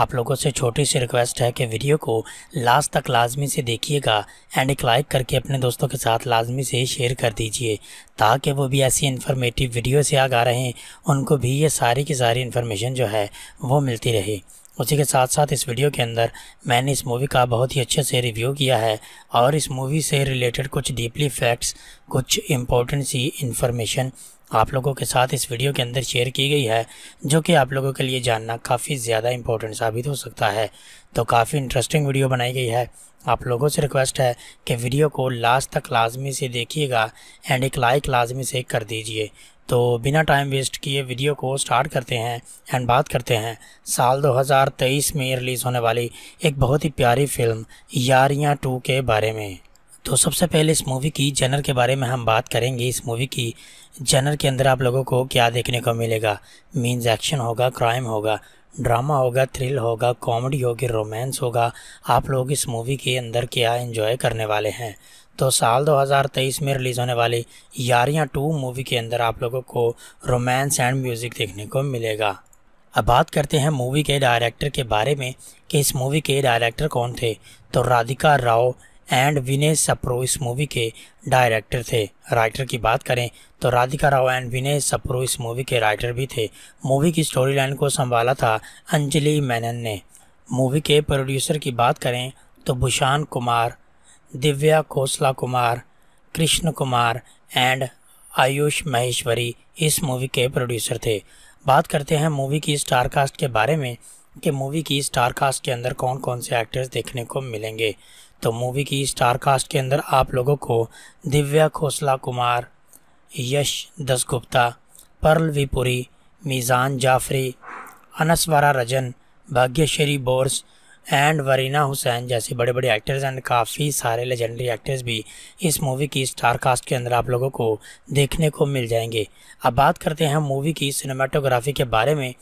आप लोगों से छोटी सी रिक्वेस्ट है कि वीडियो को लास्ट तक लाजमी से देखिएगा एंड एक लाइक करके अपने दोस्तों के साथ लाजमी से शेयर कर दीजिए ताकि वो भी ऐसी इन्फॉर्मेटिव वीडियो से आगा रहें उनको भी ये सारी की सारी इन्फॉर्मेशन जो है वो मिलती रहे उसी के साथ साथ इस वीडियो के अंदर मैंने इस मूवी का बहुत ही अच्छे से रिव्यू किया है और इस मूवी से रिलेटेड कुछ डीपली फैक्ट्स कुछ इम्पोर्टेंट सी इन्फॉर्मेशन आप लोगों के साथ इस वीडियो के अंदर शेयर की गई है जो कि आप लोगों के लिए जानना काफ़ी ज़्यादा इम्पोर्टेंट साबित हो सकता है तो काफ़ी इंटरेस्टिंग वीडियो बनाई गई है आप लोगों से रिक्वेस्ट है कि वीडियो को लास्ट तक लाजमी से देखिएगा एंड एक लाइक लाजमी से कर दीजिए तो बिना टाइम वेस्ट किए वीडियो को स्टार्ट करते हैं एंड बात करते हैं साल 2023 में रिलीज़ होने वाली एक बहुत ही प्यारी फिल्म यारियां टू के बारे में तो सबसे पहले इस मूवी की जनर के बारे में हम बात करेंगे इस मूवी की जनर के अंदर आप लोगों को क्या देखने को मिलेगा मीन्स एक्शन होगा क्राइम होगा ड्रामा होगा थ्रिल होगा कॉमेडी होगी रोमांस होगा आप लोग इस मूवी के अंदर क्या इंजॉय करने वाले हैं तो साल 2023 में रिलीज़ होने वाली यारियाँ टू मूवी के अंदर आप लोगों को रोमांस एंड म्यूज़िक देखने को मिलेगा अब बात करते हैं मूवी के डायरेक्टर के बारे में कि इस मूवी के डायरेक्टर कौन थे तो राधिका राव एंड विनय सप्रो इस मूवी के डायरेक्टर थे राइटर की बात करें तो राधिका राव एंड विनय सप्रो इस मूवी के राइटर भी थे मूवी की स्टोरी लाइन को संभाला था अंजलि मैनन ने मूवी के प्रोड्यूसर की बात करें तो भूषान कुमार दिव्या खोसला कुमार कृष्ण कुमार एंड आयुष महेश्वरी इस मूवी के प्रोड्यूसर थे बात करते हैं मूवी की स्टार कास्ट के बारे में कि मूवी की स्टार कास्ट के अंदर कौन कौन से एक्टर्स देखने को मिलेंगे तो मूवी की स्टार कास्ट के अंदर आप लोगों को दिव्या खोसला कुमार यश दसगुप्ता परल विपुरी मीज़ान जाफरी अनस्वरा रजन भाग्यश्री बोर्स एंड वरीना हुसैन जैसे बड़े बड़े एक्टर्स एंड काफ़ी सारे लेजेंडरी एक्टर्स भी इस मूवी की स्टार कास्ट के अंदर आप लोगों को देखने को मिल जाएंगे अब बात करते हैं मूवी की सिनेमाटोग्राफी के बारे में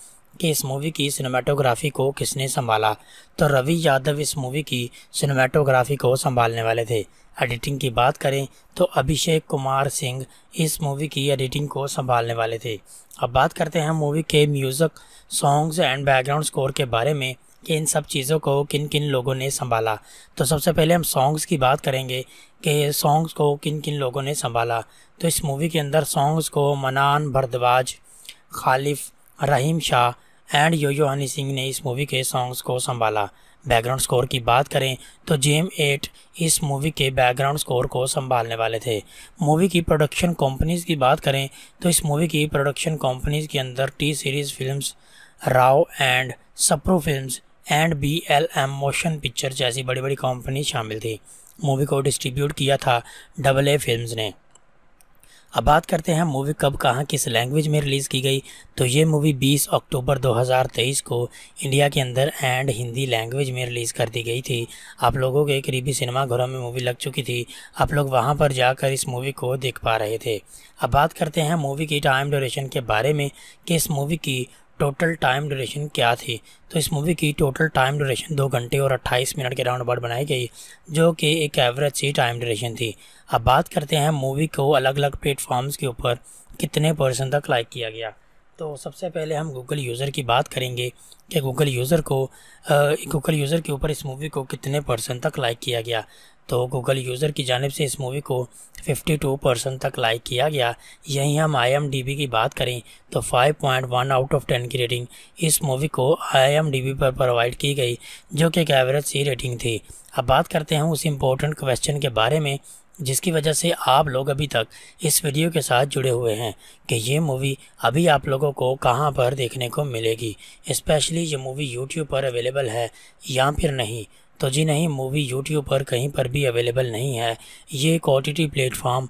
कि इस मूवी की सिनेमाटोग्राफी को किसने संभाला तो रवि यादव इस मूवी की सिनेमाटोग्राफी को संभालने वाले थे एडिटिंग की बात करें तो अभिषेक कुमार सिंह इस मूवी की एडिटिंग को संभालने वाले थे अब बात करते हैं मूवी के music songs and background score के बारे में कि इन सब चीज़ों को किन किन लोगों ने संभाला तो सबसे पहले हम सॉन्ग्स की बात करेंगे कि सॉन्ग्स को किन किन लोगों ने संभाला तो इस मूवी के अंदर सॉन्ग्स को मनान भरद्वाज खालिफ रहीम शाह एंड योयो हनी सिंह ने इस मूवी के सॉन्ग्स को संभाला बैकग्राउंड स्कोर की बात करें तो जेम एट इस मूवी के बैकग्राउंड स्कोर को संभालने वाले थे मूवी की प्रोडक्शन कंपनीज की बात करें तो इस मूवी की प्रोडक्शन कंपनीज के अंदर T series films Rao and Sapru films and B L M motion picture जैसी बड़ी बड़ी कंपनी शामिल थी मूवी को डिस्ट्रीब्यूट किया था डबल ए फिल्म ने अब बात करते हैं मूवी कब कहाँ किस लैंग्वेज में रिलीज़ की गई तो ये मूवी 20 अक्टूबर 2023 को इंडिया के अंदर एंड हिंदी लैंग्वेज में रिलीज़ कर दी गई थी आप लोगों के करीबी सिनेमाघरों में मूवी लग चुकी थी आप लोग वहाँ पर जाकर इस मूवी को देख पा रहे थे अब बात करते हैं मूवी की टाइम डोरेशन के बारे में कि इस मूवी की टोटल टाइम ड्यूरेशन क्या थी तो इस मूवी की टोटल टाइम ड्यूरेशन दो घंटे और 28 मिनट के राउंड अबाउट बनाई गई जो कि एक एवरेज सी टाइम ड्यूरेशन थी अब बात करते हैं मूवी को अलग अलग प्लेटफॉर्म्स के ऊपर कितने परसेंट तक लाइक किया गया तो सबसे पहले हम गूगल यूज़र की बात करेंगे कि गूगल यूज़र को गूगल यूज़र के ऊपर इस मूवी को कितने परसेंट तक लाइक किया गया तो गूगल यूज़र की जानब से इस मूवी को 52 परसेंट तक लाइक किया गया यहीं हम आई की बात करें तो 5.1 आउट ऑफ 10 की रेटिंग इस मूवी को आई पर प्रोवाइड की गई जो कि एक एवरेज सी रेटिंग थी अब बात करते हैं उस इम्पोर्टेंट क्वेश्चन के बारे में जिसकी वजह से आप लोग अभी तक इस वीडियो के साथ जुड़े हुए हैं कि ये मूवी अभी आप लोगों को कहाँ पर देखने को मिलेगी स्पेशली ये मूवी यूट्यूब पर अवेलेबल है या फिर नहीं तो जी नहीं मूवी यूट्यूब पर कहीं पर भी अवेलेबल नहीं है ये एक O T platform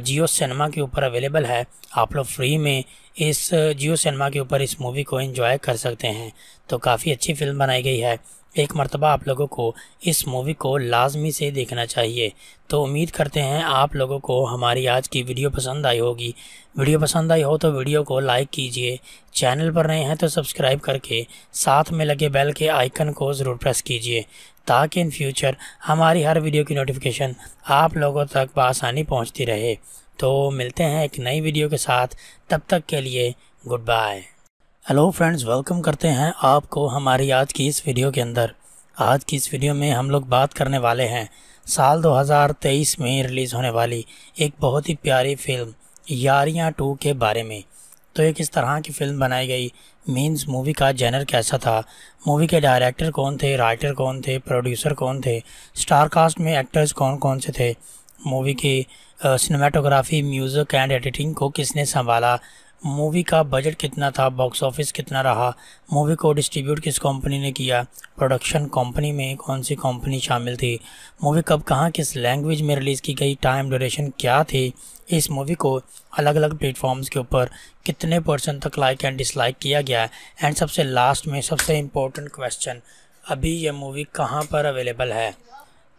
Jio cinema के ऊपर अवेलेबल है आप लोग फ्री में इस जियो सिनेमा के ऊपर इस मूवी को एंजॉय कर सकते हैं तो काफ़ी अच्छी फिल्म बनाई गई है एक मरतबा आप लोगों को इस मूवी को लाजमी से देखना चाहिए तो उम्मीद करते हैं आप लोगों को हमारी आज की वीडियो पसंद आई होगी वीडियो पसंद आई हो तो वीडियो को लाइक कीजिए चैनल पर नए हैं तो सब्सक्राइब करके साथ में लगे बेल के आइकन को ज़रूर प्रेस कीजिए ताकि इन फ्यूचर हमारी हर वीडियो की नोटिफिकेशन आप लोगों तक बसानी पहुँचती रहे तो मिलते हैं एक नई वीडियो के साथ तब तक के लिए good bye hello friends welcome करते हैं आपको हमारी आज की इस वीडियो के अंदर आज की इस वीडियो में हम लोग बात करने वाले हैं साल 2023 में रिलीज़ होने वाली एक बहुत ही प्यारी फिल्म यारियां टू के बारे में तो एक इस तरह की फ़िल्म बनाई गई मीन्स मूवी का जेनर कैसा था मूवी के डायरेक्टर कौन थे राइटर कौन थे प्रोड्यूसर कौन थे स्टार कास्ट में एक्टर्स कौन कौन से थे मूवी की सिनेमाटोग्राफी म्यूज़िक एंड एडिटिंग को किसने संभाला मूवी का बजट कितना था बॉक्स ऑफिस कितना रहा मूवी को डिस्ट्रीब्यूट किस कंपनी ने किया प्रोडक्शन कंपनी में कौन सी कंपनी शामिल थी मूवी कब कहाँ किस लैंग्वेज में रिलीज़ की गई टाइम ड्यूरेशन क्या थी इस मूवी को अलग अलग प्लेटफॉर्म्स के ऊपर कितने परसेंट तक लाइक एंड डिसलाइक किया गया एंड सबसे लास्ट में सबसे इम्पोर्टेंट क्वेश्चन अभी यह मूवी कहाँ पर अवेलेबल है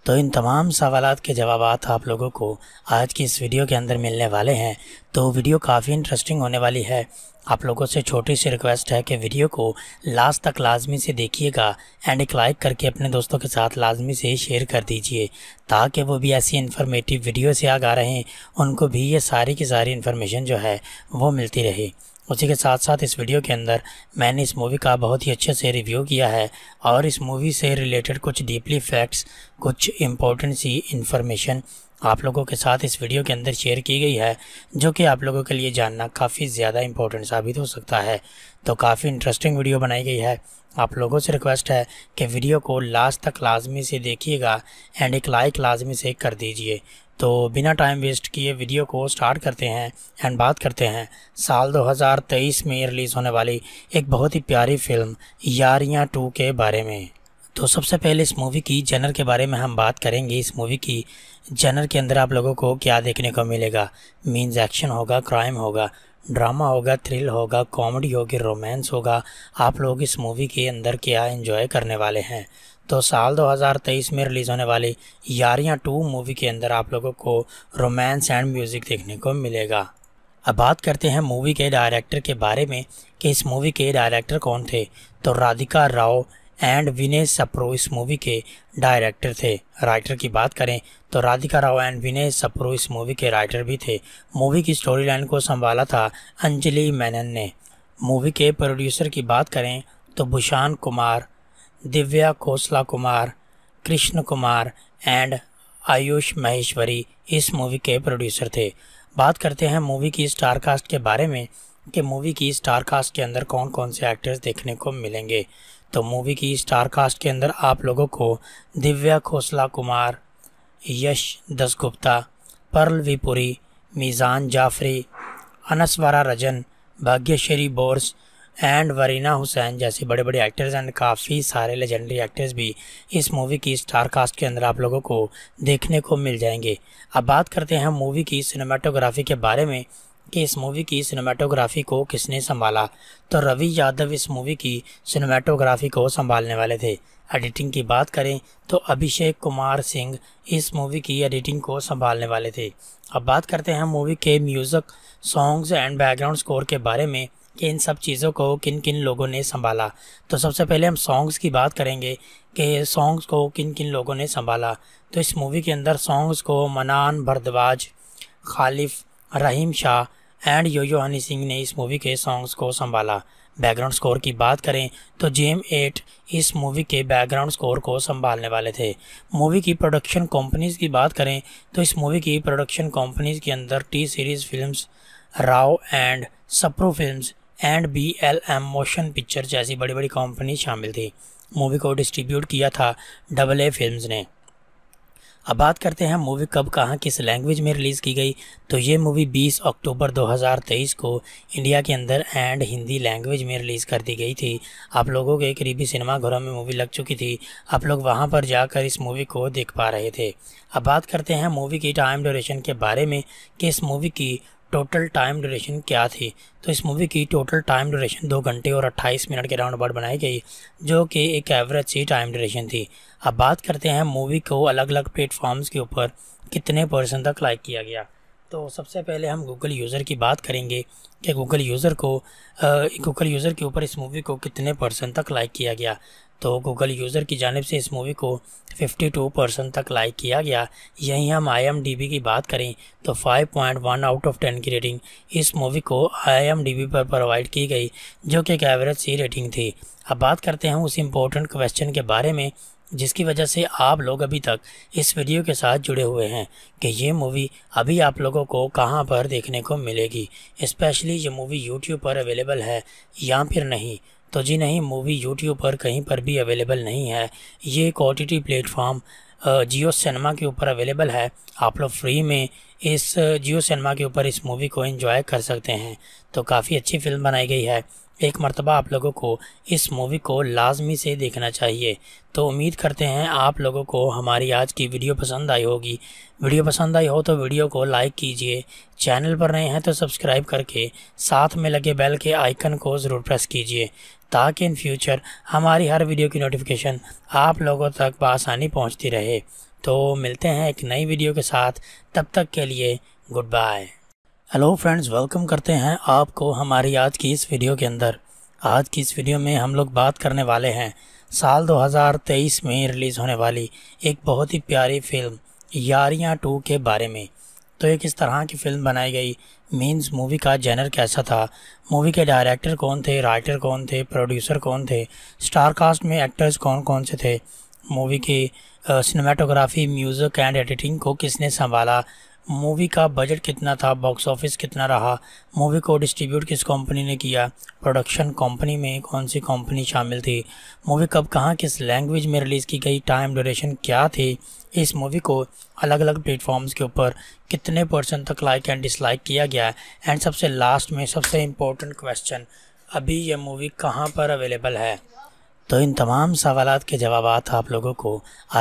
तो इन तमाम सवाल के जवाब आप लोगों को आज की इस वीडियो के अंदर मिलने वाले हैं तो वीडियो काफ़ी इंटरेस्टिंग होने वाली है आप लोगों से छोटी सी रिक्वेस्ट है कि वीडियो को लास्ट तक लाजमी से देखिएगा एंड एक लाइक करके अपने दोस्तों के साथ लाजमी से शेयर कर दीजिए ताकि वो भी ऐसी इन्फॉर्मेटिव वीडियो से आगा रहें उनको भी ये सारी की सारी इन्फॉर्मेशन जो है वो मिलती रहे उसी के साथ साथ इस वीडियो के अंदर मैंने इस मूवी का बहुत ही अच्छे से रिव्यू किया है और इस मूवी से रिलेटेड कुछ डीपली फैक्ट्स कुछ इम्पोर्टेंट सी इन्फॉर्मेशन आप लोगों के साथ इस वीडियो के अंदर शेयर की गई है जो कि आप लोगों के लिए जानना काफ़ी ज़्यादा इम्पोर्टेंट साबित हो सकता है तो काफ़ी इंटरेस्टिंग वीडियो बनाई गई है आप लोगों से रिक्वेस्ट है कि वीडियो को लास्ट तक लाजमी से देखिएगा एंड एक लाइक लाजमी से कर दीजिए तो बिना टाइम वेस्ट किए वीडियो को स्टार्ट करते हैं एंड बात करते हैं साल 2023 में रिलीज़ होने वाली एक बहुत ही प्यारी फिल्म यारियां टू के बारे में तो सबसे पहले इस मूवी की जनर के बारे में हम बात करेंगे इस मूवी की जनर के अंदर आप लोगों को क्या देखने को मिलेगा मीन्स एक्शन होगा क्राइम होगा ड्रामा होगा थ्रिल होगा कॉमेडी होगी रोमांस होगा आप लोग इस मूवी के अंदर क्या एंजॉय करने वाले हैं तो साल 2023 में रिलीज़ होने वाली यारियाँ टू मूवी के अंदर आप लोगों को रोमांस एंड म्यूज़िक देखने को मिलेगा अब बात करते हैं मूवी के डायरेक्टर के बारे में कि इस मूवी के डायरेक्टर कौन थे तो राधिका राव एंड विनय सप्रो इस मूवी के डायरेक्टर थे राइटर की बात करें तो राधिका राव एंड विनय सप्रो इस मूवी के राइटर भी थे मूवी की स्टोरी लाइन को संभाला था अंजलि मैनन ने मूवी के प्रोड्यूसर की बात करें तो भूषान कुमार दिव्या खोसला कुमार कृष्ण कुमार एंड आयुष महेश्वरी इस मूवी के प्रोड्यूसर थे बात करते हैं मूवी की स्टार कास्ट के बारे में कि मूवी की स्टार कास्ट के अंदर कौन कौन से एक्टर्स देखने को मिलेंगे तो मूवी की स्टार कास्ट के अंदर आप लोगों को दिव्या खोसला कुमार यश दसगुप्ता पर्ल विपुरी मीज़ान जाफरी अनस्वरा रजन भाग्यश्री बोर्स एंड वरीना हुसैन जैसे बड़े बड़े एक्टर्स एंड काफ़ी सारे लेजेंडरी एक्टर्स भी इस मूवी की स्टार कास्ट के अंदर आप लोगों को देखने को मिल जाएंगे अब बात करते हैं मूवी की सिनेमाटोग्राफी के बारे में कि इस मूवी की सिनेमाटोग्राफी को किसने संभाला तो रवि यादव इस मूवी की सिनेमाटोग्राफी को संभालने वाले थे एडिटिंग की बात करें तो अभिषेक कुमार सिंह इस मूवी की एडिटिंग को संभालने वाले थे अब बात करते हैं मूवी के music songs and background score के बारे में कि इन सब चीज़ों को किन किन लोगों ने संभाला तो सबसे पहले हम सॉन्ग्स की बात करेंगे कि सॉन्ग्स को किन किन लोगों ने संभाला तो इस मूवी के अंदर सॉन्ग्स को मनान भरद्वाज खालिफ रहीम शाह एंड योयो हनी सिंह ने इस मूवी के सॉन्ग्स को संभाला बैकग्राउंड स्कोर की बात करें तो जेम एट इस मूवी के बैकग्राउंड स्कोर को संभालने वाले थे मूवी की प्रोडक्शन कंपनीज की बात करें तो इस मूवी की प्रोडक्शन कंपनीज के अंदर T series films Rao and Sapru films and B L M motion picture जैसी बड़ी बड़ी कंपनी शामिल थी मूवी को डिस्ट्रीब्यूट किया था डबल ए फिल्म ने अब बात करते हैं मूवी कब कहाँ किस लैंग्वेज में रिलीज़ की गई तो ये मूवी 20 अक्टूबर 2023 को इंडिया के अंदर एंड हिंदी लैंग्वेज में रिलीज़ कर दी गई थी आप लोगों के करीबी सिनेमाघरों में मूवी लग चुकी थी आप लोग वहाँ पर जाकर इस मूवी को देख पा रहे थे अब बात करते हैं मूवी की टाइम ड्यूरेशन के बारे में कि इस मूवी की टोटल टाइम ड्यूरेशन क्या थी तो इस मूवी की टोटल टाइम ड्यूरेशन दो घंटे और 28 मिनट के राउंड अबाउट बनाई गई जो कि एक एवरेज सी टाइम ड्यूरेशन थी अब बात करते हैं मूवी को अलग अलग प्लेटफॉर्म्स के ऊपर कितने परसेंट तक लाइक किया गया तो सबसे पहले हम गूगल यूज़र की बात करेंगे कि गूगल यूज़र को गूगल यूज़र के ऊपर इस मूवी को कितने परसेंट तक लाइक किया गया तो गूगल यूज़र की जानब से इस मूवी को 52 परसेंट तक लाइक किया गया यहीं हम आई की बात करें तो 5.1 आउट ऑफ 10 की रेटिंग इस मूवी को आई पर प्रोवाइड की गई जो कि एक एवरेज सी रेटिंग थी अब बात करते हैं उस इम्पोर्टेंट क्वेश्चन के बारे में जिसकी वजह से आप लोग अभी तक इस वीडियो के साथ जुड़े हुए हैं कि ये मूवी अभी आप लोगों को कहाँ पर देखने को मिलेगी स्पेशली ये मूवी यूट्यूब पर अवेलेबल है या फिर नहीं तो जी नहीं मूवी यूट्यूब पर कहीं पर भी अवेलेबल नहीं है ये एक ओ प्लेटफॉर्म जियो सिनेमा के ऊपर अवेलेबल है आप लोग फ्री में इस जियो सिनेमा के ऊपर इस मूवी को एंजॉय कर सकते हैं तो काफ़ी अच्छी फिल्म बनाई गई है एक मरतबा आप लोगों को इस मूवी को लाजमी से देखना चाहिए तो उम्मीद करते हैं आप लोगों को हमारी आज की वीडियो पसंद आई होगी वीडियो पसंद आई हो तो वीडियो को लाइक कीजिए चैनल पर नए हैं तो सब्सक्राइब करके साथ में लगे बेल के आइकन को ज़रूर प्रेस कीजिए ताकि इन फ्यूचर हमारी हर वीडियो की नोटिफिकेशन आप लोगों तक बसानी पहुँचती रहे तो मिलते हैं एक नई वीडियो के साथ तब तक के लिए good bye hello friends welcome करते हैं आपको हमारी आज की इस वीडियो के अंदर आज की इस वीडियो में हम लोग बात करने वाले हैं साल 2023 में रिलीज़ होने वाली एक बहुत ही प्यारी फिल्म यारियां टू के बारे में तो ये किस तरह की फ़िल्म बनाई गई मीन्स मूवी का जेनर कैसा था मूवी के डायरेक्टर कौन थे राइटर कौन थे प्रोड्यूसर कौन थे स्टार कास्ट में एक्टर्स कौन कौन से थे मूवी की सिनेमाटोग्राफी म्यूज़िक एंड एडिटिंग को किसने संभाला मूवी का बजट कितना था बॉक्स ऑफिस कितना रहा मूवी को डिस्ट्रीब्यूट किस कंपनी ने किया प्रोडक्शन कंपनी में कौन सी कंपनी शामिल थी मूवी कब कहाँ किस लैंग्वेज में रिलीज़ की गई टाइम ड्यूरेशन क्या थी इस मूवी को अलग अलग प्लेटफॉर्म्स के ऊपर कितने परसेंट तक लाइक एंड डिसलाइक किया गया एंड सबसे लास्ट में सबसे इम्पोर्टेंट क्वेश्चन अभी यह मूवी कहाँ पर अवेलेबल है तो इन तमाम सवाल के जवाब आप लोगों को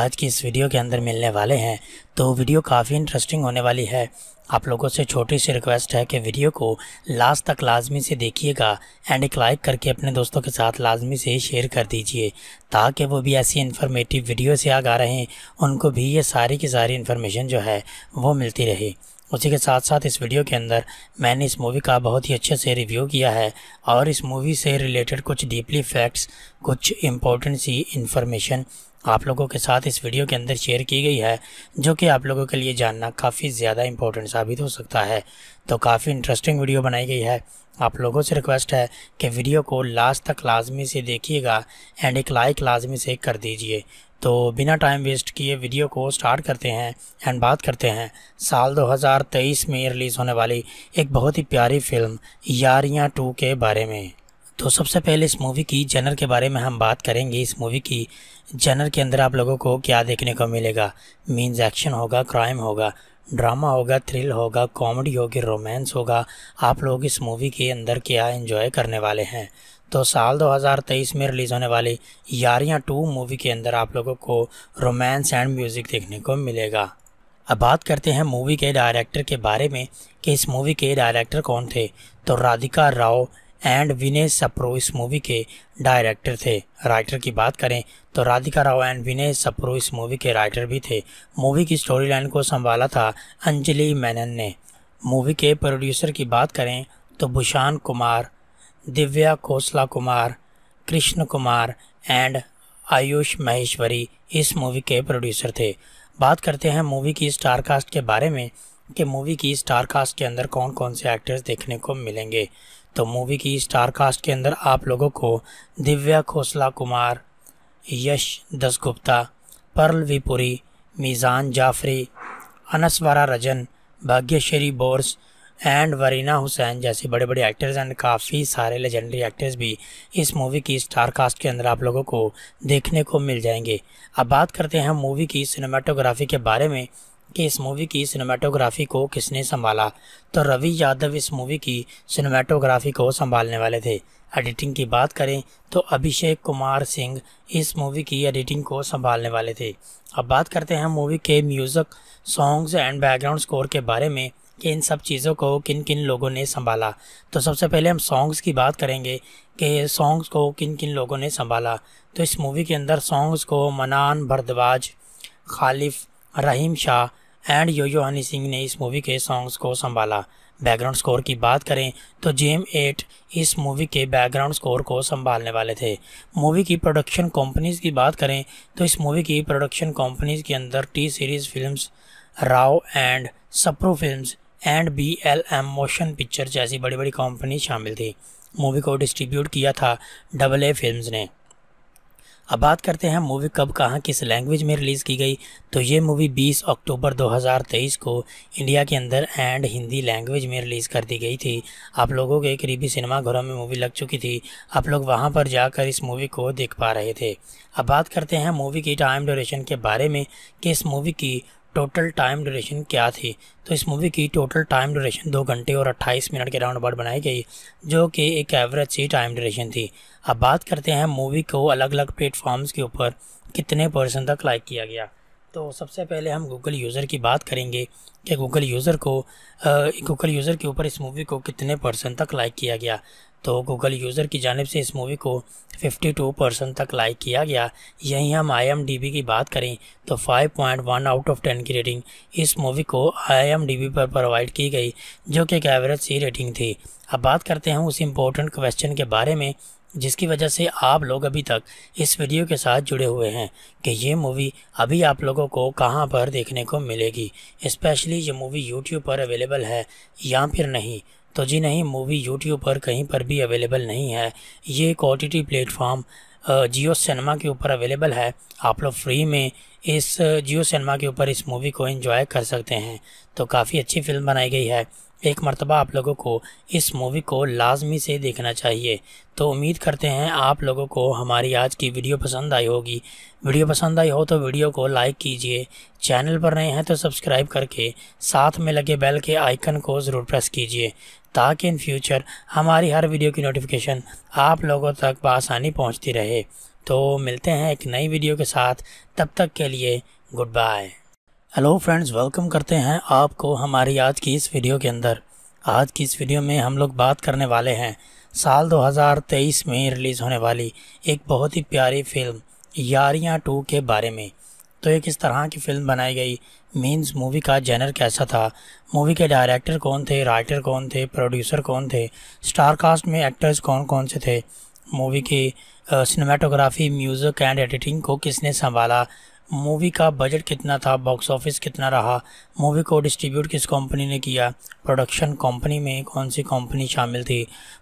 आज की इस वीडियो के अंदर मिलने वाले हैं तो वीडियो काफ़ी इंटरेस्टिंग होने वाली है आप लोगों से छोटी सी रिक्वेस्ट है कि वीडियो को लास्ट तक लाजमी से देखिएगा एंड एक लाइक करके अपने दोस्तों के साथ लाजमी से शेयर कर दीजिए ताकि वो भी ऐसी इन्फॉर्मेटिव वीडियो से आगा रहें उनको भी ये सारी की सारी इन्फॉर्मेशन जो है वो मिलती रहे उसी के साथ साथ इस वीडियो के अंदर मैंने इस मूवी का बहुत ही अच्छे से रिव्यू किया है और इस मूवी से रिलेटेड कुछ डीपली फैक्ट्स कुछ इम्पोर्टेंट सी इन्फॉर्मेशन आप लोगों के साथ इस वीडियो के अंदर शेयर की गई है जो कि आप लोगों के लिए जानना काफ़ी ज़्यादा इम्पोर्टेंट साबित हो सकता है तो काफ़ी इंटरेस्टिंग वीडियो बनाई गई है आप लोगों से रिक्वेस्ट है कि वीडियो को लास्ट तक लाजमी से देखिएगा एंड एक लाइक लाजमी से कर दीजिए तो बिना टाइम वेस्ट किए वीडियो को स्टार्ट करते हैं एंड बात करते हैं साल 2023 में रिलीज़ होने वाली एक बहुत ही प्यारी फिल्म यारियां टू के बारे में तो सबसे पहले इस मूवी की जनर के बारे में हम बात करेंगे इस मूवी की जनर के अंदर आप लोगों को क्या देखने को मिलेगा मीन्स एक्शन होगा क्राइम होगा ड्रामा होगा थ्रिल होगा कॉमेडी होगी रोमांस होगा आप लोग इस मूवी के अंदर क्या इन्जॉय करने वाले हैं तो साल 2023 में रिलीज़ होने वाली यारियाँ टू मूवी के अंदर आप लोगों को रोमांस एंड म्यूज़िक देखने को मिलेगा अब बात करते हैं मूवी के डायरेक्टर के बारे में कि इस मूवी के डायरेक्टर कौन थे तो राधिका राव एंड विनय सप्रो इस मूवी के डायरेक्टर थे राइटर की बात करें तो राधिका राव एंड विनय सप्रो इस मूवी के राइटर भी थे मूवी की स्टोरी लाइन को संभाला था अंजलि मैनन ने मूवी के प्रोड्यूसर की बात करें तो भूषान कुमार दिव्या खोसला कुमार कृष्ण कुमार एंड आयुष महेश्वरी इस मूवी के प्रोड्यूसर थे बात करते हैं मूवी की स्टार कास्ट के बारे में कि मूवी की स्टार कास्ट के अंदर कौन कौन से एक्टर्स देखने को मिलेंगे तो मूवी की स्टार कास्ट के अंदर आप लोगों को दिव्या खोसला कुमार यश दसगुप्ता पर्ल विपुरी मीज़ान जाफरी अनस्वरा रजन भाग्यश्री बोर्स एंड वरीना हुसैन जैसे बड़े बड़े एक्टर्स एंड काफ़ी सारे लेजेंडरी एक्टर्स भी इस मूवी की स्टार कास्ट के अंदर आप लोगों को देखने को मिल जाएंगे अब बात करते हैं मूवी की सिनेमाटोग्राफी के बारे में कि इस मूवी की सिनेमाटोग्राफी को किसने संभाला तो रवि यादव इस मूवी की सिनेमाटोग्राफी को संभालने वाले थे एडिटिंग की बात करें तो अभिषेक कुमार सिंह इस मूवी की एडिटिंग को संभालने वाले थे अब बात करते हैं मूवी के music songs and background score के बारे में कि इन सब चीज़ों को किन किन लोगों ने संभाला तो सबसे पहले हम सॉन्ग्स की बात करेंगे कि सॉन्ग्स को किन किन लोगों ने संभाला तो इस मूवी के अंदर सॉन्ग्स को मनान भरद्वाज खालिफ रहीम शाह एंड योयो हनी सिंह ने इस मूवी के सॉन्ग्स को संभाला बैकग्राउंड स्कोर की बात करें तो जेम एट इस मूवी के बैकग्राउंड स्कोर को संभालने वाले थे मूवी की प्रोडक्शन कंपनीज की बात करें तो इस मूवी की प्रोडक्शन कंपनीज के अंदर T series films Rao and Sapru films and B L M motion picture जैसी बड़ी बड़ी कंपनी शामिल थी मूवी को डिस्ट्रीब्यूट किया था डबल ए फिल्म्स ने अब बात करते हैं मूवी कब कहाँ किस लैंग्वेज में रिलीज़ की गई तो ये मूवी 20 अक्टूबर 2023 को इंडिया के अंदर एंड हिंदी लैंग्वेज में रिलीज़ कर दी गई थी आप लोगों के करीबी सिनेमाघरों में मूवी लग चुकी थी आप लोग वहाँ पर जाकर इस मूवी को देख पा रहे थे अब बात करते हैं मूवी की टाइम ड्यूरेशन के बारे में कि इस मूवी की टोटल टाइम ड्यूरेशन क्या थी तो इस मूवी की टोटल टाइम ड्यूरेशन दो घंटे और 28 मिनट के राउंड अबाउट बनाई गई जो कि एक एवरेज सी टाइम ड्यूरेशन थी अब बात करते हैं मूवी को अलग अलग प्लेटफॉर्म्स के ऊपर कितने परसेंट तक लाइक किया गया तो सबसे पहले हम गूगल यूज़र की बात करेंगे कि गूगल यूज़र को गूगल यूज़र के ऊपर इस मूवी को कितने परसेंट तक लाइक किया गया तो गूगल यूज़र की जानब से इस मूवी को 52 परसेंट तक लाइक किया गया यहीं हम आई की बात करें तो 5.1 आउट ऑफ 10 की रेटिंग इस मूवी को आई पर प्रोवाइड की गई जो कि एक एवरेज सी रेटिंग थी अब बात करते हैं उस इम्पोर्टेंट क्वेश्चन के बारे में जिसकी वजह से आप लोग अभी तक इस वीडियो के साथ जुड़े हुए हैं कि ये मूवी अभी आप लोगों को कहाँ पर देखने को मिलेगी स्पेशली ये मूवी यूट्यूब पर अवेलेबल है या फिर नहीं तो जी नहीं मूवी यूट्यूब पर कहीं पर भी अवेलेबल नहीं है ये एक O T platform Jio cinema के ऊपर अवेलेबल है आप लोग फ्री में इस जियो सिनेमा के ऊपर इस मूवी को एंजॉय कर सकते हैं तो काफ़ी अच्छी फिल्म बनाई गई है एक मरतबा आप लोगों को इस मूवी को लाजमी से देखना चाहिए तो उम्मीद करते हैं आप लोगों को हमारी आज की वीडियो पसंद आई होगी वीडियो पसंद आई हो तो वीडियो को लाइक कीजिए चैनल पर नए हैं तो सब्सक्राइब करके साथ में लगे बेल के आइकन को ज़रूर प्रेस कीजिए ताकि इन फ्यूचर हमारी हर वीडियो की नोटिफिकेशन आप लोगों तक बसानी पहुँचती रहे तो मिलते हैं एक नई वीडियो के साथ तब तक के लिए good bye hello friends welcome करते हैं आपको हमारी आज की इस वीडियो के अंदर आज की इस वीडियो में हम लोग बात करने वाले हैं साल 2023 में रिलीज़ होने वाली एक बहुत ही प्यारी फिल्म यारियां टू के बारे में तो ये किस तरह की फ़िल्म बनाई गई मीन्स मूवी का जेनर कैसा था मूवी के डायरेक्टर कौन थे राइटर कौन थे प्रोड्यूसर कौन थे स्टार कास्ट में एक्टर्स कौन कौन से थे मूवी की सिनेमाटोग्राफी म्यूज़िक एंड एडिटिंग को किसने संभाला मूवी का बजट कितना था बॉक्स ऑफिस कितना रहा मूवी को डिस्ट्रीब्यूट किस कंपनी ने किया प्रोडक्शन कंपनी में कौन सी कंपनी शामिल थी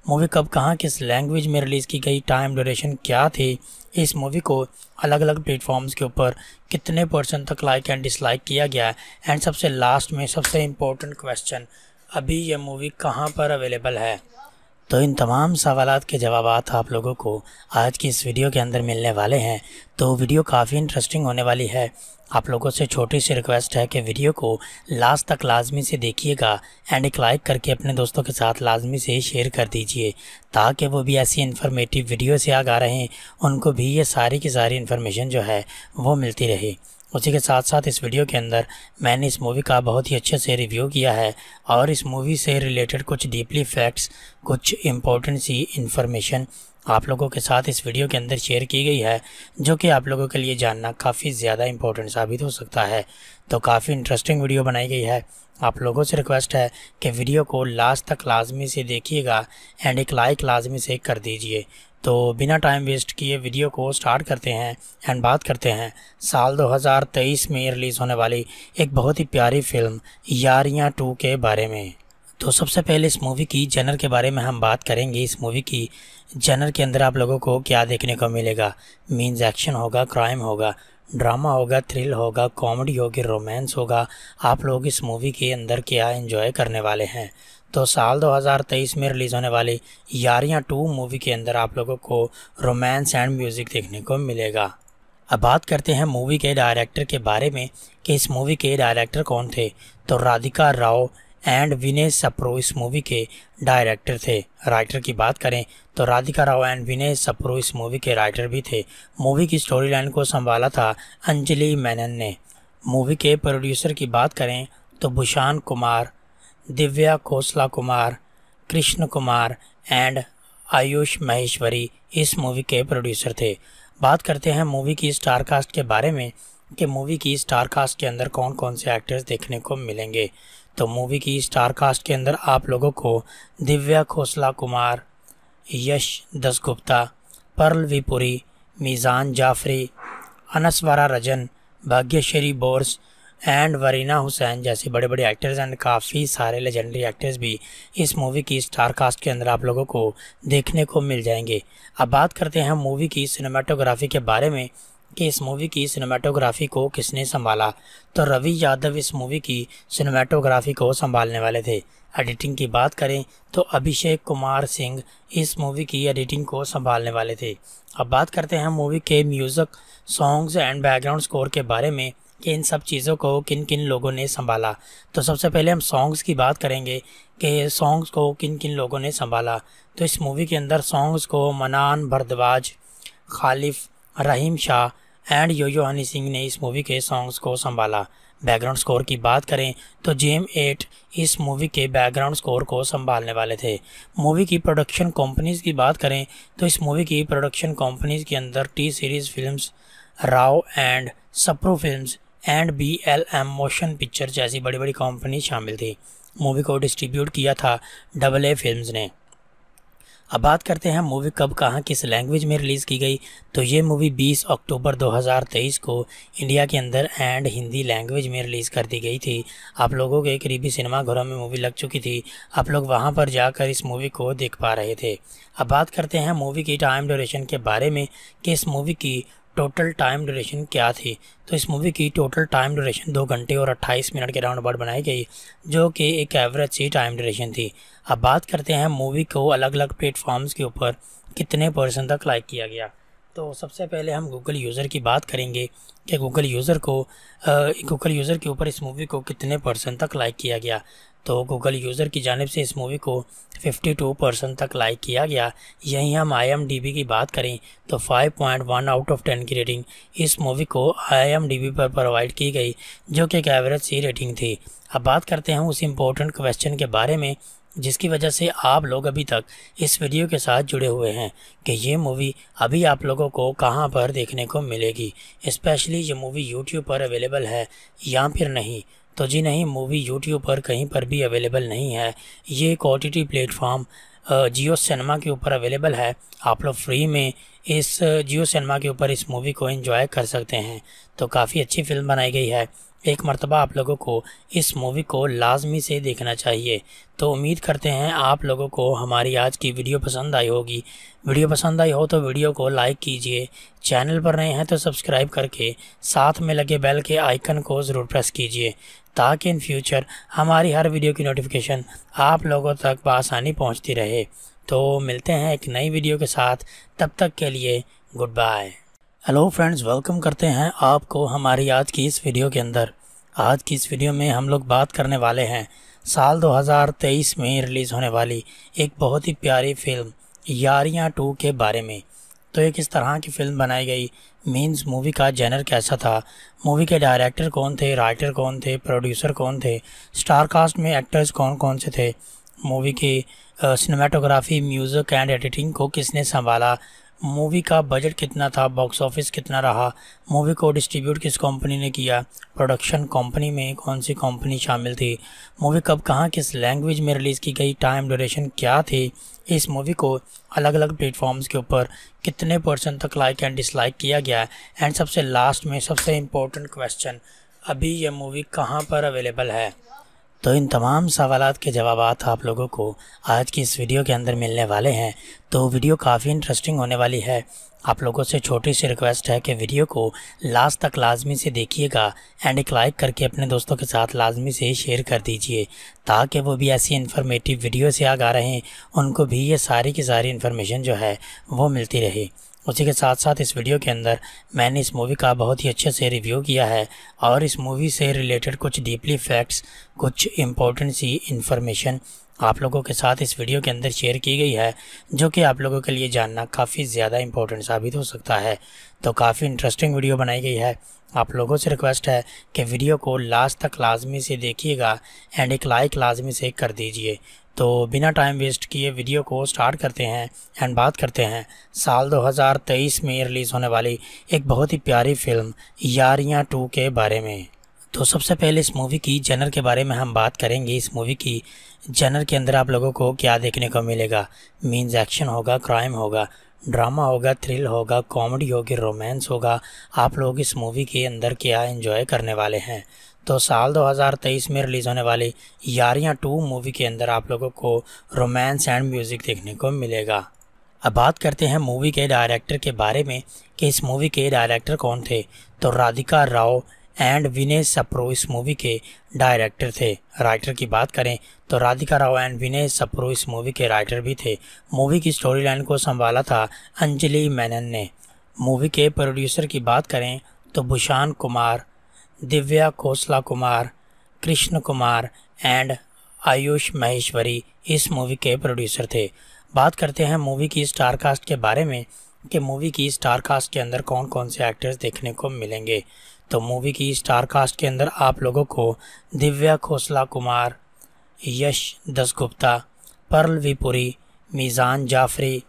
मूवी कब कहाँ किस लैंग्वेज में रिलीज़ की गई टाइम ड्यूरेशन क्या थी इस मूवी को अलग अलग प्लेटफॉर्म्स के ऊपर कितने परसेंट तक लाइक एंड डिसलाइक किया गया एंड सबसे लास्ट में सबसे इम्पोर्टेंट क्वेश्चन अभी यह मूवी कहाँ पर अवेलेबल है तो इन तमाम सवाल के जवाब आप लोगों को आज की इस वीडियो के अंदर मिलने वाले हैं तो वीडियो काफ़ी इंटरेस्टिंग होने वाली है आप लोगों से छोटी सी रिक्वेस्ट है कि वीडियो को लास्ट तक लाजमी से देखिएगा एंड एक लाइक करके अपने दोस्तों के साथ लाजमी से शेयर कर दीजिए ताकि वो भी ऐसी इन्फॉर्मेटिव वीडियो से आगा रहें उनको भी ये सारी की सारी इन्फॉर्मेशन जो है वो मिलती रहे उसी के साथ साथ इस वीडियो के अंदर मैंने इस मूवी का बहुत ही अच्छे से रिव्यू किया है और इस मूवी से रिलेटेड कुछ डीपली फैक्ट्स कुछ इम्पोर्टेंट सी इन्फॉर्मेशन आप लोगों के साथ इस वीडियो के अंदर शेयर की गई है जो कि आप लोगों के लिए जानना काफ़ी ज़्यादा इम्पोर्टेंट साबित हो सकता है तो काफ़ी इंटरेस्टिंग वीडियो बनाई गई है आप लोगों से रिक्वेस्ट है कि वीडियो को लास्ट तक लाजमी से देखिएगा एंड एक लाइक लाजमी से कर दीजिए तो बिना टाइम वेस्ट किए वीडियो को स्टार्ट करते हैं एंड बात करते हैं साल 2023 में रिलीज़ होने वाली एक बहुत ही प्यारी फिल्म यारियां टू के बारे में तो सबसे पहले इस मूवी की जनर के बारे में हम बात करेंगे इस मूवी की जनर के अंदर आप लोगों को क्या देखने को मिलेगा मीन्स एक्शन होगा क्राइम होगा ड्रामा होगा थ्रिल होगा कॉमेडी होगी रोमांस होगा आप लोग इस मूवी के अंदर क्या एंजॉय करने वाले हैं तो साल 2023 में रिलीज़ होने वाली यारियाँ टू मूवी के अंदर आप लोगों को रोमांस एंड म्यूज़िक देखने को मिलेगा अब बात करते हैं मूवी के डायरेक्टर के बारे में कि इस मूवी के डायरेक्टर कौन थे तो राधिका राव एंड विनय सप्रो इस मूवी के डायरेक्टर थे राइटर की बात करें तो राधिका राव एंड विनय सप्रो इस मूवी के राइटर भी थे मूवी की स्टोरी लाइन को संभाला था अंजलि मैनन ने मूवी के प्रोड्यूसर की बात करें तो भूषान कुमार दिव्या खोसला कुमार कृष्ण कुमार एंड आयुष महेश्वरी इस मूवी के प्रोड्यूसर थे बात करते हैं मूवी की स्टार कास्ट के बारे में कि मूवी की स्टार कास्ट के अंदर कौन कौन से एक्टर्स देखने को मिलेंगे तो मूवी की स्टार कास्ट के अंदर आप लोगों को दिव्या खोसला कुमार यश दसगुप्ता परल विपुरी मीज़ान जाफरी अनस्वरा रजन भाग्यश्री बोर्स एंड वरीना हुसैन जैसे बड़े बड़े एक्टर्स एंड काफ़ी सारे लेजेंडरी एक्टर्स भी इस मूवी की स्टार कास्ट के अंदर आप लोगों को देखने को मिल जाएंगे अब बात करते हैं मूवी की सिनेमाटोग्राफी के बारे में कि इस मूवी की सिनेमाटोग्राफी को किसने संभाला तो रवि यादव इस मूवी की सिनेमाटोग्राफी को संभालने वाले थे एडिटिंग की बात करें तो अभिषेक कुमार सिंह इस मूवी की एडिटिंग को संभालने वाले थे अब बात करते हैं मूवी के music songs and background score के बारे में कि इन सब चीज़ों को किन किन लोगों ने संभाला तो सबसे पहले हम सॉन्ग्स की बात करेंगे कि सॉन्ग्स को किन किन लोगों ने संभाला तो इस मूवी के अंदर सॉन्ग्स को मनान भरद्वाज खालिफ रहीम शाह एंड योयो हनी सिंह ने इस मूवी के सॉन्ग्स को संभाला बैकग्राउंड स्कोर की बात करें तो जेम एट इस मूवी के बैकग्राउंड स्कोर को संभालने वाले थे मूवी की प्रोडक्शन कंपनीज की बात करें तो इस मूवी की प्रोडक्शन कंपनीज के अंदर T series films Rao and Sapru films and B L M motion picture जैसी बड़ी बड़ी कंपनी शामिल थी मूवी को डिस्ट्रीब्यूट किया था डबल ए फिल्म ने अब बात करते हैं मूवी कब कहाँ किस लैंग्वेज में रिलीज़ की गई तो ये मूवी 20 अक्टूबर 2023 को इंडिया के अंदर एंड हिंदी लैंग्वेज में रिलीज़ कर दी गई थी आप लोगों के करीबी सिनेमाघरों में मूवी लग चुकी थी आप लोग वहाँ पर जाकर इस मूवी को देख पा रहे थे अब बात करते हैं मूवी की टाइम डोरेशन के बारे में कि इस मूवी की टोटल टाइम ड्यूरेशन क्या थी तो इस मूवी की टोटल टाइम ड्यूरेशन दो घंटे और 28 मिनट के राउंड अबाउट बनाई गई जो कि एक एवरेज सी टाइम ड्यूरेशन थी अब बात करते हैं मूवी को अलग अलग प्लेटफॉर्म्स के ऊपर कितने परसेंट तक लाइक किया गया तो सबसे पहले हम गूगल यूज़र की बात करेंगे कि गूगल यूज़र को गूगल यूज़र के ऊपर इस मूवी को कितने परसेंट तक लाइक किया गया तो गूगल यूज़र की जानब से इस मूवी को 52 परसेंट तक लाइक किया गया यहीं हम आई की बात करें तो 5.1 आउट ऑफ 10 की रेटिंग इस मूवी को आई पर प्रोवाइड की गई जो कि एक एवरेज सी रेटिंग थी अब बात करते हैं उस इम्पोर्टेंट क्वेश्चन के बारे में जिसकी वजह से आप लोग अभी तक इस वीडियो के साथ जुड़े हुए हैं कि ये मूवी अभी आप लोगों को कहाँ पर देखने को मिलेगी स्पेशली ये मूवी यूट्यूब पर अवेलेबल है या फिर नहीं तो जी नहीं मूवी यूट्यूब पर कहीं पर भी अवेलेबल नहीं है ये एक O T platform Jio cinema के ऊपर अवेलेबल है आप लोग फ्री में इस जियो सिनेमा के ऊपर इस मूवी को एंजॉय कर सकते हैं तो काफ़ी अच्छी फिल्म बनाई गई है एक मरतबा आप लोगों को इस मूवी को लाजमी से देखना चाहिए तो उम्मीद करते हैं आप लोगों को हमारी आज की वीडियो पसंद आई होगी वीडियो पसंद आई हो तो वीडियो को लाइक कीजिए चैनल पर नए हैं तो सब्सक्राइब करके साथ में लगे बेल के आइकन को ज़रूर प्रेस कीजिए ताकि इन फ्यूचर हमारी हर वीडियो की नोटिफिकेशन आप लोगों तक बसानी पहुँचती रहे तो मिलते हैं एक नई वीडियो के साथ तब तक के लिए good bye hello friends welcome करते हैं आपको हमारी आज की इस वीडियो के अंदर आज की इस वीडियो में हम लोग बात करने वाले हैं साल 2023 में रिलीज़ होने वाली एक बहुत ही प्यारी फिल्म यारियां टू के बारे में तो ये किस तरह की फ़िल्म बनाई गई मीन्स मूवी का जेनर कैसा था मूवी के डायरेक्टर कौन थे राइटर कौन थे प्रोड्यूसर कौन थे स्टार कास्ट में एक्टर्स कौन कौन से थे मूवी की सिनेमाटोग्राफी म्यूज़िक एंड एडिटिंग को किसने संभाला मूवी का बजट कितना था बॉक्स ऑफिस कितना रहा मूवी को डिस्ट्रीब्यूट किस कंपनी ने किया प्रोडक्शन कंपनी में कौन सी कंपनी शामिल थी मूवी कब कहाँ किस लैंग्वेज में रिलीज़ की गई टाइम ड्यूरेशन क्या थी इस मूवी को अलग अलग प्लेटफॉर्म्स के ऊपर कितने परसेंट तक लाइक एंड डिसलाइक किया गया एंड सबसे लास्ट में सबसे इम्पोर्टेंट क्वेश्चन अभी यह मूवी कहाँ पर अवेलेबल है तो इन तमाम सवाल के जवाब आप लोगों को आज की इस वीडियो के अंदर मिलने वाले हैं तो वीडियो काफ़ी इंटरेस्टिंग होने वाली है आप लोगों से छोटी सी रिक्वेस्ट है कि वीडियो को लास्ट तक लाजमी से देखिएगा एंड एक लाइक करके अपने दोस्तों के साथ लाजमी से शेयर कर दीजिए ताकि वो भी ऐसी इन्फॉर्मेटिव वीडियो से आगा रहें उनको भी ये सारी की सारी इन्फॉर्मेशन जो है वो मिलती रहे उसी के साथ साथ इस वीडियो के अंदर मैंने इस मूवी का बहुत ही अच्छे से रिव्यू किया है और इस मूवी से रिलेटेड कुछ डीपली फैक्ट्स कुछ इम्पोर्टेंट सी इन्फॉर्मेशन आप लोगों के साथ इस वीडियो के अंदर शेयर की गई है जो कि आप लोगों के लिए जानना काफ़ी ज़्यादा इम्पोर्टेंट साबित हो सकता है तो काफ़ी इंटरेस्टिंग वीडियो बनाई गई है आप लोगों से रिक्वेस्ट है कि वीडियो को लास्ट तक लाजमी से देखिएगा एंड एक लाइक लाजमी से कर दीजिए तो बिना टाइम वेस्ट किए वीडियो को स्टार्ट करते हैं एंड बात करते हैं साल 2023 में रिलीज़ होने वाली एक बहुत ही प्यारी फिल्म यारियां टू के बारे में तो सबसे पहले इस मूवी की जनर के बारे में हम बात करेंगे इस मूवी की जनर के अंदर आप लोगों को क्या देखने को मिलेगा मीन्स एक्शन होगा क्राइम होगा ड्रामा होगा थ्रिल होगा कॉमेडी होगी रोमांस होगा आप लोग इस मूवी के अंदर क्या एंजॉय करने वाले हैं तो साल 2023 में रिलीज़ होने वाली यारियाँ टू मूवी के अंदर आप लोगों को रोमांस एंड म्यूज़िक देखने को मिलेगा अब बात करते हैं मूवी के डायरेक्टर के बारे में कि इस मूवी के डायरेक्टर कौन थे तो राधिका राव एंड विनय सप्रो इस मूवी के डायरेक्टर थे राइटर की बात करें तो राधिका राव एंड विनय सप्रो इस मूवी के राइटर भी थे मूवी की स्टोरी लाइन को संभाला था अंजलि मैनन ने मूवी के प्रोड्यूसर की बात करें तो भूषान कुमार दिव्या खोसला कुमार कृष्ण कुमार एंड आयुष महेश्वरी इस मूवी के प्रोड्यूसर थे बात करते हैं मूवी की स्टार कास्ट के बारे में कि मूवी की स्टार कास्ट के अंदर कौन कौन से एक्टर्स देखने को मिलेंगे तो मूवी की स्टार कास्ट के अंदर आप लोगों को दिव्या खोसला कुमार यश दसगुप्ता पर्ल विपुरी मीज़ान जाफरी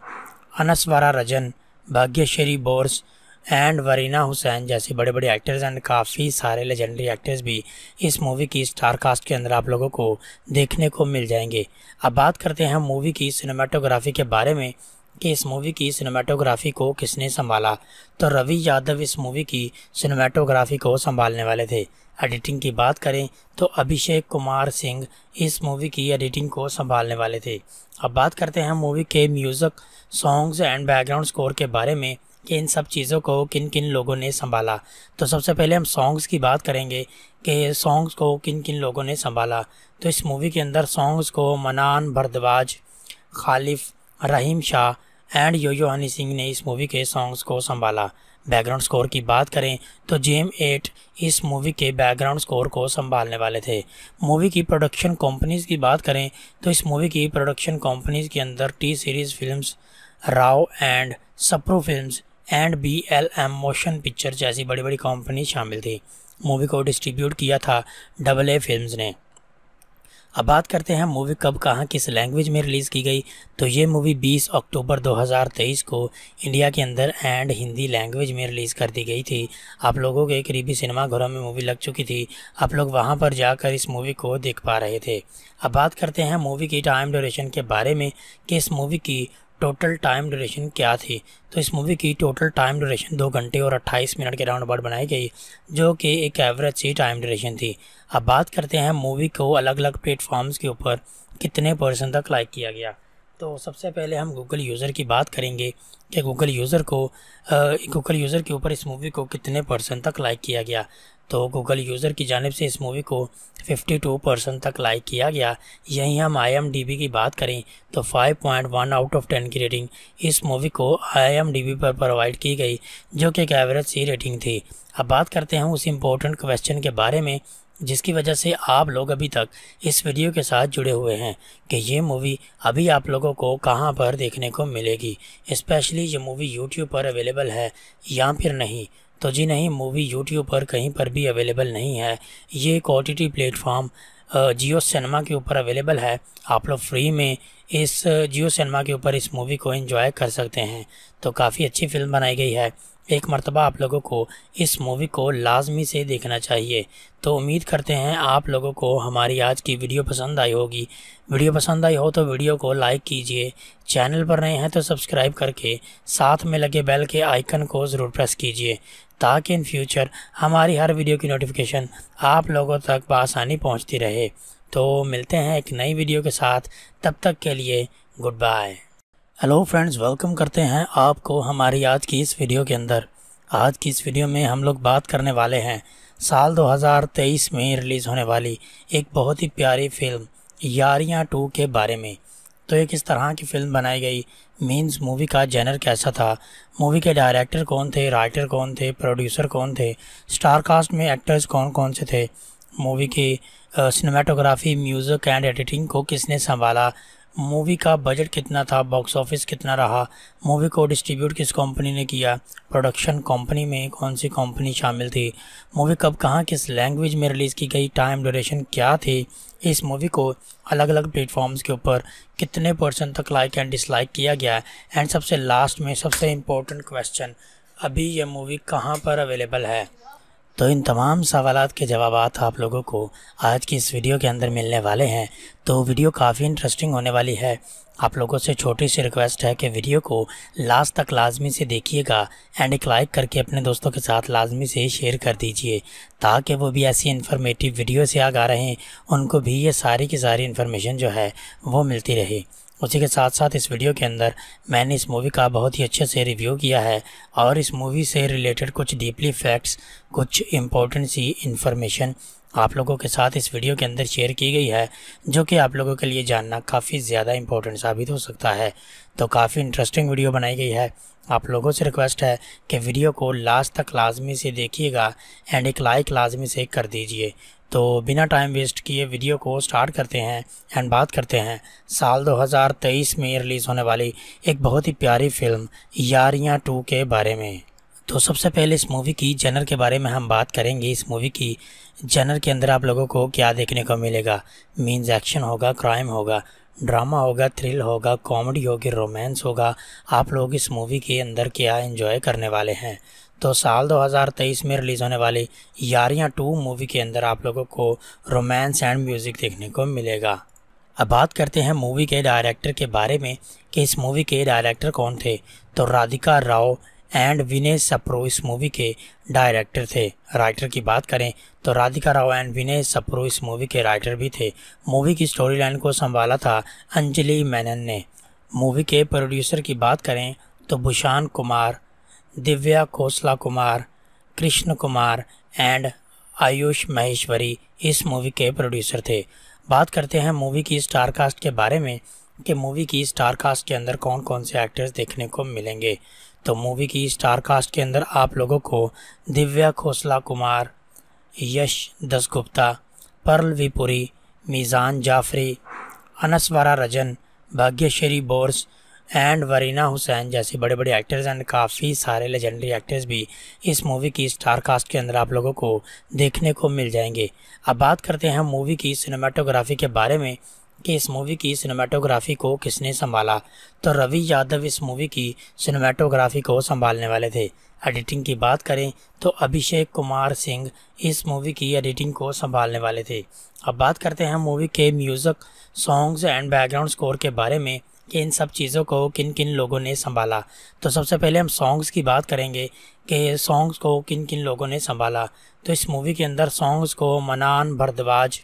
अनस्वरा रजन भाग्यश्री बोर्स एंड वरीना हुसैन जैसे बड़े बड़े एक्टर्स एंड काफ़ी सारे लेजेंडरी एक्टर्स भी इस मूवी की स्टार कास्ट के अंदर आप लोगों को देखने को मिल जाएंगे अब बात करते हैं मूवी की सिनेमाटोग्राफी के बारे में कि इस मूवी की सिनेमाटोग्राफी को किसने संभाला तो रवि यादव इस मूवी की सिनेमाटोग्राफी को संभालने वाले थे एडिटिंग की बात करें तो अभिषेक कुमार सिंह इस मूवी की एडिटिंग को संभालने वाले थे अब बात करते हैं मूवी के music songs and background score के बारे में कि इन सब चीज़ों को किन किन लोगों ने संभाला तो सबसे पहले हम सॉन्ग्स की बात करेंगे कि सॉन्ग्स को किन किन लोगों ने संभाला तो इस मूवी के अंदर सॉन्ग्स को मनान भरद्वाज खालिफ रहीम शाह एंड योयो हनी सिंह ने इस मूवी के सॉन्ग्स को संभाला बैकग्राउंड स्कोर की बात करें तो जेम एट इस मूवी के बैकग्राउंड स्कोर को संभालने वाले थे मूवी की प्रोडक्शन कंपनीज की बात करें तो इस मूवी की प्रोडक्शन कंपनीज के अंदर T series films Rao and Sapru films and B L M motion picture जैसी बड़ी बड़ी कंपनी शामिल थी मूवी को डिस्ट्रीब्यूट किया था डबल ए फिल्म ने अब बात करते हैं मूवी कब कहाँ किस लैंग्वेज में रिलीज़ की गई तो ये मूवी 20 अक्टूबर 2023 को इंडिया के अंदर एंड हिंदी लैंग्वेज में रिलीज़ कर दी गई थी आप लोगों के करीबी सिनेमाघरों में मूवी लग चुकी थी आप लोग वहाँ पर जाकर इस मूवी को देख पा रहे थे अब बात करते हैं मूवी की टाइम ड्यूरेशन के बारे में कि इस मूवी की टोटल टाइम ड्यूरेशन क्या थी तो इस मूवी की टोटल टाइम ड्यूरेशन दो घंटे और 28 मिनट के राउंड अबाउट बनाई गई जो कि एक एवरेज सी टाइम ड्यूरेशन थी अब बात करते हैं मूवी को अलग अलग प्लेटफॉर्म्स के ऊपर कितने परसेंट तक लाइक किया गया तो सबसे पहले हम गूगल यूज़र की बात करेंगे कि गूगल यूज़र को गूगल यूज़र के ऊपर इस मूवी को कितने परसेंट तक लाइक किया गया तो गूगल यूज़र की जानब से इस मूवी को 52 परसेंट तक लाइक किया गया यहीं हम आई की बात करें तो 5.1 आउट ऑफ 10 की रेटिंग इस मूवी को आई पर प्रोवाइड की गई जो कि एक एवरेज सी रेटिंग थी अब बात करते हैं उस इम्पोर्टेंट क्वेश्चन के बारे में जिसकी वजह से आप लोग अभी तक इस वीडियो के साथ जुड़े हुए हैं कि ये मूवी अभी आप लोगों को कहाँ पर देखने को मिलेगी स्पेशली ये मूवी यूट्यूब पर अवेलेबल है या फिर नहीं तो जी नहीं मूवी यूट्यूब पर कहीं पर भी अवेलेबल नहीं है ये एक ओ प्लेटफॉर्म जियो सिनेमा के ऊपर अवेलेबल है आप लोग फ्री में इस जियो सिनेमा के ऊपर इस मूवी को एंजॉय कर सकते हैं तो काफ़ी अच्छी फिल्म बनाई गई है एक मरतबा आप लोगों को इस मूवी को लाजमी से देखना चाहिए तो उम्मीद करते हैं आप लोगों को हमारी आज की वीडियो पसंद आई होगी वीडियो पसंद आई हो तो वीडियो को लाइक कीजिए चैनल पर नए हैं तो सब्सक्राइब करके साथ में लगे बेल के आइकन को ज़रूर प्रेस कीजिए ताकि इन फ्यूचर हमारी हर वीडियो की नोटिफिकेशन आप लोगों तक बसानी पहुँचती रहे तो मिलते हैं एक नई वीडियो के साथ तब तक के लिए good bye hello friends welcome करते हैं आपको हमारी आज की इस वीडियो के अंदर आज की इस वीडियो में हम लोग बात करने वाले हैं साल 2023 में रिलीज़ होने वाली एक बहुत ही प्यारी फिल्म यारियां टू के बारे में तो ये किस तरह की फ़िल्म बनाई गई मीन्स मूवी का जेनर कैसा था मूवी के डायरेक्टर कौन थे राइटर कौन थे प्रोड्यूसर कौन थे स्टार कास्ट में एक्टर्स कौन कौन से थे मूवी की सिनेमाटोग्राफी म्यूज़िक एंड एडिटिंग को किसने संभाला मूवी का बजट कितना था बॉक्स ऑफिस कितना रहा मूवी को डिस्ट्रीब्यूट किस कंपनी ने किया प्रोडक्शन कंपनी में कौन सी कंपनी शामिल थी मूवी कब कहाँ किस लैंग्वेज में रिलीज़ की गई टाइम ड्यूरेशन क्या थी इस मूवी को अलग अलग प्लेटफॉर्म्स के ऊपर कितने परसेंट तक लाइक एंड डिसलाइक किया गया एंड सबसे लास्ट में सबसे इम्पोर्टेंट क्वेश्चन अभी यह मूवी कहाँ पर अवेलेबल है तो इन तमाम सवाल के जवाब आप लोगों को आज की इस वीडियो के अंदर मिलने वाले हैं तो वीडियो काफ़ी इंटरेस्टिंग होने वाली है आप लोगों से छोटी सी रिक्वेस्ट है कि वीडियो को लास्ट तक लाजमी से देखिएगा एंड एक लाइक करके अपने दोस्तों के साथ लाजमी से शेयर कर दीजिए ताकि वो भी ऐसी इन्फॉर्मेटिव वीडियो से आगा रहें उनको भी ये सारी की सारी इन्फॉर्मेशन जो है वो मिलती रहे उसी के साथ साथ इस वीडियो के अंदर मैंने इस मूवी का बहुत ही अच्छे से रिव्यू किया है और इस मूवी से रिलेटेड कुछ डीपली फैक्ट्स कुछ इम्पोर्टेंट सी इन्फॉर्मेशन आप लोगों के साथ इस वीडियो के अंदर शेयर की गई है जो कि आप लोगों के लिए जानना काफ़ी ज़्यादा इम्पोर्टेंट साबित हो सकता है तो काफ़ी इंटरेस्टिंग वीडियो बनाई गई है आप लोगों से रिक्वेस्ट है कि वीडियो को लास्ट तक लाजमी से देखिएगा एंड एक लाइक लाजमी से कर दीजिए तो बिना टाइम वेस्ट किए वीडियो को स्टार्ट करते हैं एंड बात करते हैं साल 2023 में रिलीज़ होने वाली एक बहुत ही प्यारी फिल्म यारियां टू के बारे में तो सबसे पहले इस मूवी की जनर के बारे में हम बात करेंगे इस मूवी की जनर के अंदर आप लोगों को क्या देखने को मिलेगा मीन्स एक्शन होगा क्राइम होगा ड्रामा होगा थ्रिल होगा कॉमेडी होगी रोमांस होगा आप लोग इस मूवी के अंदर क्या इन्जॉय करने वाले हैं तो साल 2023 में रिलीज़ होने वाली यारियाँ टू मूवी के अंदर आप लोगों को रोमांस एंड म्यूज़िक देखने को मिलेगा अब बात करते हैं मूवी के डायरेक्टर के बारे में कि इस मूवी के डायरेक्टर कौन थे तो राधिका राव एंड विनय सप्रो इस मूवी के डायरेक्टर थे राइटर की बात करें तो राधिका राव एंड विनय सप्रो इस मूवी के राइटर भी थे मूवी की स्टोरी लाइन को संभाला था अंजलि मैनन ने मूवी के प्रोड्यूसर की बात करें तो भूषान कुमार दिव्या खोसला कुमार कृष्ण कुमार एंड आयुष महेश्वरी इस मूवी के प्रोड्यूसर थे बात करते हैं मूवी की स्टार कास्ट के बारे में कि मूवी की स्टार कास्ट के अंदर कौन कौन से एक्टर्स देखने को मिलेंगे तो मूवी की स्टार कास्ट के अंदर आप लोगों को दिव्या खोसला कुमार यश दसगुप्ता परल विपुरी मीज़ान जाफरी अनस्वरा रजन भाग्यश्री बोर्स एंड वरीना हुसैन जैसे बड़े बड़े एक्टर्स एंड काफ़ी सारे लेजेंडरी एक्टर्स भी इस मूवी की स्टार कास्ट के अंदर आप लोगों को देखने को मिल जाएंगे अब बात करते हैं मूवी की सिनेमाटोग्राफी के बारे में कि इस मूवी की सिनेमाटोग्राफी को किसने संभाला तो रवि यादव इस मूवी की सिनेमाटोग्राफी को संभालने वाले थे एडिटिंग की बात करें तो अभिषेक कुमार सिंह इस मूवी की एडिटिंग को संभालने वाले थे अब बात करते हैं मूवी के music songs and background score के बारे में कि इन सब चीज़ों को किन किन लोगों ने संभाला तो सबसे पहले हम सॉन्ग्स की बात करेंगे कि सॉन्ग्स को किन किन लोगों ने संभाला तो इस मूवी के अंदर सॉन्ग्स को मनान भरद्वाज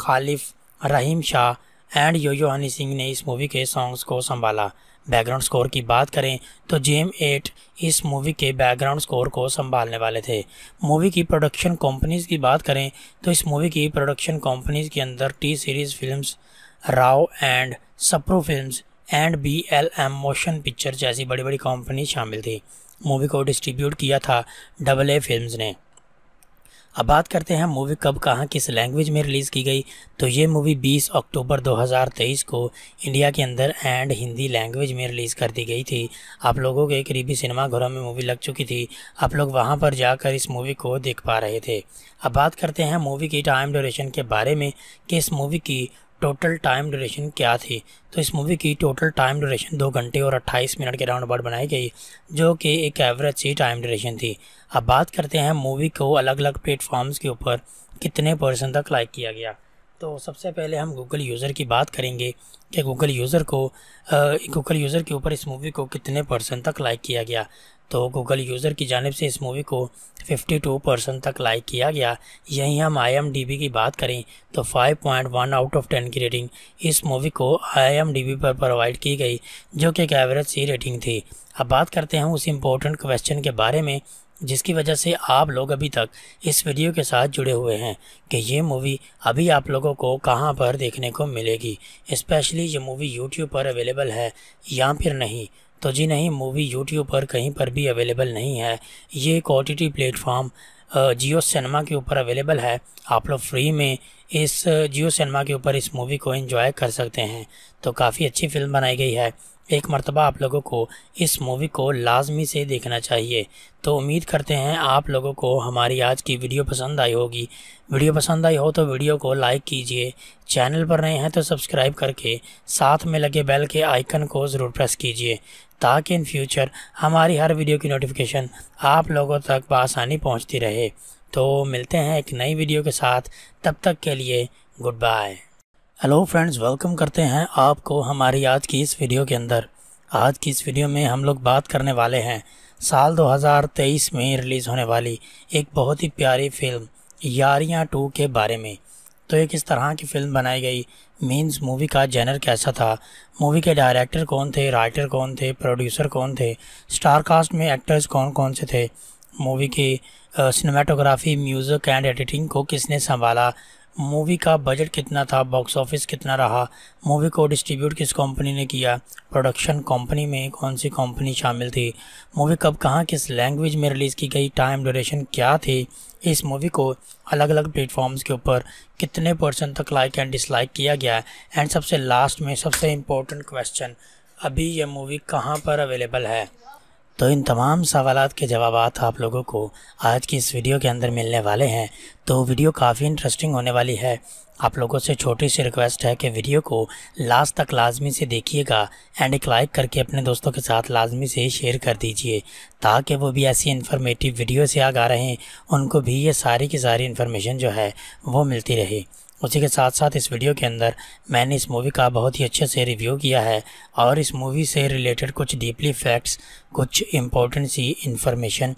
खालिफ रहीम शाह एंड योयो हनी सिंह ने इस मूवी के सॉन्ग्स को संभाला बैकग्राउंड स्कोर की बात करें तो जेम एट इस मूवी के बैकग्राउंड स्कोर को संभालने वाले थे मूवी की प्रोडक्शन कंपनीज की बात करें तो इस मूवी की प्रोडक्शन कंपनीज के अंदर T series films Rao and Sapru films and B L M motion picture जैसी बड़ी बड़ी कंपनी शामिल थी मूवी को डिस्ट्रीब्यूट किया था डबल ए फिल्म ने अब बात करते हैं मूवी कब कहाँ किस लैंग्वेज में रिलीज़ की गई तो ये मूवी 20 अक्टूबर 2023 को इंडिया के अंदर एंड हिंदी लैंग्वेज में रिलीज़ कर दी गई थी आप लोगों के करीबी सिनेमाघरों में मूवी लग चुकी थी आप लोग वहाँ पर जाकर इस मूवी को देख पा रहे थे अब बात करते हैं मूवी की टाइम ड्यूरेशन के बारे में कि इस मूवी की टोटल टाइम ड्यूरेशन क्या थी तो इस मूवी की टोटल टाइम ड्यूरेशन दो घंटे और 28 मिनट के राउंड अबाउट बनाई गई जो कि एक एवरेज सी टाइम ड्यूरेशन थी अब बात करते हैं मूवी को अलग अलग प्लेटफॉर्म्स के ऊपर कितने परसेंट तक लाइक किया गया तो सबसे पहले हम गूगल यूज़र की बात करेंगे कि गूगल यूज़र को गूगल यूज़र के ऊपर इस मूवी को कितने परसेंट तक लाइक किया गया तो गूगल यूज़र की जानब से इस मूवी को 52 परसेंट तक लाइक किया गया यहीं हम आई की बात करें तो 5.1 आउट ऑफ 10 की रेटिंग इस मूवी को आई पर प्रोवाइड की गई जो कि एक एवरेज सी रेटिंग थी अब बात करते हैं उस इम्पोर्टेंट क्वेश्चन के बारे में जिसकी वजह से आप लोग अभी तक इस वीडियो के साथ जुड़े हुए हैं कि ये मूवी अभी आप लोगों को कहाँ पर देखने को मिलेगी स्पेशली ये मूवी यूट्यूब पर अवेलेबल है या फिर नहीं तो जी नहीं मूवी यूट्यूब पर कहीं पर भी अवेलेबल नहीं है ये एक O T platform Jio cinema के ऊपर अवेलेबल है आप लोग फ्री में इस जियो सिनेमा के ऊपर इस मूवी को एंजॉय कर सकते हैं तो काफ़ी अच्छी फिल्म बनाई गई है एक मरतबा आप लोगों को इस मूवी को लाजमी से देखना चाहिए तो उम्मीद करते हैं आप लोगों को हमारी आज की वीडियो पसंद आई होगी वीडियो पसंद आई हो तो वीडियो को लाइक कीजिए चैनल पर नए हैं तो सब्सक्राइब करके साथ में लगे बेल के आइकन को ज़रूर प्रेस कीजिए ताकि इन फ्यूचर हमारी हर वीडियो की नोटिफिकेशन आप लोगों तक बसानी पहुँचती रहे तो मिलते हैं एक नई वीडियो के साथ तब तक के लिए good bye hello friends welcome करते हैं आपको हमारी आज की इस वीडियो के अंदर आज की इस वीडियो में हम लोग बात करने वाले हैं साल 2023 में रिलीज़ होने वाली एक बहुत ही प्यारी फिल्म यारियाँ टू के बारे में तो ये किस तरह की फ़िल्म बनाई गई मीन्स मूवी का जेनर कैसा था मूवी के डायरेक्टर कौन थे राइटर कौन थे प्रोड्यूसर कौन थे स्टारकास्ट में एक्टर्स कौन कौन से थे मूवी की सिनेमाटोग्राफी म्यूज़िक एंड एडिटिंग को किसने संभाला मूवी का बजट कितना था बॉक्स ऑफिस कितना रहा मूवी को डिस्ट्रीब्यूट किस कंपनी ने किया प्रोडक्शन कंपनी में कौन सी कंपनी शामिल थी मूवी कब कहाँ किस लैंग्वेज में रिलीज़ की गई टाइम ड्यूरेशन क्या थी इस मूवी को अलग अलग प्लेटफॉर्म्स के ऊपर कितने परसेंट तक लाइक एंड डिसलाइक किया गया एंड सबसे लास्ट में सबसे इम्पोर्टेंट क्वेश्चन अभी यह मूवी कहाँ पर अवेलेबल है तो इन तमाम सवाल के जवाब आप लोगों को आज की इस वीडियो के अंदर मिलने वाले हैं तो वीडियो काफ़ी इंटरेस्टिंग होने वाली है आप लोगों से छोटी सी रिक्वेस्ट है कि वीडियो को लास्ट तक लाजमी से देखिएगा एंड एक लाइक करके अपने दोस्तों के साथ लाजमी से शेयर कर दीजिए ताकि वो भी ऐसी इन्फॉर्मेटिव वीडियो से आगा रहें उनको भी ये सारी की सारी इन्फॉर्मेशन जो है वो मिलती रहे उसी के साथ साथ इस वीडियो के अंदर मैंने इस मूवी का बहुत ही अच्छे से रिव्यू किया है और इस मूवी से रिलेटेड कुछ डीपली फैक्ट्स कुछ इम्पोर्टेंट सी इन्फॉर्मेशन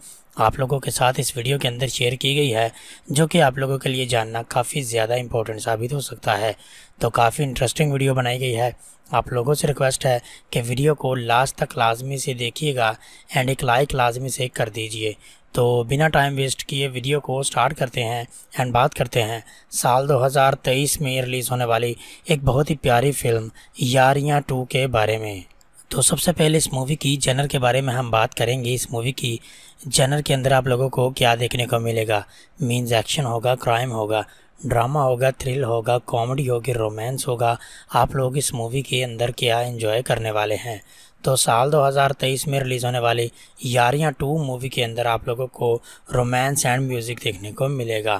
आप लोगों के साथ इस वीडियो के अंदर शेयर की गई है जो कि आप लोगों के लिए जानना काफ़ी ज़्यादा इंपॉर्टेंट साबित हो सकता है तो काफ़ी इंटरेस्टिंग वीडियो बनाई गई है आप लोगों से रिक्वेस्ट है कि वीडियो को लास्ट तक लाजमी से देखिएगा एंड एक लाइक लाजमी से कर दीजिए तो बिना टाइम वेस्ट किए वीडियो को स्टार्ट करते हैं एंड बात करते हैं साल 2023 में रिलीज़ होने वाली एक बहुत ही प्यारी फिल्म यारियां टू के बारे में तो सबसे पहले इस मूवी की जनर के बारे में हम बात करेंगे इस मूवी की जनर के अंदर आप लोगों को क्या देखने को मिलेगा मीन्स एक्शन होगा क्राइम होगा ड्रामा होगा थ्रिल होगा कॉमेडी होगी रोमांस होगा आप लोग इस मूवी के अंदर क्या इंजॉय करने वाले हैं तो साल 2023 में रिलीज़ होने वाली यारियाँ टू मूवी के अंदर आप लोगों को रोमांस एंड म्यूज़िक देखने को मिलेगा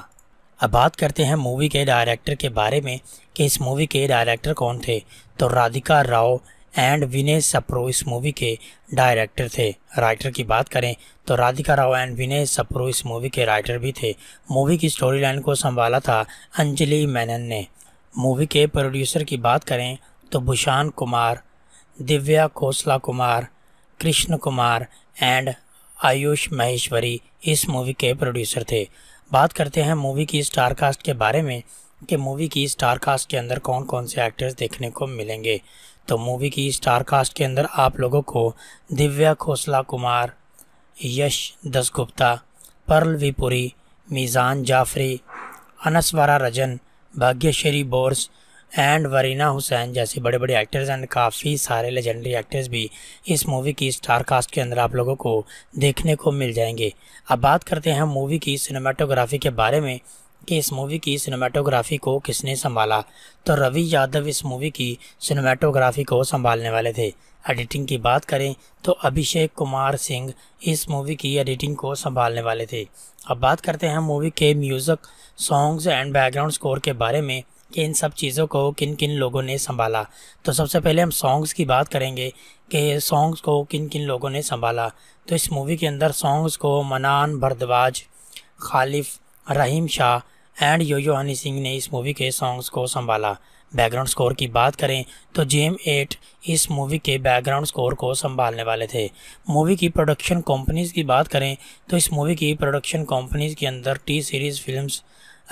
अब बात करते हैं मूवी के डायरेक्टर के बारे में कि इस मूवी के डायरेक्टर कौन थे तो राधिका राव एंड विनय सप्रो इस मूवी के डायरेक्टर थे राइटर की बात करें तो राधिका राव एंड विनय सप्रो इस मूवी के राइटर भी थे मूवी की स्टोरी लाइन को संभाला था अंजलि मैनन ने मूवी के प्रोड्यूसर की बात करें तो भूषान कुमार दिव्या खोसला कुमार कृष्ण कुमार एंड आयुष महेश्वरी इस मूवी के प्रोड्यूसर थे बात करते हैं मूवी की स्टार कास्ट के बारे में कि मूवी की स्टार कास्ट के अंदर कौन कौन से एक्टर्स देखने को मिलेंगे तो मूवी की स्टार कास्ट के अंदर आप लोगों को दिव्या खोसला कुमार यश दसगुप्ता पर्ल विपुरी मीज़ान जाफरी अनसवारा रजन भाग्यश्री बोर्स एंड वरीना हुसैन जैसे बड़े बड़े एक्टर्स एंड काफ़ी सारे लेजेंडरी एक्टर्स भी इस मूवी की स्टार कास्ट के अंदर आप लोगों को देखने को मिल जाएंगे अब बात करते हैं मूवी की सिनेमाटोग्राफी के बारे में कि इस मूवी की सिनेमाटोग्राफी को किसने संभाला तो रवि यादव इस मूवी की सिनेमाटोग्राफी को संभालने वाले थे एडिटिंग की बात करें तो अभिषेक कुमार सिंह इस मूवी की एडिटिंग को संभालने वाले थे अब बात करते हैं मूवी के music songs and background score के बारे में कि इन सब चीज़ों को किन किन लोगों ने संभाला तो सबसे पहले हम सॉन्ग्स की बात करेंगे कि सॉन्ग्स को किन किन लोगों ने संभाला तो इस मूवी के अंदर सॉन्ग्स को मनान भरद्वाज खालिफ रहीम शाह एंड योयो हनी सिंह ने इस मूवी के सॉन्ग्स को संभाला बैकग्राउंड स्कोर की बात करें तो जेम एट इस मूवी के बैकग्राउंड स्कोर को संभालने वाले थे मूवी की प्रोडक्शन कंपनीज की बात करें तो इस मूवी की प्रोडक्शन कंपनीज के अंदर T series films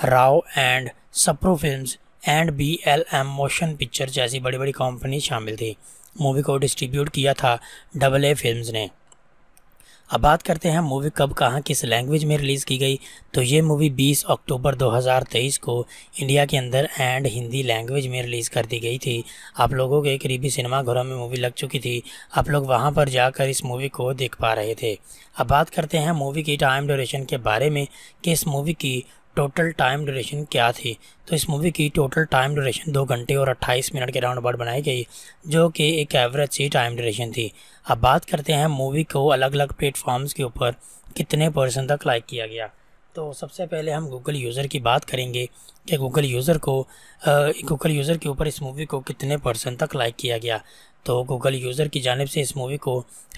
Rao and Sapru films and B L M motion picture जैसी बड़ी बड़ी कंपनी शामिल थी मूवी को डिस्ट्रीब्यूट किया था डबल ए फिल्म ने अब बात करते हैं मूवी कब कहाँ किस लैंग्वेज में रिलीज़ की गई तो ये मूवी 20 अक्टूबर 2023 को इंडिया के अंदर एंड हिंदी लैंग्वेज में रिलीज़ कर दी गई थी आप लोगों के करीबी सिनेमाघरों में मूवी लग चुकी थी आप लोग वहाँ पर जाकर इस मूवी को देख पा रहे थे अब बात करते हैं मूवी की टाइम डोरेशन के बारे में कि इस मूवी की टोटल टाइम ड्यूरेशन क्या थी तो इस मूवी की टोटल टाइम ड्यूरेशन दो घंटे और 28 मिनट के राउंड अबाउट बनाई गई जो कि एक एवरेज सी टाइम ड्यूरेशन थी अब बात करते हैं मूवी को अलग अलग प्लेटफॉर्म्स के ऊपर कितने परसेंट तक लाइक किया गया तो सबसे पहले हम गूगल यूज़र की बात करेंगे कि गूगल यूज़र को गूगल यूज़र के ऊपर इस मूवी को कितने परसेंट तक लाइक किया गया तो गूगल यूज़र की जानब से इस मूवी को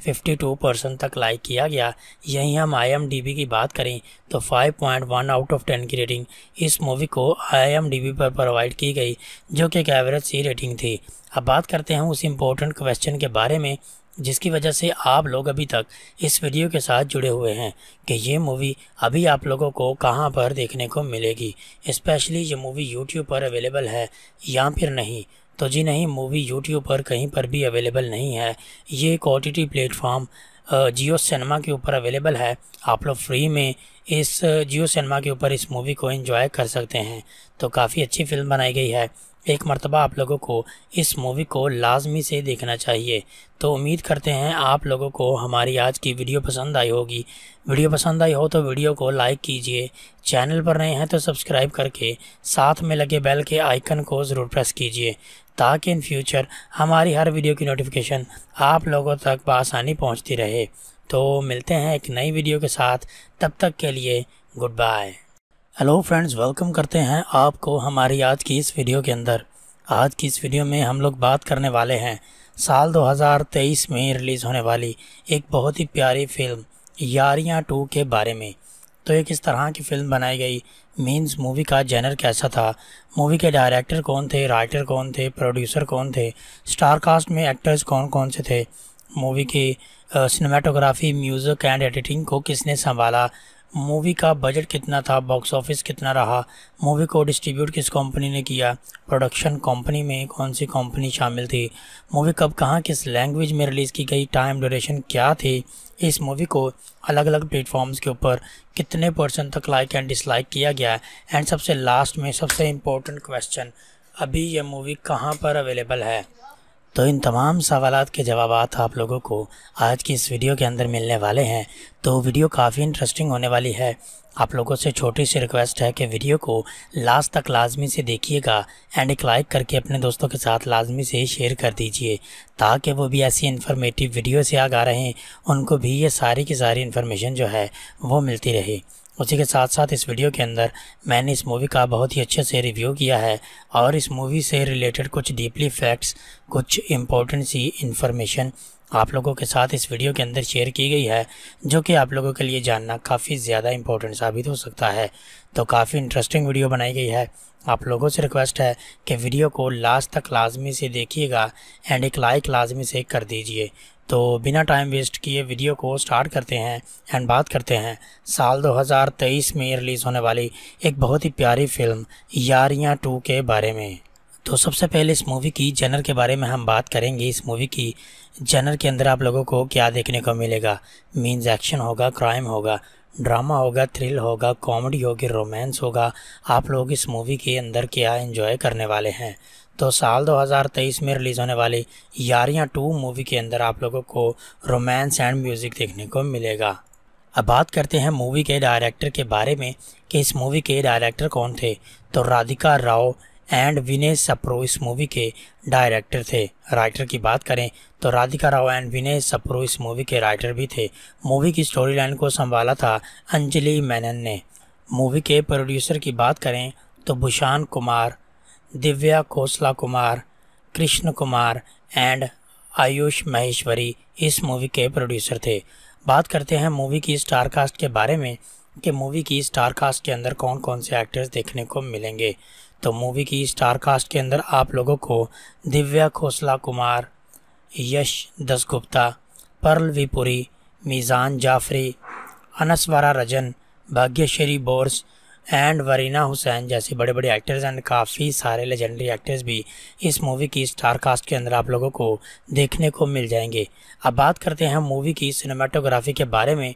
52 परसेंट तक लाइक किया गया यहीं हम आई की बात करें तो 5.1 आउट ऑफ 10 की रेटिंग इस मूवी को आई पर प्रोवाइड की गई जो कि एक एवरेज सी रेटिंग थी अब बात करते हैं उस इम्पोर्टेंट क्वेश्चन के बारे में जिसकी वजह से आप लोग अभी तक इस वीडियो के साथ जुड़े हुए हैं कि ये मूवी अभी आप लोगों को कहाँ पर देखने को मिलेगी स्पेशली ये मूवी यूट्यूब पर अवेलेबल है या फिर नहीं तो जी नहीं मूवी यूट्यूब पर कहीं पर भी अवेलेबल नहीं है ये एक O T platform Jio cinema के ऊपर अवेलेबल है आप लोग फ्री में इस जियो सिनेमा के ऊपर इस मूवी को एंजॉय कर सकते हैं तो काफ़ी अच्छी फिल्म बनाई गई है एक मरतबा आप लोगों को इस मूवी को लाजमी से देखना चाहिए तो उम्मीद करते हैं आप लोगों को हमारी आज की वीडियो पसंद आई होगी वीडियो पसंद आई हो तो वीडियो को लाइक कीजिए चैनल पर नए हैं तो सब्सक्राइब करके साथ में लगे बेल के आइकन को ज़रूर प्रेस कीजिए ताकि इन फ्यूचर हमारी हर वीडियो की नोटिफिकेशन आप लोगों तक बसानी पहुँचती रहे तो मिलते हैं एक नई वीडियो के साथ तब तक के लिए good bye hello friends welcome करते हैं आपको हमारी आज की इस वीडियो के अंदर आज की इस वीडियो में हम लोग बात करने वाले हैं साल 2023 में रिलीज़ होने वाली एक बहुत ही प्यारी फिल्म यारियां टू के बारे में तो एक इस तरह की फ़िल्म बनाई गई मीन्स मूवी का जेनर कैसा था मूवी के डायरेक्टर कौन थे राइटर कौन थे प्रोड्यूसर कौन थे स्टारकास्ट में एक्टर्स कौन कौन से थे मूवी की सिनेमाटोग्राफी म्यूज़िक एंड एडिटिंग को किसने संभाला मूवी का बजट कितना था बॉक्स ऑफिस कितना रहा मूवी को डिस्ट्रीब्यूट किस कंपनी ने किया प्रोडक्शन कंपनी में कौन सी कंपनी शामिल थी मूवी कब कहाँ किस लैंग्वेज में रिलीज़ की गई टाइम ड्यूरेशन क्या थी इस मूवी को अलग अलग प्लेटफॉर्म्स के ऊपर कितने परसेंट तक लाइक एंड डिसलाइक किया गया एंड सबसे लास्ट में सबसे इम्पोर्टेंट क्वेश्चन अभी यह मूवी कहाँ पर अवेलेबल है तो इन तमाम सवाल के जवाब आप लोगों को आज की इस वीडियो के अंदर मिलने वाले हैं तो वीडियो काफ़ी इंटरेस्टिंग होने वाली है आप लोगों से छोटी सी रिक्वेस्ट है कि वीडियो को लास्ट तक लाजमी से देखिएगा एंड एक लाइक करके अपने दोस्तों के साथ लाजमी से शेयर कर दीजिए ताकि वो भी ऐसी इन्फॉर्मेटिव वीडियो से आगा हैं उनको भी ये सारी की सारी इन्फॉर्मेशन जो है वो मिलती रहे उसी के साथ साथ इस वीडियो के अंदर मैंने इस मूवी का बहुत ही अच्छे से रिव्यू किया है और इस मूवी से रिलेटेड कुछ डीपली फैक्ट्स कुछ इम्पोर्टेंट सी इन्फॉर्मेशन आप लोगों के साथ इस वीडियो के अंदर शेयर की गई है जो कि आप लोगों के लिए जानना काफ़ी ज़्यादा इम्पोर्टेंट साबित हो सकता है तो काफ़ी इंटरेस्टिंग वीडियो बनाई गई है आप लोगों से रिक्वेस्ट है कि वीडियो को लास्ट तक लाजमी से देखिएगा एंड एक लाइक लाजमी से कर दीजिए तो बिना टाइम वेस्ट किए वीडियो को स्टार्ट करते हैं एंड बात करते हैं साल 2023 में रिलीज़ होने वाली एक बहुत ही प्यारी फिल्म यारियां टू के बारे में तो सबसे पहले इस मूवी की जनर के बारे में हम बात करेंगे इस मूवी की जनर के अंदर आप लोगों को क्या देखने को मिलेगा मीन्स एक्शन होगा क्राइम होगा ड्रामा होगा थ्रिल होगा कॉमेडी होगी रोमांस होगा आप लोग इस मूवी के अंदर क्या एंजॉय करने वाले हैं तो साल 2023 में रिलीज़ होने वाली यारियाँ टू मूवी के अंदर आप लोगों को रोमांस एंड म्यूज़िक देखने को मिलेगा अब बात करते हैं मूवी के डायरेक्टर के बारे में कि इस मूवी के डायरेक्टर कौन थे तो राधिका राव एंड विनय सप्रो इस मूवी के डायरेक्टर थे राइटर की बात करें तो राधिका राव एंड विनय सप्रो इस मूवी के राइटर भी थे मूवी की स्टोरी लाइन को संभाला था अंजलि मैनन ने मूवी के प्रोड्यूसर की बात करें तो भूषान कुमार दिव्या खोसला कुमार कृष्ण कुमार एंड आयुष महेश्वरी इस मूवी के प्रोड्यूसर थे बात करते हैं मूवी की स्टार कास्ट के बारे में कि मूवी की स्टार कास्ट के अंदर कौन कौन से एक्टर्स देखने को मिलेंगे तो मूवी की स्टार कास्ट के अंदर आप लोगों को दिव्या खोसला कुमार यश दसगुप्ता पर्ल विपुरी मीज़ान जाफरी अनस्वरा रजन भाग्यश्री बोर्स एंड वरीना हुसैन जैसे बड़े बड़े एक्टर्स एंड काफ़ी सारे लेजेंडरी एक्टर्स भी इस मूवी की स्टार कास्ट के अंदर आप लोगों को देखने को मिल जाएंगे अब बात करते हैं मूवी की सिनेमाटोग्राफी के बारे में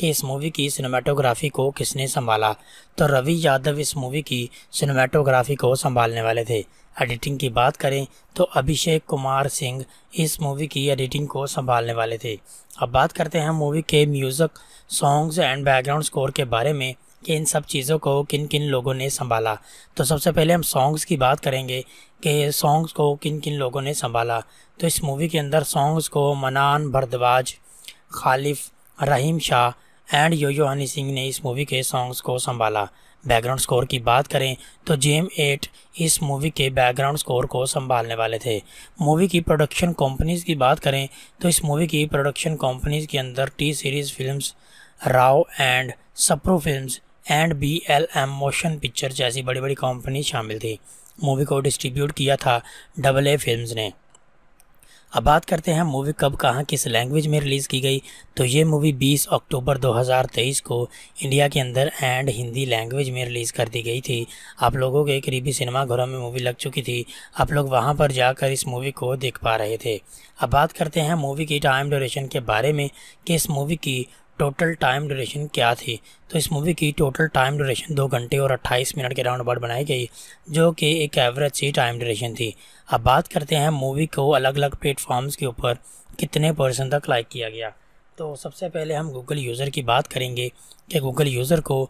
कि इस मूवी की सिनेमाटोग्राफी को किसने संभाला तो रवि यादव इस मूवी की सिनेमाटोग्राफी को संभालने वाले थे एडिटिंग की बात करें तो अभिषेक कुमार सिंह इस मूवी की एडिटिंग को संभालने वाले थे अब बात करते हैं मूवी के music songs and background score के बारे में कि इन सब चीज़ों को किन किन लोगों ने संभाला तो सबसे पहले हम सॉन्ग्स की बात करेंगे कि सॉन्ग्स को किन किन लोगों ने संभाला तो इस मूवी के अंदर सॉन्ग्स को मनान भरद्वाज खालिफ रहीम शाह एंड योयो हनी सिंह ने इस मूवी के सॉन्ग्स को संभाला बैकग्राउंड स्कोर की बात करें तो जेम एट इस मूवी के बैकग्राउंड स्कोर को संभालने वाले थे मूवी की प्रोडक्शन कंपनीज की बात करें तो इस मूवी की प्रोडक्शन कंपनीज के अंदर T series films Rao and Sapru films and B L M motion picture जैसी बड़ी बड़ी कंपनी शामिल थी मूवी को डिस्ट्रीब्यूट किया था डबल ए फिल्म ने अब बात करते हैं मूवी कब कहाँ किस लैंग्वेज में रिलीज़ की गई तो ये मूवी 20 अक्टूबर 2023 को इंडिया के अंदर एंड हिंदी लैंग्वेज में रिलीज़ कर दी गई थी आप लोगों के करीबी सिनेमाघरों में मूवी लग चुकी थी आप लोग वहाँ पर जाकर इस मूवी को देख पा रहे थे अब बात करते हैं मूवी की टाइम ड्यूरेशन के बारे में कि इस मूवी की टोटल टाइम ड्यूरेशन क्या थी तो इस मूवी की टोटल टाइम ड्यूरेशन दो घंटे और 28 मिनट के राउंड अबाउट बनाई गई जो कि एक एवरेज सी टाइम ड्यूरेशन थी अब बात करते हैं मूवी को अलग अलग प्लेटफॉर्म्स के ऊपर कितने परसेंट तक लाइक किया गया तो सबसे पहले हम गूगल यूज़र की बात करेंगे कि गूगल यूज़र को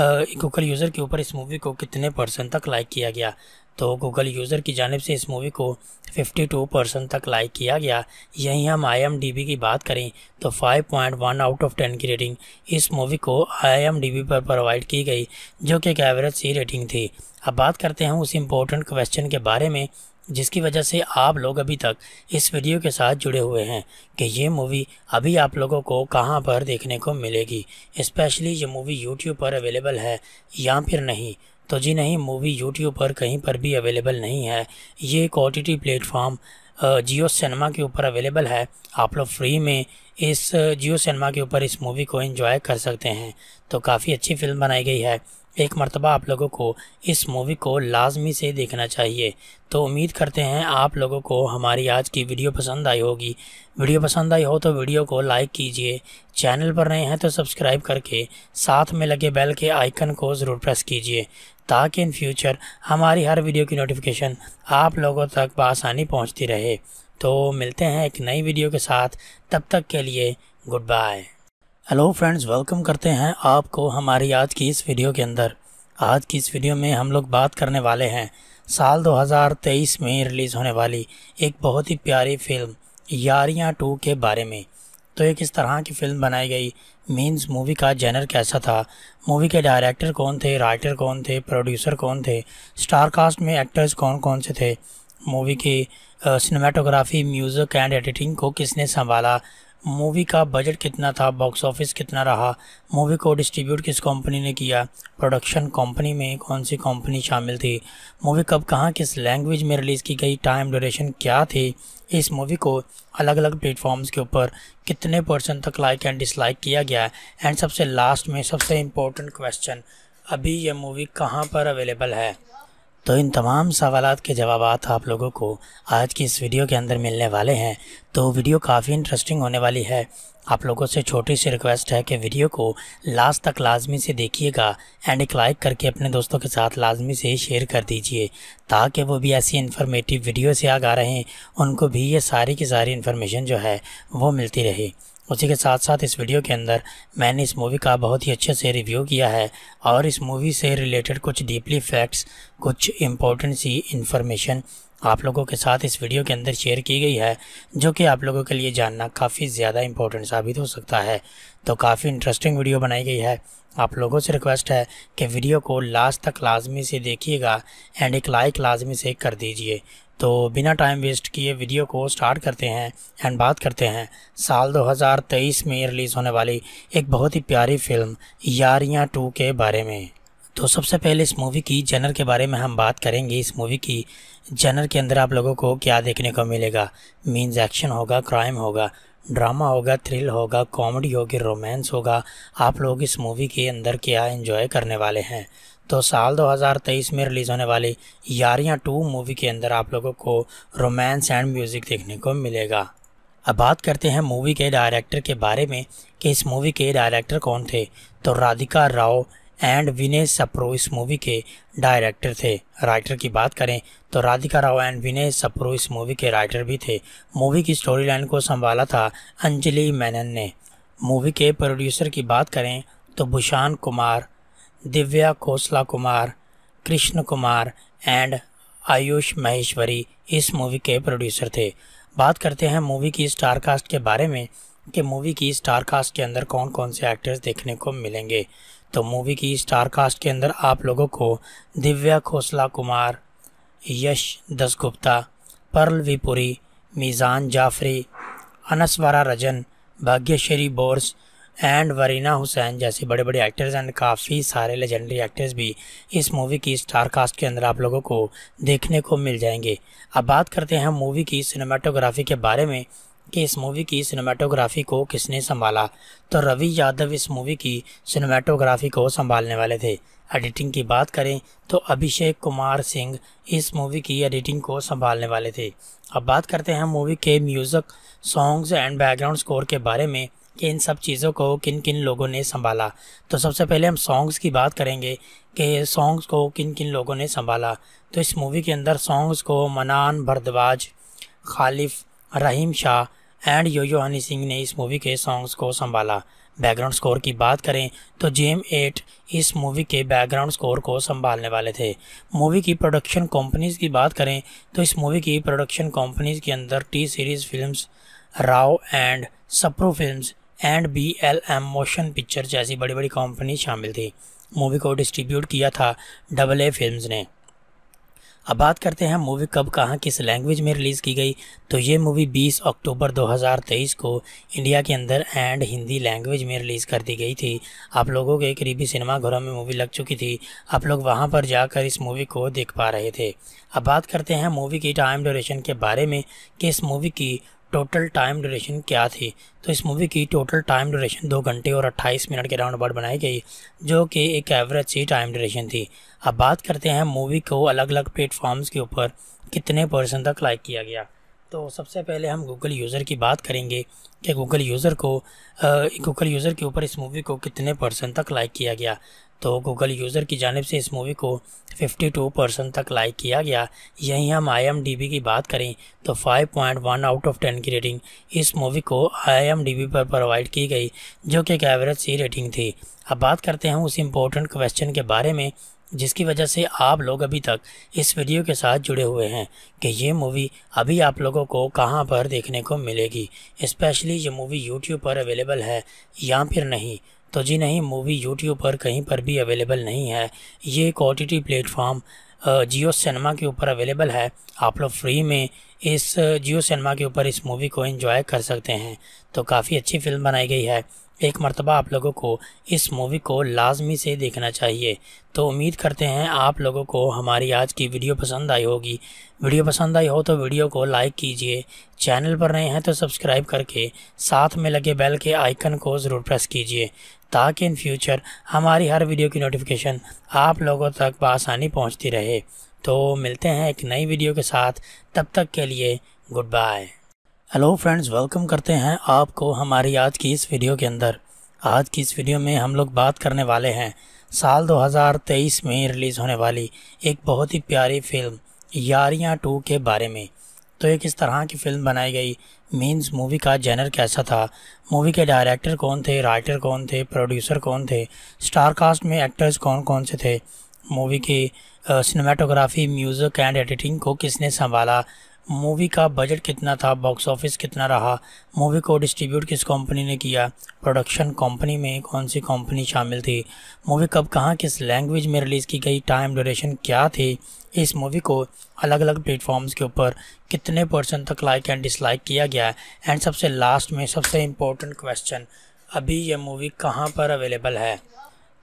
गूगल यूज़र के ऊपर इस मूवी को कितने परसेंट तक लाइक किया गया तो गूगल यूज़र की जानब से इस मूवी को 52 परसेंट तक लाइक किया गया यहीं हम आई की बात करें तो 5.1 आउट ऑफ 10 की रेटिंग इस मूवी को आई पर प्रोवाइड की गई जो कि एक एवरेज सी रेटिंग थी अब बात करते हैं उस इम्पोर्टेंट क्वेश्चन के बारे में जिसकी वजह से आप लोग अभी तक इस वीडियो के साथ जुड़े हुए हैं कि ये मूवी अभी आप लोगों को कहाँ पर देखने को मिलेगी स्पेशली ये मूवी यूट्यूब पर अवेलेबल है या फिर नहीं तो जी नहीं मूवी यूट्यूब पर कहीं पर भी अवेलेबल नहीं है ये एक O T platform Jio cinema के ऊपर अवेलेबल है आप लोग फ्री में इस जियो सिनेमा के ऊपर इस मूवी को एंजॉय कर सकते हैं तो काफ़ी अच्छी फिल्म बनाई गई है एक मरतबा आप लोगों को इस मूवी को लाजमी से देखना चाहिए तो उम्मीद करते हैं आप लोगों को हमारी आज की वीडियो पसंद आई होगी वीडियो पसंद आई हो तो वीडियो को लाइक कीजिए चैनल पर नए हैं तो सब्सक्राइब करके साथ में लगे बेल के आइकन को ज़रूर प्रेस कीजिए ताकि इन फ्यूचर हमारी हर वीडियो की नोटिफिकेशन आप लोगों तक बसानी पहुँचती रहे तो मिलते हैं एक नई वीडियो के साथ तब तक के लिए good bye hello friends welcome करते हैं आपको हमारी आज की इस वीडियो के अंदर आज की इस वीडियो में हम लोग बात करने वाले हैं साल 2023 में रिलीज़ होने वाली एक बहुत ही प्यारी फिल्म यारियां टू के बारे में तो ये किस तरह की फ़िल्म बनाई गई मीन्स मूवी का जेनर कैसा था मूवी के डायरेक्टर कौन थे राइटर कौन थे प्रोड्यूसर कौन थे स्टार कास्ट में एक्टर्स कौन कौन से थे मूवी की सिनेमाटोग्राफी म्यूज़िक एंड एडिटिंग को किसने संभाला मूवी का बजट कितना था बॉक्स ऑफिस कितना रहा मूवी को डिस्ट्रीब्यूट किस कंपनी ने किया प्रोडक्शन कंपनी में कौन सी कंपनी शामिल थी मूवी कब कहाँ किस लैंग्वेज में रिलीज़ की गई टाइम ड्यूरेशन क्या थी इस मूवी को अलग अलग प्लेटफॉर्म्स के ऊपर कितने परसेंट तक लाइक एंड डिसलाइक किया गया एंड सबसे लास्ट में सबसे इम्पोर्टेंट क्वेश्चन अभी यह मूवी कहाँ पर अवेलेबल है तो इन तमाम सवाल के जवाब आप लोगों को आज की इस वीडियो के अंदर मिलने वाले हैं तो वीडियो काफ़ी इंटरेस्टिंग होने वाली है आप लोगों से छोटी सी रिक्वेस्ट है कि वीडियो को लास्ट तक लाजमी से देखिएगा एंड एक लाइक करके अपने दोस्तों के साथ लाजमी से शेयर कर दीजिए ताकि वो भी ऐसी इन्फॉर्मेटिव वीडियो से आगा रहें उनको भी ये सारी की सारी इन्फॉर्मेशन जो है वो मिलती रहे उसी के साथ साथ इस वीडियो के अंदर मैंने इस मूवी का बहुत ही अच्छे से रिव्यू किया है और इस मूवी से रिलेटेड कुछ डीपली फैक्ट्स कुछ इम्पोर्टेंट सी इन्फॉर्मेशन आप लोगों के साथ इस वीडियो के अंदर शेयर की गई है जो कि आप लोगों के लिए जानना काफ़ी ज़्यादा इम्पोर्टेंट साबित हो सकता है तो काफ़ी इंटरेस्टिंग वीडियो बनाई गई है आप लोगों से रिक्वेस्ट है कि वीडियो को लास्ट तक लाजमी से देखिएगा एंड एक लाइक लाजमी से कर दीजिए तो बिना टाइम वेस्ट किए वीडियो को स्टार्ट करते हैं एंड बात करते हैं साल 2023 में रिलीज़ होने वाली एक बहुत ही प्यारी फिल्म यारियां टू के बारे में तो सबसे पहले इस मूवी की जनर के बारे में हम बात करेंगे इस मूवी की जनर के अंदर आप लोगों को क्या देखने को मिलेगा मीन्स एक्शन होगा क्राइम होगा ड्रामा होगा थ्रिल होगा कॉमेडी होगी रोमांस होगा आप लोग इस मूवी के अंदर क्या एंजॉय करने वाले हैं तो साल 2023 में रिलीज़ होने वाली यारियाँ टू मूवी के अंदर आप लोगों को रोमांस एंड म्यूज़िक देखने को मिलेगा अब बात करते हैं मूवी के डायरेक्टर के बारे में कि इस मूवी के डायरेक्टर कौन थे तो राधिका राव एंड विनय सप्रो इस मूवी के डायरेक्टर थे राइटर की बात करें तो राधिका राव एंड विनय सप्रो इस मूवी के राइटर भी थे मूवी की स्टोरी लाइन को संभाला था अंजलि मैनन ने मूवी के प्रोड्यूसर की बात करें तो भूषान कुमार दिव्या खोसला कुमार कृष्ण कुमार एंड आयुष महेश्वरी इस मूवी के प्रोड्यूसर थे बात करते हैं मूवी की स्टार कास्ट के बारे में कि मूवी की स्टार कास्ट के अंदर कौन कौन से एक्टर्स देखने को मिलेंगे तो मूवी की स्टार कास्ट के अंदर आप लोगों को दिव्या खोसला कुमार यश दसगुप्ता परल विपुरी मीज़ान जाफरी अनस्वरा रजन भाग्यश्री बोर्स एंड वरीना हुसैन जैसे बड़े बड़े एक्टर्स एंड काफ़ी सारे लेजेंडरी एक्टर्स भी इस मूवी की स्टार कास्ट के अंदर आप लोगों को देखने को मिल जाएंगे अब बात करते हैं मूवी की सिनेमाटोग्राफी के बारे में कि इस मूवी की सिनेमाटोग्राफी को किसने संभाला तो रवि यादव इस मूवी की सिनेमाटोग्राफी को संभालने वाले थे एडिटिंग की बात करें तो अभिषेक कुमार सिंह इस मूवी की एडिटिंग को संभालने वाले थे अब बात करते हैं मूवी के music songs and background score के बारे में कि इन सब चीज़ों को किन किन लोगों ने संभाला तो सबसे पहले हम सॉन्ग्स की बात करेंगे कि सॉन्ग्स को किन किन लोगों ने संभाला तो इस मूवी के अंदर सॉन्ग्स को मनान भरद्वाज खालिफ रहीम शाह एंड योयो हनी सिंह ने इस मूवी के सॉन्ग्स को संभाला बैकग्राउंड स्कोर की बात करें तो जेम एट इस मूवी के बैकग्राउंड स्कोर को संभालने वाले थे मूवी की प्रोडक्शन कंपनीज की बात करें तो इस मूवी की प्रोडक्शन कंपनीज के अंदर T series films Rao and Sapru films and B L M motion picture जैसी बड़ी बड़ी कंपनी शामिल थी मूवी को डिस्ट्रीब्यूट किया था डबल ए फिल्म ने अब बात करते हैं मूवी कब कहाँ किस लैंग्वेज में रिलीज़ की गई तो ये मूवी 20 अक्टूबर 2023 को इंडिया के अंदर एंड हिंदी लैंग्वेज में रिलीज़ कर दी गई थी आप लोगों के करीबी सिनेमाघरों में मूवी लग चुकी थी आप लोग वहाँ पर जाकर इस मूवी को देख पा रहे थे अब बात करते हैं मूवी की टाइम डोरेशन के बारे में कि इस मूवी की टोटल टाइम ड्यूरेशन क्या थी तो इस मूवी की टोटल टाइम ड्यूरेशन दो घंटे और 28 मिनट के राउंड अबाउट बनाई गई जो कि एक एवरेज सी टाइम ड्यूरेशन थी अब बात करते हैं मूवी को अलग अलग प्लेटफॉर्म्स के ऊपर कितने परसेंट तक लाइक किया गया तो सबसे पहले हम गूगल यूज़र की बात करेंगे कि गूगल यूज़र को गूगल यूज़र के ऊपर इस मूवी को कितने परसेंट तक लाइक किया गया तो गूगल यूज़र की जानब से इस मूवी को 52 परसेंट तक लाइक किया गया यहीं हम आई की बात करें तो 5.1 आउट ऑफ 10 की रेटिंग इस मूवी को आई पर प्रोवाइड की गई जो कि एक एवरेज सी रेटिंग थी अब बात करते हैं उस इम्पोर्टेंट क्वेश्चन के बारे में जिसकी वजह से आप लोग अभी तक इस वीडियो के साथ जुड़े हुए हैं कि ये मूवी अभी आप लोगों को कहाँ पर देखने को मिलेगी स्पेशली ये मूवी यूट्यूब पर अवेलेबल है या फिर नहीं तो जी नहीं मूवी यूट्यूब पर कहीं पर भी अवेलेबल नहीं है ये एक O T platform Jio cinema के ऊपर अवेलेबल है आप लोग फ्री में इस जियो सिनेमा के ऊपर इस मूवी को एंजॉय कर सकते हैं तो काफ़ी अच्छी फिल्म बनाई गई है एक मरतबा आप लोगों को इस मूवी को लाजमी से देखना चाहिए तो उम्मीद करते हैं आप लोगों को हमारी आज की वीडियो पसंद आई होगी वीडियो पसंद आई हो तो वीडियो को लाइक कीजिए चैनल पर नए हैं तो सब्सक्राइब करके साथ में लगे बेल के आइकन को ज़रूर प्रेस कीजिए ताकि इन फ्यूचर हमारी हर वीडियो की नोटिफिकेशन आप लोगों तक बसानी पहुँचती रहे तो मिलते हैं एक नई वीडियो के साथ तब तक के लिए good bye hello friends welcome करते हैं आपको हमारी आज की इस वीडियो के अंदर आज की इस वीडियो में हम लोग बात करने वाले हैं साल 2023 में रिलीज़ होने वाली एक बहुत ही प्यारी फिल्म यारियां टू के बारे में तो ये किस तरह की फ़िल्म बनाई गई मीन्स मूवी का जेनर कैसा था मूवी के डायरेक्टर कौन थे राइटर कौन थे प्रोड्यूसर कौन थे स्टार कास्ट में एक्टर्स कौन कौन से थे मूवी की सिनेमाटोग्राफी म्यूज़िक एंड एडिटिंग को किसने संभाला मूवी का बजट कितना था बॉक्स ऑफिस कितना रहा मूवी को डिस्ट्रीब्यूट किस कंपनी ने किया प्रोडक्शन कंपनी में कौन सी कंपनी शामिल थी मूवी कब कहाँ किस लैंग्वेज में रिलीज़ की गई टाइम ड्यूरेशन क्या थी इस मूवी को अलग अलग प्लेटफॉर्म्स के ऊपर कितने परसेंट तक लाइक एंड डिसलाइक किया गया एंड सबसे लास्ट में सबसे इम्पोर्टेंट क्वेश्चन अभी यह मूवी कहाँ पर अवेलेबल है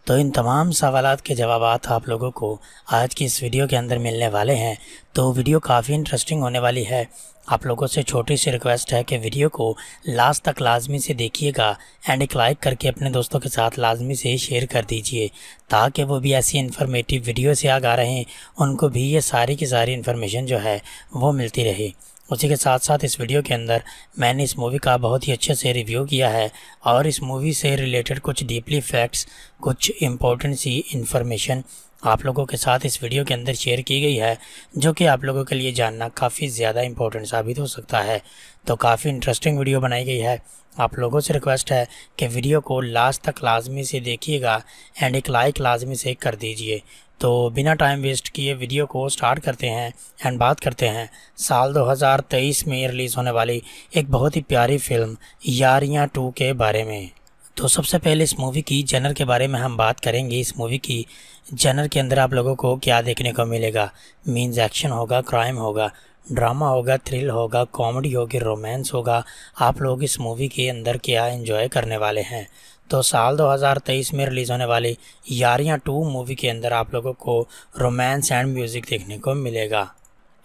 तो इन तमाम सवाल के जवाब आप लोगों को आज की इस वीडियो के अंदर मिलने वाले हैं तो वीडियो काफ़ी इंटरेस्टिंग होने वाली है आप लोगों से छोटी सी रिक्वेस्ट है कि वीडियो को लास्ट तक लाजमी से देखिएगा एंड एक लाइक करके अपने दोस्तों के साथ लाजमी से शेयर कर दीजिए ताकि वो भी ऐसी इन्फॉर्मेटिव वीडियो से आगा रहें उनको भी ये सारी की सारी इन्फॉर्मेशन जो है वो मिलती रहे उसी के साथ साथ इस वीडियो के अंदर मैंने इस मूवी का बहुत ही अच्छे से रिव्यू किया है और इस मूवी से रिलेटेड कुछ डीपली फैक्ट्स कुछ इम्पोर्टेंट सी इन्फॉर्मेशन आप लोगों के साथ इस वीडियो के अंदर शेयर की गई है जो कि आप लोगों के लिए जानना काफ़ी ज़्यादा इम्पोर्टेंट साबित हो सकता है तो काफ़ी इंटरेस्टिंग वीडियो बनाई गई है आप लोगों से रिक्वेस्ट है कि वीडियो को लास्ट तक लाजमी से देखिएगा एंड एक लाइक लाजमी से कर दीजिए तो बिना टाइम वेस्ट किए वीडियो को स्टार्ट करते हैं एंड बात करते हैं साल 2023 में रिलीज़ होने वाली एक बहुत ही प्यारी फिल्म यारियां टू के बारे में तो सबसे पहले इस मूवी की जनर के बारे में हम बात करेंगे इस मूवी की जनर के अंदर आप लोगों को क्या देखने को मिलेगा मीन्स एक्शन होगा क्राइम होगा ड्रामा होगा थ्रिल होगा कॉमेडी होगी रोमांस होगा आप लोग इस मूवी के अंदर क्या इन्जॉय करने वाले हैं तो साल 2023 में रिलीज़ होने वाली यारियाँ टू मूवी के अंदर आप लोगों को रोमांस एंड म्यूज़िक देखने को मिलेगा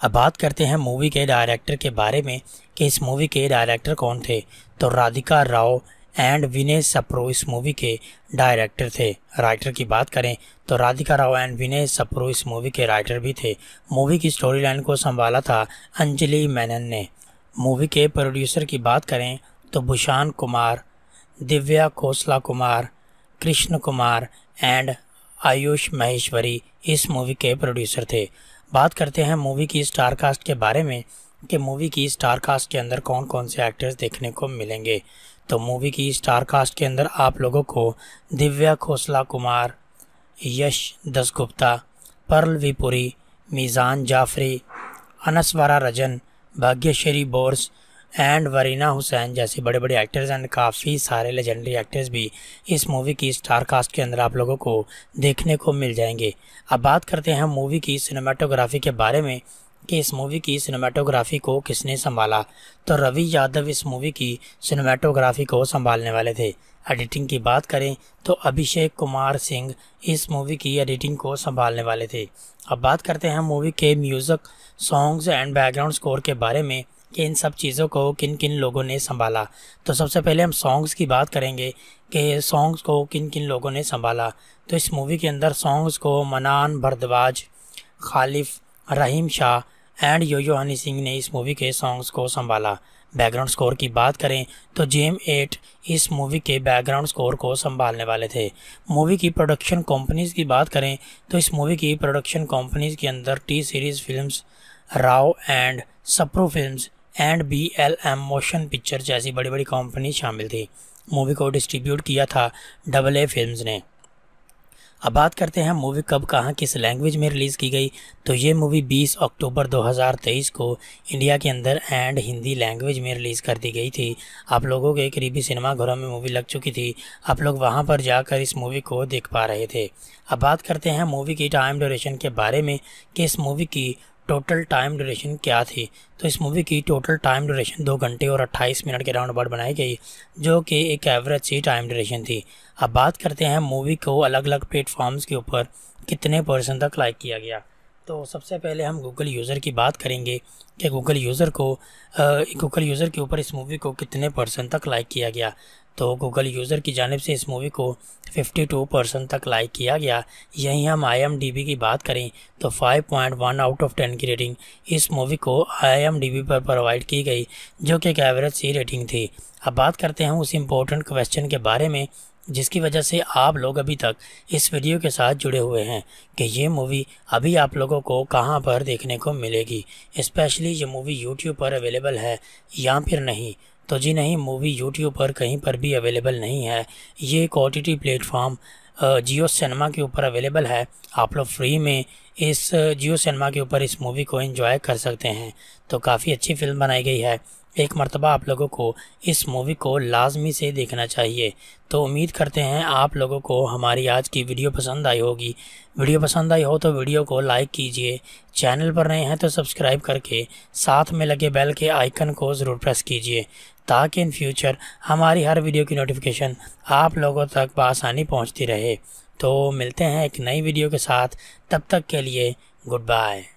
अब बात करते हैं मूवी के डायरेक्टर के बारे में कि इस मूवी के डायरेक्टर कौन थे तो राधिका राव एंड विनेश सप्रो इस मूवी के डायरेक्टर थे राइटर की बात करें तो राधिका राव एंड विनेश सप्रो इस मूवी के राइटर भी थे मूवी की स्टोरी लाइन को संभाला था अंजलि मैनन ने मूवी के प्रोड्यूसर की बात करें तो भूषान कुमार दिव्या खोसला कुमार कृष्ण कुमार एंड आयुष महेश्वरी इस मूवी के प्रोड्यूसर थे बात करते हैं मूवी की स्टार कास्ट के बारे में कि मूवी की स्टार कास्ट के अंदर कौन कौन से एक्टर्स देखने को मिलेंगे तो मूवी की स्टार कास्ट के अंदर आप लोगों को दिव्या खोसला कुमार यश दसगुप्ता पर्ल विपुरी मीज़ान जाफरी अनस्वरा रजन भाग्यश्री बोर्स एंड वरीना हुसैन जैसे बड़े बड़े एक्टर्स एंड काफ़ी सारे लेजेंडरी एक्टर्स भी इस मूवी की स्टार कास्ट के अंदर आप लोगों को देखने को मिल जाएंगे अब बात करते हैं मूवी की सिनेमाटोग्राफी के बारे में कि इस मूवी की सिनेमाटोग्राफी को किसने संभाला तो रवि यादव इस मूवी की सिनेमाटोग्राफी को संभालने वाले थे एडिटिंग की बात करें तो अभिषेक कुमार सिंह इस मूवी की एडिटिंग को संभालने वाले थे अब बात करते हैं मूवी के music songs and background score के बारे में कि इन सब चीज़ों को किन किन लोगों ने संभाला तो सबसे पहले हम सॉन्ग्स की बात करेंगे कि सॉन्ग्स को किन किन लोगों ने संभाला तो इस मूवी के अंदर सॉन्ग्स को मनान भरद्वाज खालिफ रहीम शाह एंड योयो हनी सिंह ने इस मूवी के सॉन्ग्स को संभाला बैकग्राउंड स्कोर की बात करें तो जेम एट इस मूवी के बैकग्राउंड स्कोर को संभालने वाले थे मूवी की प्रोडक्शन कंपनीज की बात करें तो इस मूवी की प्रोडक्शन कंपनीज के अंदर T series films Rao and Sapru films and B L M motion picture जैसी बड़ी बड़ी कंपनी शामिल थी मूवी को डिस्ट्रीब्यूट किया था डबल ए फिल्म ने अब बात करते हैं मूवी कब कहाँ किस लैंग्वेज में रिलीज़ की गई तो ये मूवी 20 अक्टूबर 2023 को इंडिया के अंदर एंड हिंदी लैंग्वेज में रिलीज़ कर दी गई थी आप लोगों के करीबी सिनेमाघरों में मूवी लग चुकी थी आप लोग वहाँ पर जाकर इस मूवी को देख पा रहे थे अब बात करते हैं मूवी की टाइम ड्यूरेशन के बारे में कि इस मूवी की टोटल टाइम ड्यूरेशन क्या थी तो इस मूवी की टोटल टाइम ड्यूरेशन दो घंटे और 28 मिनट के राउंड अबाउट बनाई गई जो कि एक एवरेज सी टाइम ड्यूरेशन थी अब बात करते हैं मूवी को अलग अलग प्लेटफॉर्म्स के ऊपर कितने परसेंट तक लाइक किया गया तो सबसे पहले हम गूगल यूज़र की बात करेंगे कि गूगल यूज़र को गूगल यूज़र के ऊपर इस मूवी को कितने परसेंट तक लाइक किया गया तो गूगल यूज़र की जानब से इस मूवी को 52 परसेंट तक लाइक किया गया यहीं हम आई की बात करें तो 5.1 आउट ऑफ 10 की रेटिंग इस मूवी को आई पर प्रोवाइड की गई जो कि एक एवरेज सी रेटिंग थी अब बात करते हैं उस इम्पोर्टेंट क्वेश्चन के बारे में जिसकी वजह से आप लोग अभी तक इस वीडियो के साथ जुड़े हुए हैं कि ये मूवी अभी आप लोगों को कहाँ पर देखने को मिलेगी स्पेशली ये मूवी यूट्यूब पर अवेलेबल है या फिर नहीं तो जी नहीं मूवी यूट्यूब पर कहीं पर भी अवेलेबल नहीं है ये एक ओ प्लेटफॉर्म जियो सिनेमा के ऊपर अवेलेबल है आप लोग फ्री में इस जियो सिनेमा के ऊपर इस मूवी को एंजॉय कर सकते हैं तो काफ़ी अच्छी फिल्म बनाई गई है एक मरतबा आप लोगों को इस मूवी को लाजमी से देखना चाहिए तो उम्मीद करते हैं आप लोगों को हमारी आज की वीडियो पसंद आई होगी वीडियो पसंद आई हो तो वीडियो को लाइक कीजिए चैनल पर नए हैं तो सब्सक्राइब करके साथ में लगे बेल के आइकन को ज़रूर प्रेस कीजिए ताकि इन फ्यूचर हमारी हर वीडियो की नोटिफिकेशन आप लोगों तक बसानी पहुँचती रहे तो मिलते हैं एक नई वीडियो के साथ तब तक के लिए गुड बाय